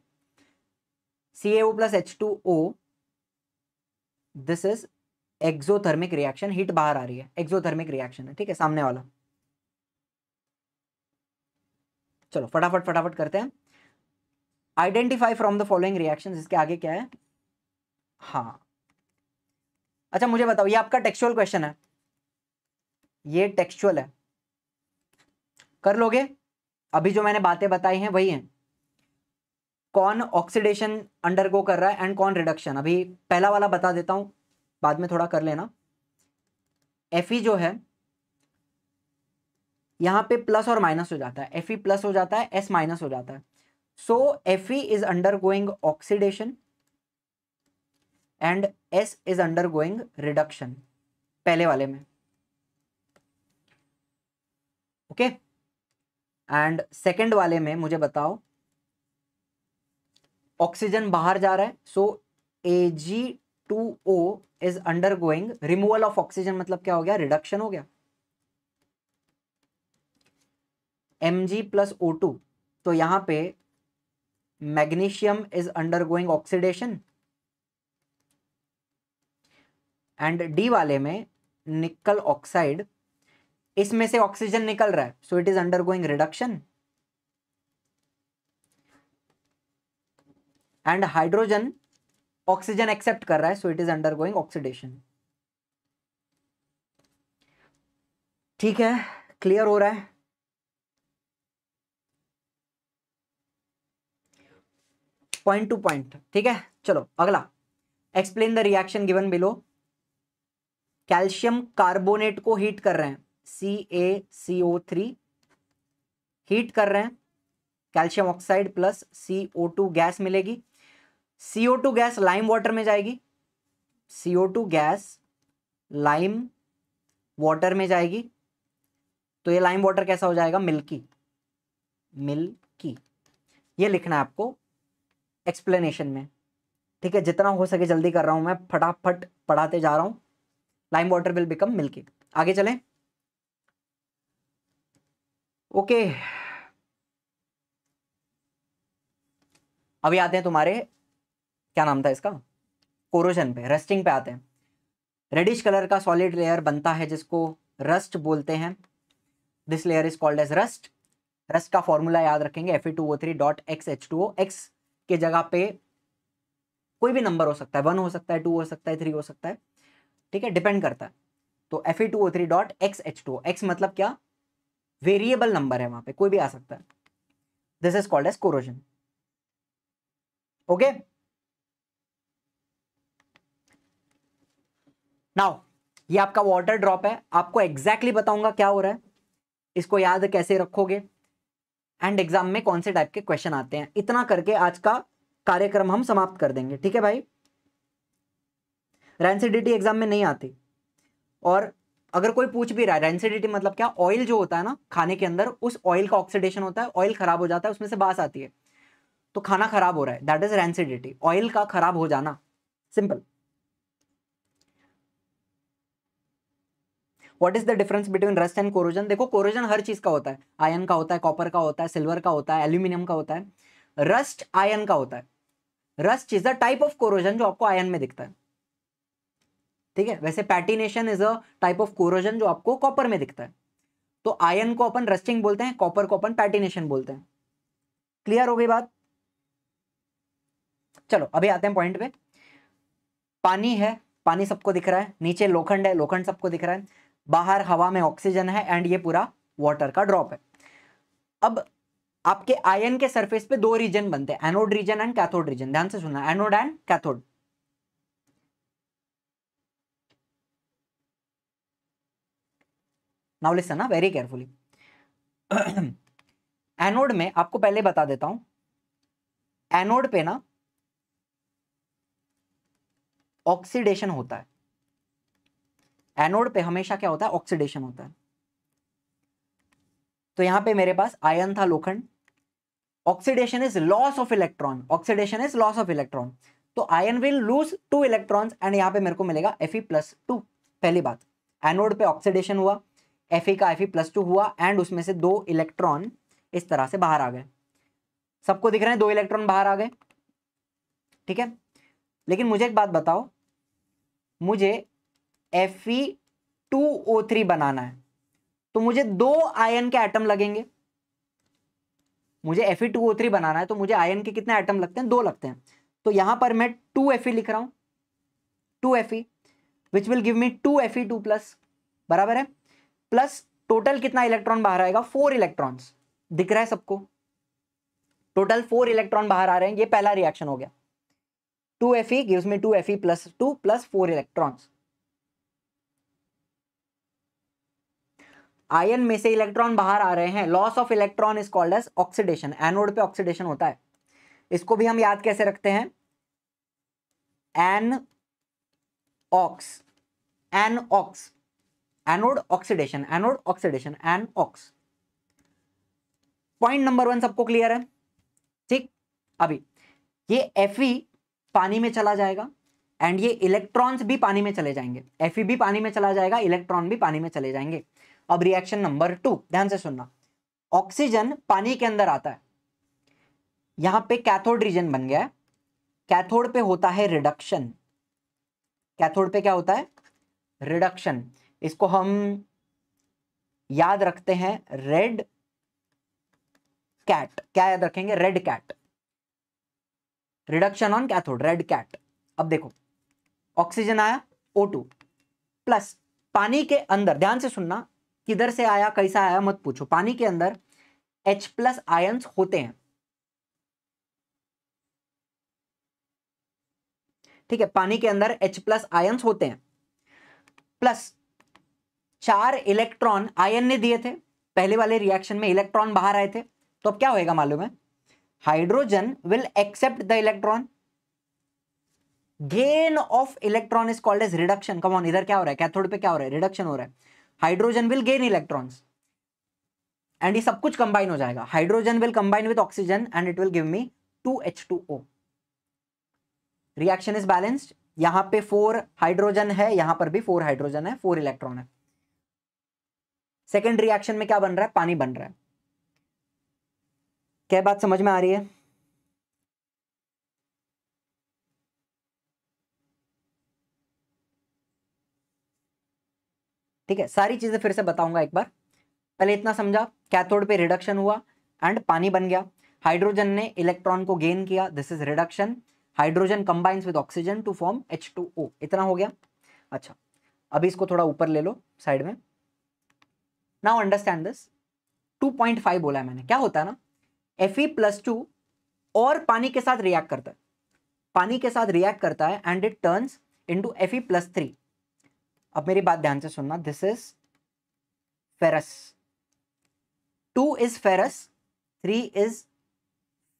S1: CaO plus H2O, this is exothermic reaction heat बाहर आ रही है exothermic reaction है ठीक है सामने वाला चलो फटाफट फटाफट करते हैं identify from the following reaction इसके आगे क्या है हाँ अच्छा मुझे बताओ ये आपका टेक्सुअल क्वेश्चन है ये टेक्सुअल है कर लोगे अभी जो मैंने बातें बताई हैं वही हैं कौन ऑक्सीडेशन अंडरगो कर रहा है एंड कौन रिडक्शन अभी पहला वाला बता देता हूं बाद में थोड़ा कर लेना एफ जो है यहां पे प्लस और माइनस हो जाता है एफ प्लस हो जाता है एस माइनस हो जाता है so F is undergoing oxidation and S is undergoing reduction पहले वाले में ओके okay? एंड सेकेंड वाले में मुझे बताओ ऑक्सीजन बाहर जा रहा है so A G two O is undergoing removal of oxygen मतलब क्या हो गया रिडक्शन हो गया M G plus O two तो यहां पे magnesium is undergoing oxidation and D वाले में निकल ऑक्साइड इसमें से ऑक्सीजन निकल रहा है so it is undergoing reduction and hydrogen oxygen accept कर रहा है so it is undergoing oxidation ठीक है क्लियर हो रहा है पॉइंट टू पॉइंट ठीक है चलो अगला explain the reaction given below calcium carbonate को हीट कर रहे हैं सी A C O three heat कर रहे हैं calcium oxide plus C O two gas मिलेगी C O two gas lime water में जाएगी C O two gas lime water में जाएगी तो ये लाइम वाटर कैसा हो जाएगा मिल्की मिल्की ये लिखना है आपको एक्सप्लेनेशन में ठीक है जितना हो सके जल्दी कर रहा हूं मैं फटाफट पढ़ाते जा रहा हूं lime water will become milky आगे चलें ओके अभी आते हैं तुम्हारे क्या नाम था इसका कोरोजन पे रस्टिंग पे आते हैं रेडिश कलर का सॉलिड लेयर बनता है जिसको रस्ट बोलते हैं this layer is called as rust rust का फॉर्मूला याद रखेंगे F two O three dot X H two O X के जगह पे कोई भी नंबर हो सकता है वन हो सकता है टू हो सकता है थ्री हो सकता है ठीक है डिपेंड करता है तो F E two O three dot X H two X मतलब क्या वेरिएबल नंबर है वहां पे कोई भी आ सकता है this is called as corrosion okay now ये आपका वाटर ड्रॉप है आपको एग्जैक्टली exactly बताऊंगा क्या हो रहा है इसको याद कैसे रखोगे एंड एग्जाम में कौन से टाइप के क्वेश्चन आते हैं इतना करके आज का कार्यक्रम हम समाप्त कर देंगे ठीक है भाई रैनसीडीटी एग्जाम में नहीं आती और अगर कोई पूछ भी रहा है रेंसिडिटी मतलब क्या ऑयल जो होता है ना खाने के अंदर उस ऑयल का ऑक्सीडेशन होता है ऑयल खराब हो जाता है उसमें से बास आती है तो खाना खराब हो रहा है दैट इज रेंसिडिटी ऑयल का खराब हो जाना simple what is the difference between rust and corrosion देखो कोरोजन हर चीज का होता है आयन का होता है कॉपर का होता है सिल्वर का होता है एल्यूमिनियम का होता है रस्ट आयन का होता है rust is the type of corrosion जो आपको आयन में दिखता है ठीक है वैसे patination is a type of corrosion जो आपको कॉपर में दिखता है तो आयन को अपन रस्टिंग बोलते हैं कॉपर को अपन पैटिनेशन बोलते हैं क्लियर हो गई बात चलो अभी आते हैं पॉइंट पे पानी है पानी सबको दिख रहा है नीचे लोखंड है लोखंड सबको दिख रहा है बाहर हवा में ऑक्सीजन है एंड ये पूरा वाटर का ड्रॉप है अब आपके आयन के सरफेस पे दो रीजन बनते हैं anode region and cathode region ध्यान से सुनना anode and cathode now listen ना वेरी केयरफुली एनोड में आपको पहले बता देता हूं एनोड पे ना ऑक्सीडेशन होता है एनोड पे हमेशा क्या होता है ऑक्सीडेशन होता है तो यहां पे मेरे पास आयन था लोखंड oxidation is loss of electron oxidation is loss of electron तो iron will lose two electrons and यहां पे मेरे को मिलेगा Fe प्लस टू पहली बात एनोड पे ऑक्सीडेशन हुआ एफ का एफ प्लस टू हुआ एंड उसमें से दो इलेक्ट्रॉन इस तरह से बाहर आ गए सबको दिख रहे हैं दो इलेक्ट्रॉन बाहर आ गए ठीक है लेकिन मुझे एक बात बताओ मुझे एफ टू ओ थ्री बनाना है तो मुझे दो आयन के एटम लगेंगे मुझे एफ टू ओ थ्री बनाना है तो मुझे आयन के कितने एटम लगते हैं दो लगते हैं तो यहां पर मैं टू एफ लिख रहा हूं two F which will give me two F two plus बराबर है प्लस टोटल कितना इलेक्ट्रॉन बाहर आएगा फोर इलेक्ट्रॉन्स दिख रहा है सबको टोटल फोर इलेक्ट्रॉन बाहर आ रहे हैं ये पहला रिएक्शन हो गया two F E gives me two F E plus two plus four electrons iron में से इलेक्ट्रॉन बाहर आ रहे हैं loss of electron is called as oxidation anode पे ऑक्सीडेशन होता है इसको भी हम याद कैसे रखते हैं an ox an ox anode oxidation anode oxidation an ox point number one सबको क्लियर है ठीक अभी ये एफ पानी में चला जाएगा एंड ये इलेक्ट्रॉन्स भी पानी में चले जाएंगे एफ भी पानी में चला जाएगा इलेक्ट्रॉन भी पानी में चले जाएंगे अब रिएक्शन नंबर टू ध्यान से सुनना ऑक्सीजन पानी के अंदर आता है यहां पे कैथोड रीजन बन गया है कैथोड पे होता है रिडक्शन कैथोड पे क्या होता है रिडक्शन इसको हम याद रखते हैं रेड कैट क्या याद रखेंगे red cat reduction on cathode red cat अब देखो ऑक्सीजन आया O2 प्लस पानी के अंदर ध्यान से सुनना किधर से आया कैसा आया मत पूछो पानी के अंदर H प्लस आयंस होते हैं ठीक है पानी के अंदर H प्लस आयन्स होते हैं प्लस चार इलेक्ट्रॉन आयन ने दिए थे पहले वाले रिएक्शन में इलेक्ट्रॉन बाहर आए थे तो अब क्या होएगा मालूम है hydrogen will accept the electron gain of electron is called as reduction come on इधर क्या हो रहा है कैथोड पे क्या हो रहा है रिडक्शन हो रहा है hydrogen will gain electron and ये सब कुछ कंबाइन हो जाएगा hydrogen will combine with oxygen and it will give me two H two O reaction is balanced यहां पे फोर हाइड्रोजन है यहां पर भी फोर हाइड्रोजन है फोर इलेक्ट्रॉन है सेकेंड रिएक्शन में क्या बन रहा है पानी बन रहा है क्या बात समझ में आ रही है ठीक है सारी चीजें फिर से बताऊंगा एक बार पहले इतना समझा कैथोड पे रिडक्शन हुआ एंड पानी बन गया हाइड्रोजन ने इलेक्ट्रॉन को गेन किया this is reduction hydrogen combines with oxygen to form H two O इतना हो गया अच्छा अभी इसको थोड़ा ऊपर ले लो साइड में नाउ अंडरस्टैंड दिस 2.5 बोला है मैंने क्या होता है ना एफ ई प्लस टू और पानी के साथ रिएक्ट करता है पानी के साथ रिएक्ट करता है and it turns into F E plus three अब मेरी बात ध्यान से सुनना this is ferrous two is ferrous three is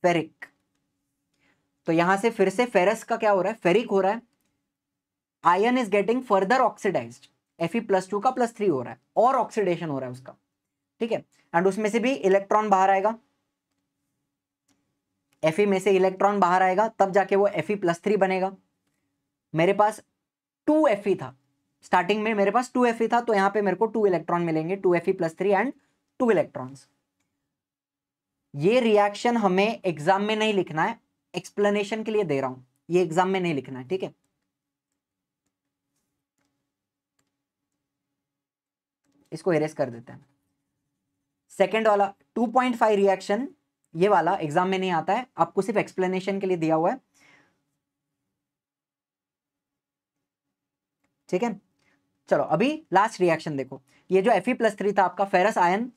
S1: ferric तो यहां से फिर से फेरस का क्या हो रहा है फेरिक हो रहा है ion is getting further oxidised F E plus two का प्लस थ्री हो रहा है और ऑक्सीडेशन हो रहा है उसका ठीक है एंड उसमें से भी इलेक्ट्रॉन बाहर आएगा एफ में से इलेक्ट्रॉन बाहर आएगा तब जाके वो एफ प्लस थ्री बनेगा मेरे पास टू एफ था स्टार्टिंग में मेरे पास टू एफ था तो यहाँ पे मेरे को टू इलेक्ट्रॉन मिलेंगे two F plus three and two electrons ये रिएक्शन हमें एग्जाम में नहीं लिखना है एक्सप्लेनेशन के लिए दे रहा हूं ये एग्जाम में नहीं लिखना है ठीक है इसको एरेस कर देते हैं सेकेंड वाला 2.5 रिएक्शन ये वाला एग्जाम में नहीं आता है आपको सिर्फ एक्सप्लेनेशन के लिए दिया हुआ है ठीक है चलो अभी लास्ट रिएक्शन देखो ये जो एफ प्लस थ्री था आपका ferrous ion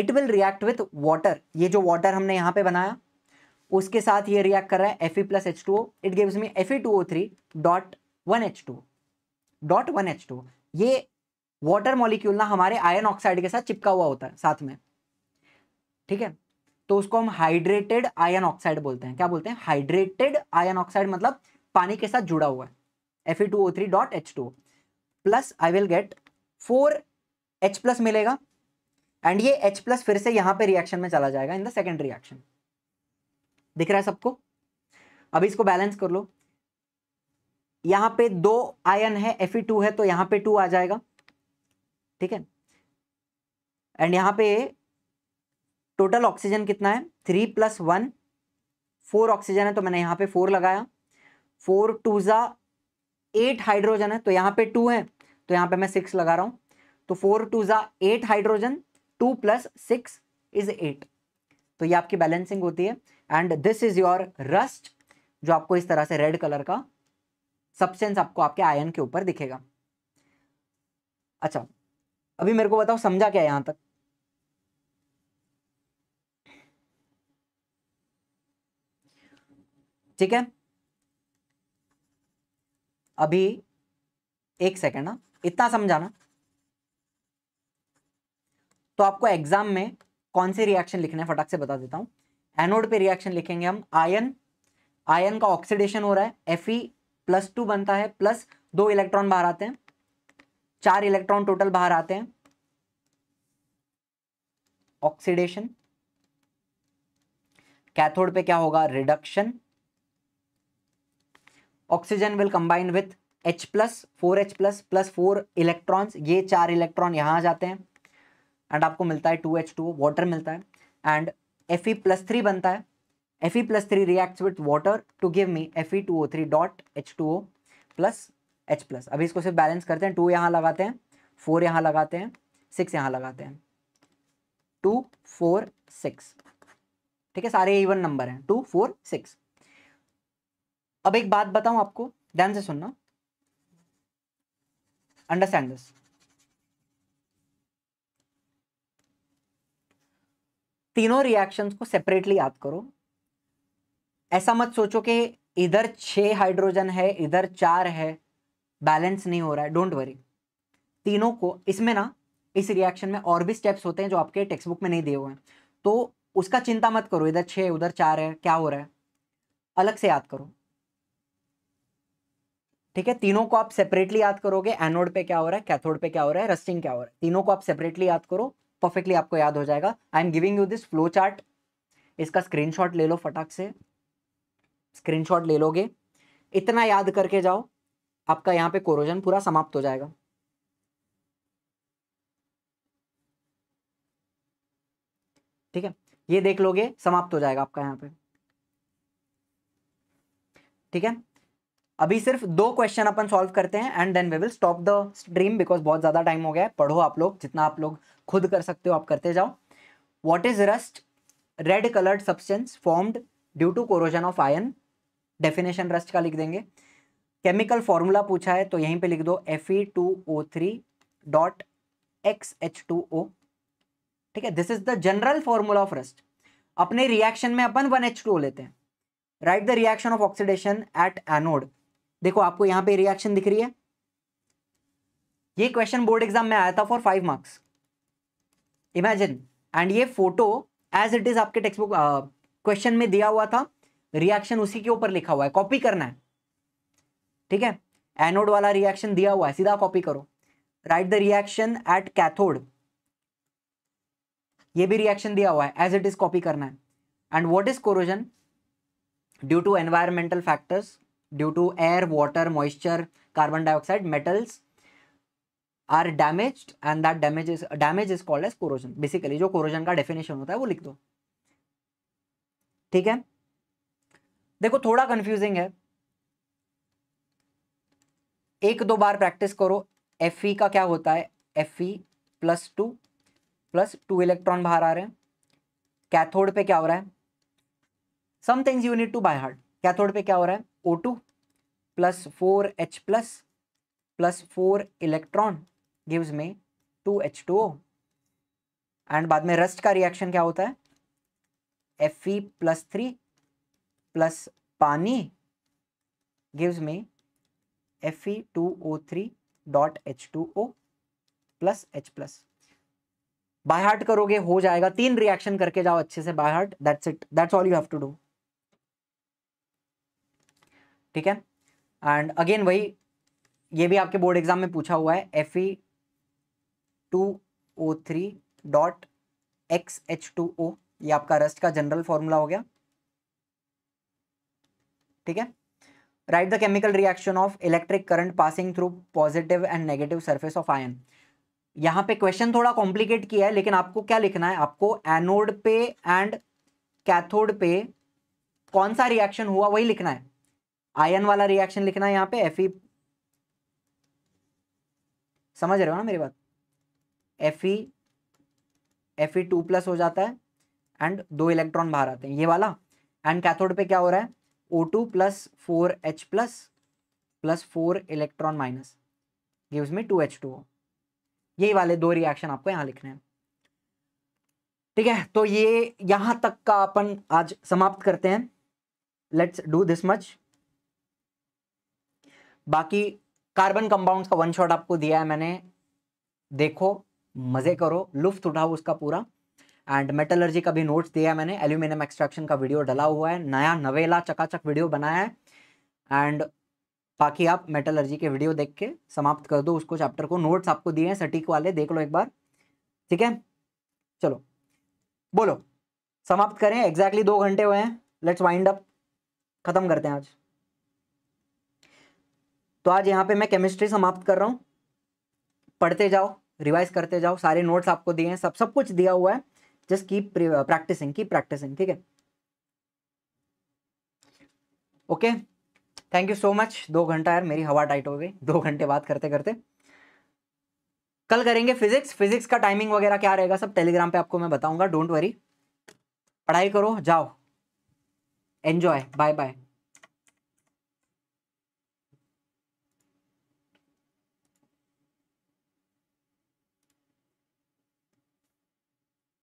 S1: it will react with water ये जो वाटर हमने यहां पे बनाया उसके साथ ये रिएक्ट कर रहा है Fe plus H two it gives me three dot one H two dot one H two ये वाटर मॉलिक्यूल ना हमारे आयन ऑक्साइड के साथ चिपका हुआ होता है साथ में ठीक है तो उसको हम हाइड्रेटेड आयन ऑक्साइड बोलते हैं क्या बोलते हैं हाइड्रेटेड आयन ऑक्साइड मतलब पानी के साथ जुड़ा हुआ है F E two O three dot H two plus I will get four H plus मिलेगा एंड ये एच प्लस फिर से यहाँ पे रिएक्शन में चला जाएगा इन द सेकेंड रिएक्शन दिख रहा है सबको अभी इसको बैलेंस कर लो यहां पे दो आयन है एफ ई टू है तो यहाँ पे टू आ जाएगा ठीक है एंड यहाँ पे टोटल ऑक्सीजन कितना है three plus one four oxygen है तो मैंने यहां पे फोर लगाया फोर टू ज़ा एट हाइड्रोजन है तो यहां पे टू है तो यहां पे मैं सिक्स लगा रहा हूं तो फोर टू ज़ा eight hydrogen two plus six is eight तो ये आपकी बैलेंसिंग होती है and this is your rust जो आपको इस तरह से रेड कलर का सब्सटेंस आपको आपके आयन के ऊपर दिखेगा अच्छा अभी मेरे को बताओ समझा क्या यहां तक ठीक है अभी एक सेकेंड ना इतना समझाना तो आपको एग्जाम में कौन से रिएक्शन लिखना है फटाक से बता देता हूं एनोड पे रिएक्शन लिखेंगे हम आयन आयन का ऑक्सीडेशन हो रहा है एफ प्लस टू बनता है प्लस दो इलेक्ट्रॉन बाहर आते हैं चार इलेक्ट्रॉन टोटल बाहर आते हैं ऑक्सीडेशन कैथोड पे क्या होगा reduction oxygen will combine with H plus four H plus plus four electrons ये चार इलेक्ट्रॉन यहां जाते हैं एंड आपको मिलता है टू एच टू वॉटर मिलता है and F E plus three बनता है F E plus three react with water to give me F E two O three dot H two O plus H plus अभी इसको सिर्फ balance करते हैं to यहाँ लगाते हैं फोर यहाँ लगाते हैं सिक्स यहाँ लगाते हैं टू फोर सिक्स ठीक है सारे इवन नंबर हैं टू फोर सिक्स अब एक बात बताऊं आपको ध्यान से सुनना अंडरस्टैंड दिस तीनों रिएक्शंस को सेपरेटली याद करो ऐसा मत सोचो कि इधर छह हाइड्रोजन है इधर चार है बैलेंस नहीं हो रहा है डोंट वरी तीनों को इसमें ना इस रिएक्शन में और भी स्टेप्स होते हैं जो आपके टेक्स्ट बुक में नहीं दिए हुए हैं तो उसका चिंता मत करो इधर छः उधर चार है क्या हो रहा है अलग से याद करो ठीक है तीनों को आप सेपरेटली याद करोगे एनोड पे क्या हो रहा है कैथोड पे क्या हो रहा है रस्टिंग क्या हो रहा है तीनों को आप सेपरेटली याद करो परफेक्टली आपको याद हो जाएगा I am giving you this flow chart इसका स्क्रीनशॉट ले लो फटाक से स्क्रीनशॉट ले लोगे इतना याद करके जाओ आपका यहाँ पे कोरोजन पूरा समाप्त हो जाएगा ठीक है ये देख लोगे समाप्त हो जाएगा आपका यहाँ पे ठीक है अभी सिर्फ दो क्वेश्चन अपन सॉल्व करते हैं and then we will stop the stream because बहुत ज़्यादा टाइम हो गया है पढ़ो आप लोग जितना आप लोग खुद कर सकते हो आप करते जाओ what is rust red coloured substance formed due to corrosion of iron definition rust का लिख देंगे केमिकल फॉर्मूला पूछा है तो यहीं पे लिख दो F E two O three dot X H two O ठीक है this is the general formula of rust अपने रिएक्शन में अपन वन एच टू ओ लेते हैं write the reaction of oxidation at anode देखो आपको यहाँ पे रिएक्शन दिख रही है ये क्वेश्चन बोर्ड एग्जाम में आया था for five marks imagine and ये फोटो एज इट इज आपके टेक्सट बुक क्वेश्चन में दिया हुआ था रिएक्शन उसी के ऊपर लिखा हुआ है कॉपी करना है ठीक है एनोड वाला रिएक्शन दिया हुआ है सीधा कॉपी करो write the reaction at cathode ये भी रिएक्शन दिया हुआ है एज इट इज कॉपी करना है and what is corrosion due to environmental factors due to air water moisture carbon dioxide metals are damaged and that damage is damage is called as corrosion basically जो corrosion का definition होता है वो लिख दो ठीक है देखो थोड़ा कंफ्यूजिंग है एक दो बार प्रैक्टिस करो एफ ई का क्या होता है F E plus two plus two electron बाहर आ रहे हैं कैथोड पे क्या हो रहा है some things you need to by heart cathode पे क्या हो रहा है O two plus four H plus plus four electron gives me two H two O and बाद में रस्ट का रिएक्शन क्या होता है F E plus three plus पानी gives me Fe2O3.H2O plus H plus by heart करोगे हो जाएगा तीन रिएक्शन करके जाओ अच्छे से by heart that's it that's all you have to do ठीक है एंड अगेन वही ये भी आपके बोर्ड एग्जाम में पूछा हुआ है F E two O three dot X H two O ये आपका रस्ट का जनरल फॉर्मूला हो गया ठीक है write the chemical reaction of electric current passing through positive and negative surface of iron यहाँ पे क्वेश्चन थोड़ा कॉम्प्लिकेट किया है लेकिन आपको क्या लिखना है आपको एनोड पे एंड कैथोड पे कौन सा रिएक्शन हुआ वही लिखना है आयन वाला रिएक्शन लिखना है यहाँ पे एफ समझ रहे हो ना मेरी बात एफ ई टू प्लस हो जाता है एंड दो इलेक्ट्रॉन बाहर आते हैं ये वाला एंड कैथोड पे क्या हो रहा है O two plus four H plus plus four electron minus gives me two H two O यही वाले दो रिएक्शन आपको यहां लिखने हैं ठीक है तो ये यहां तक का अपन आज समाप्त करते हैं लेट्स डू दिस मच बाकी कार्बन कंपाउंड्स का वन शॉट आपको दिया है मैंने देखो मज़े करो लुफ्त उठाओ उसका पूरा एंड मेटलर्जी का भी नोट्स दिया है मैंने एल्यूमिनियम एक्सट्रैक्शन का वीडियो डला हुआ है नया नवेला चकाचक वीडियो बनाया है एंड बाकी आप मेटलर्जी के वीडियो देख के समाप्त कर दो उसको चैप्टर को नोट्स आपको दिए हैं सटीक वाले देख लो एक बार ठीक है चलो बोलो समाप्त करें एग्जैक्टली exactly दो घंटे हुए हैं लेट्स वाइंड अप खत्म करते हैं आज तो आज यहाँ पे मैं केमिस्ट्री समाप्त कर रहा हूँ पढ़ते जाओ रिवाइज करते जाओ सारे नोट्स आपको दिए हैं सब सब कुछ दिया हुआ है just keep practising keep practising ठीक है okay thank you so much दो घंटा यार मेरी हवा टाइट हो गई दो घंटे बात करते करते कल करेंगे फिजिक्स फिजिक्स का टाइमिंग वगैरह क्या रहेगा सब टेलीग्राम पे आपको मैं बताऊंगा डोंट वरी पढ़ाई करो जाओ एंजॉय बाय बाय